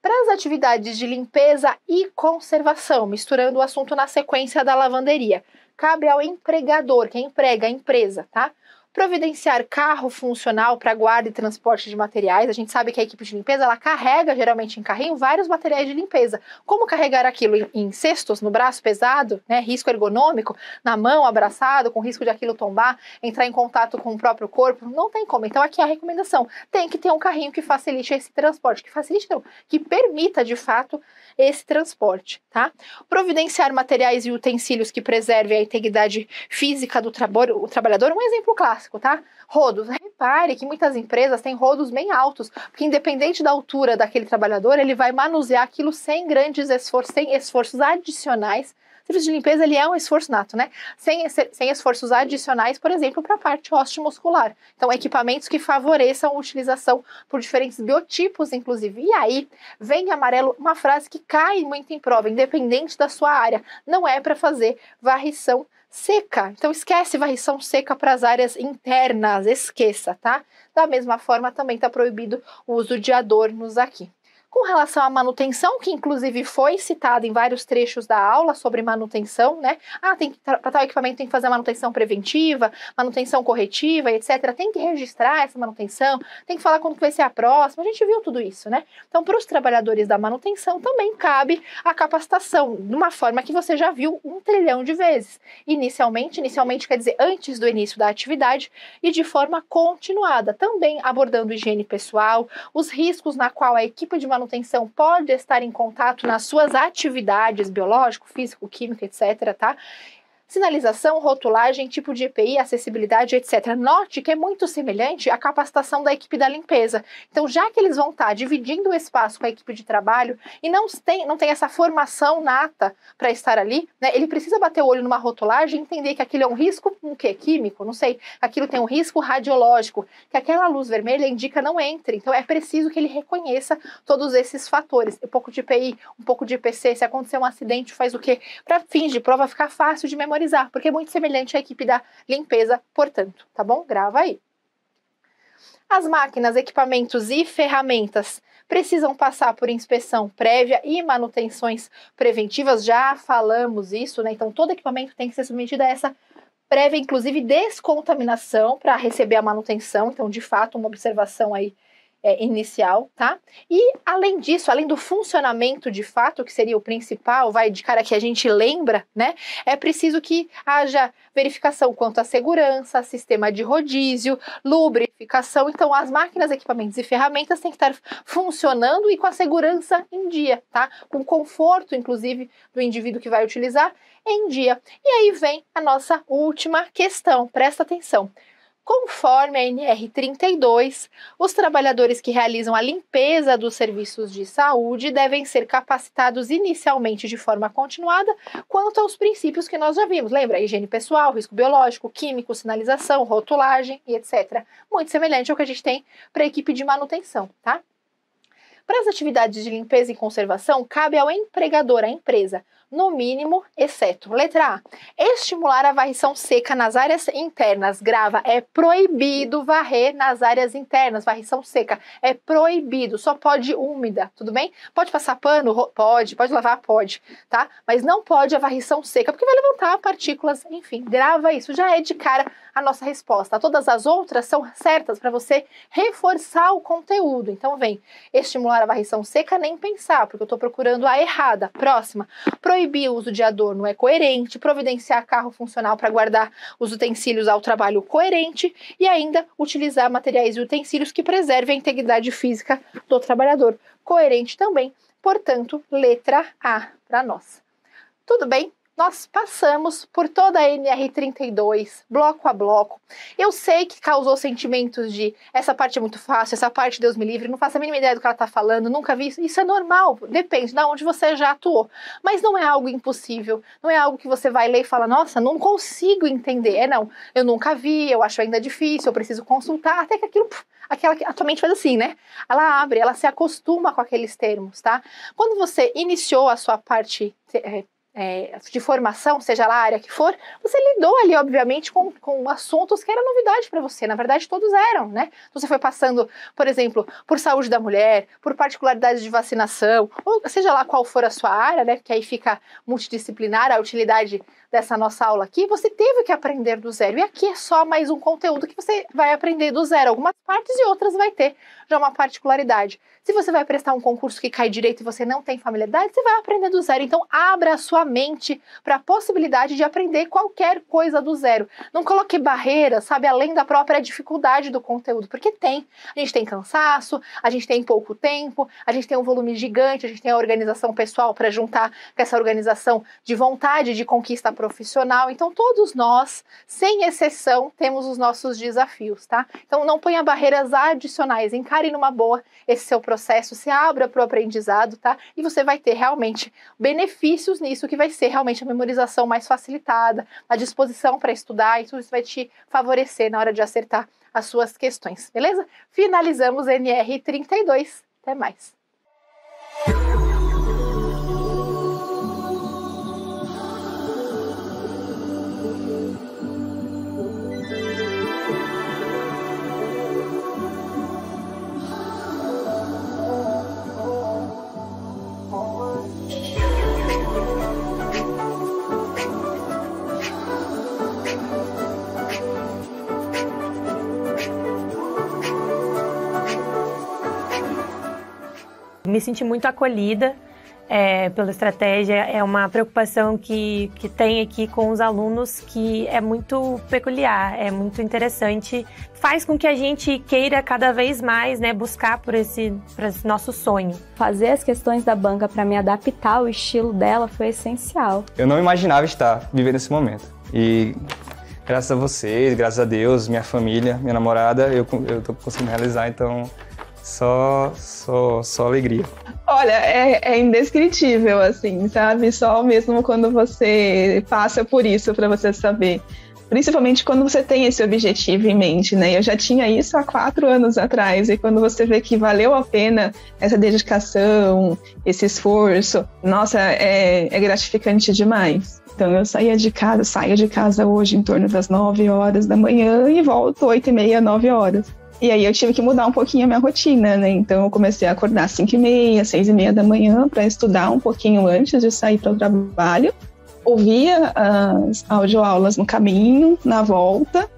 Para as atividades de limpeza e conservação, misturando o assunto na sequência da lavanderia, cabe ao empregador, quem emprega a empresa, tá? providenciar carro funcional para guarda e transporte de materiais. A gente sabe que a equipe de limpeza ela carrega geralmente em carrinho vários materiais de limpeza. Como carregar aquilo em, cestos, no braço pesado, né, risco ergonômico, na mão abraçado, com risco de aquilo tombar, entrar em contato com o próprio corpo, não tem como. Então aqui é a recomendação tem que ter um carrinho que facilite esse transporte, que facilite não, que permita de fato esse transporte, tá? Providenciar materiais e utensílios que preservem a integridade física do trabalho, o trabalhador, um exemplo clássico clássico, tá? Rodos. Repare que muitas empresas têm rodos bem altos, porque independente da altura daquele trabalhador, ele vai manusear aquilo sem grandes esforços, sem esforços adicionais serviço de limpeza ele é um esforço nato, né? Sem, sem esforços adicionais, por exemplo, para a parte osteomuscular. Então, equipamentos que favoreçam a utilização por diferentes biotipos, inclusive. E aí, vem em amarelo uma frase que cai muito em prova, independente da sua área. Não é para fazer varrição seca. Então esquece varrição seca para as áreas internas, esqueça, tá? Da mesma forma também está proibido o uso de adornos aqui. Com relação à manutenção, que inclusive foi citada em vários trechos da aula sobre manutenção, né? Ah, tem para tal equipamento tem que fazer manutenção preventiva, manutenção corretiva, etc. Tem que registrar essa manutenção, tem que falar quando vai ser a próxima. A gente viu tudo isso, né? Então, para os trabalhadores da manutenção também cabe a capacitação, de uma forma que você já viu um trilhão de vezes. Inicialmente, inicialmente quer dizer antes do início da atividade e de forma continuada, também abordando higiene pessoal, os riscos na qual a equipe de manutenção manutenção pode estar em contato nas suas atividades biológico, físico, químico, etc., tá? Sinalização, rotulagem, tipo de EPI, acessibilidade, etc. Note que é muito semelhante à capacitação da equipe da limpeza. Então, já que eles vão estar tá dividindo o espaço com a equipe de trabalho e não tem, não tem essa formação nata para estar ali, né, ele precisa bater o olho numa rotulagem e entender que aquilo é um risco um quê? químico, não sei, aquilo tem um risco radiológico, que aquela luz vermelha indica não entre. Então, é preciso que ele reconheça todos esses fatores. Um pouco de EPI, um pouco de EPC. se acontecer um acidente, faz o quê? Para fins de prova ficar fácil de memorizar regularizar, porque é muito semelhante à equipe da limpeza, portanto, tá bom? Grava aí. As máquinas, equipamentos e ferramentas precisam passar por inspeção prévia e manutenções preventivas, já falamos isso, né? Então, todo equipamento tem que ser submetido a essa prévia, inclusive descontaminação, para receber a manutenção. Então, de fato, uma observação aí é, inicial, tá? E além disso, além do funcionamento de fato, que seria o principal, vai de cara que a gente lembra, né? É preciso que haja verificação quanto à segurança, sistema de rodízio, lubrificação. Então, as máquinas, equipamentos e ferramentas têm que estar funcionando e com a segurança em dia, tá? Com conforto, inclusive, do indivíduo que vai utilizar em dia. E aí vem a nossa última questão, presta atenção. Conforme a NR 32, os trabalhadores que realizam a limpeza dos serviços de saúde devem ser capacitados inicialmente de forma continuada quanto aos princípios que nós já vimos. Lembra? Higiene pessoal, risco biológico, químico, sinalização, rotulagem e etc. Muito semelhante ao que a gente tem para a equipe de manutenção, tá? Para as atividades de limpeza e conservação, cabe ao empregador, à empresa, no mínimo, exceto letra A. Estimular a varrição seca nas áreas internas. Grava, é proibido varrer nas áreas internas. Varrição seca é proibido, só pode úmida, tudo bem? Pode passar pano? Pode. Pode lavar? Pode, tá? Mas não pode a varrição seca, porque vai levantar partículas, enfim, grava isso. Já é de cara a nossa resposta. Todas as outras são certas para você reforçar o conteúdo. Então, vem, estimular a varrição seca, nem pensar, porque eu estou procurando a errada. Próxima, proibido proibir o uso de adorno é coerente, providenciar carro funcional para guardar os utensílios ao trabalho coerente e ainda utilizar materiais e utensílios que preservem a integridade física do trabalhador. Coerente também, portanto, letra A para nós. Tudo bem? nós passamos por toda a NR32, bloco a bloco. Eu sei que causou sentimentos de essa parte é muito fácil, essa parte Deus me livre, não faço a mínima ideia do que ela está falando, nunca vi isso. Isso é normal, depende de onde você já atuou. Mas não é algo impossível, não é algo que você vai ler e fala, nossa, não consigo entender. É não, eu nunca vi, eu acho ainda difícil, eu preciso consultar, até que aquilo, puf, aquela que atualmente faz assim, né? Ela abre, ela se acostuma com aqueles termos, tá? Quando você iniciou a sua parte. Eh, é, de formação, seja lá a área que for, você lidou ali, obviamente, com, com assuntos que eram novidade para você. Na verdade, todos eram, né? Então, você foi passando, por exemplo, por saúde da mulher, por particularidades de vacinação, ou seja lá qual for a sua área, né? Que aí fica multidisciplinar a utilidade dessa nossa aula aqui. Você teve que aprender do zero. E aqui é só mais um conteúdo que você vai aprender do zero. Algumas partes e outras vai ter já uma particularidade. Se você vai prestar um concurso que cai direito e você não tem familiaridade, você vai aprender do zero. Então, abra a sua sua mente para a possibilidade de aprender qualquer coisa do zero. Não coloque barreiras, sabe, além da própria dificuldade do conteúdo, porque tem. A gente tem cansaço, a gente tem pouco tempo, a gente tem um volume gigante, a gente tem a organização pessoal para juntar com essa organização de vontade de conquista profissional. Então, todos nós, sem exceção, temos os nossos desafios, tá? Então, não ponha barreiras adicionais, encare numa boa esse seu processo, se abra para o aprendizado, tá? E você vai ter realmente benefícios nisso que vai ser realmente a memorização mais facilitada, a disposição para estudar, e tudo isso vai te favorecer na hora de acertar as suas questões, beleza? Finalizamos NR32. Até mais! Thank you. me senti muito acolhida é, pela estratégia. É uma preocupação que, que tem aqui com os alunos que é muito peculiar, é muito interessante. Faz com que a gente queira cada vez mais né, buscar por esse, por esse nosso sonho. Fazer as questões da banca para me adaptar ao estilo dela foi essencial. Eu não imaginava estar vivendo esse momento. E graças a vocês, graças a Deus, minha família, minha namorada, eu, estou conseguindo realizar, então só, só, só alegria. Olha, é, é, indescritível, assim, sabe? Só mesmo quando você passa por isso para você saber. Principalmente quando você tem esse objetivo em mente, né? Eu já tinha isso há quatro anos atrás, e quando você vê que valeu a pena essa dedicação, esse esforço, nossa, é, é gratificante demais. Então eu saía de casa, saio de casa hoje em torno das 9 horas da manhã e volto 8 e meia, 9 horas. E aí eu tive que mudar um pouquinho a minha rotina, né? Então eu comecei a acordar às 5 e meia, 6 e meia da manhã para estudar um pouquinho antes de sair para o trabalho. Ouvia as audioaulas no caminho, na volta.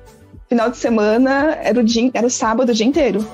Final de semana era o, dia, era o sábado o dia inteiro.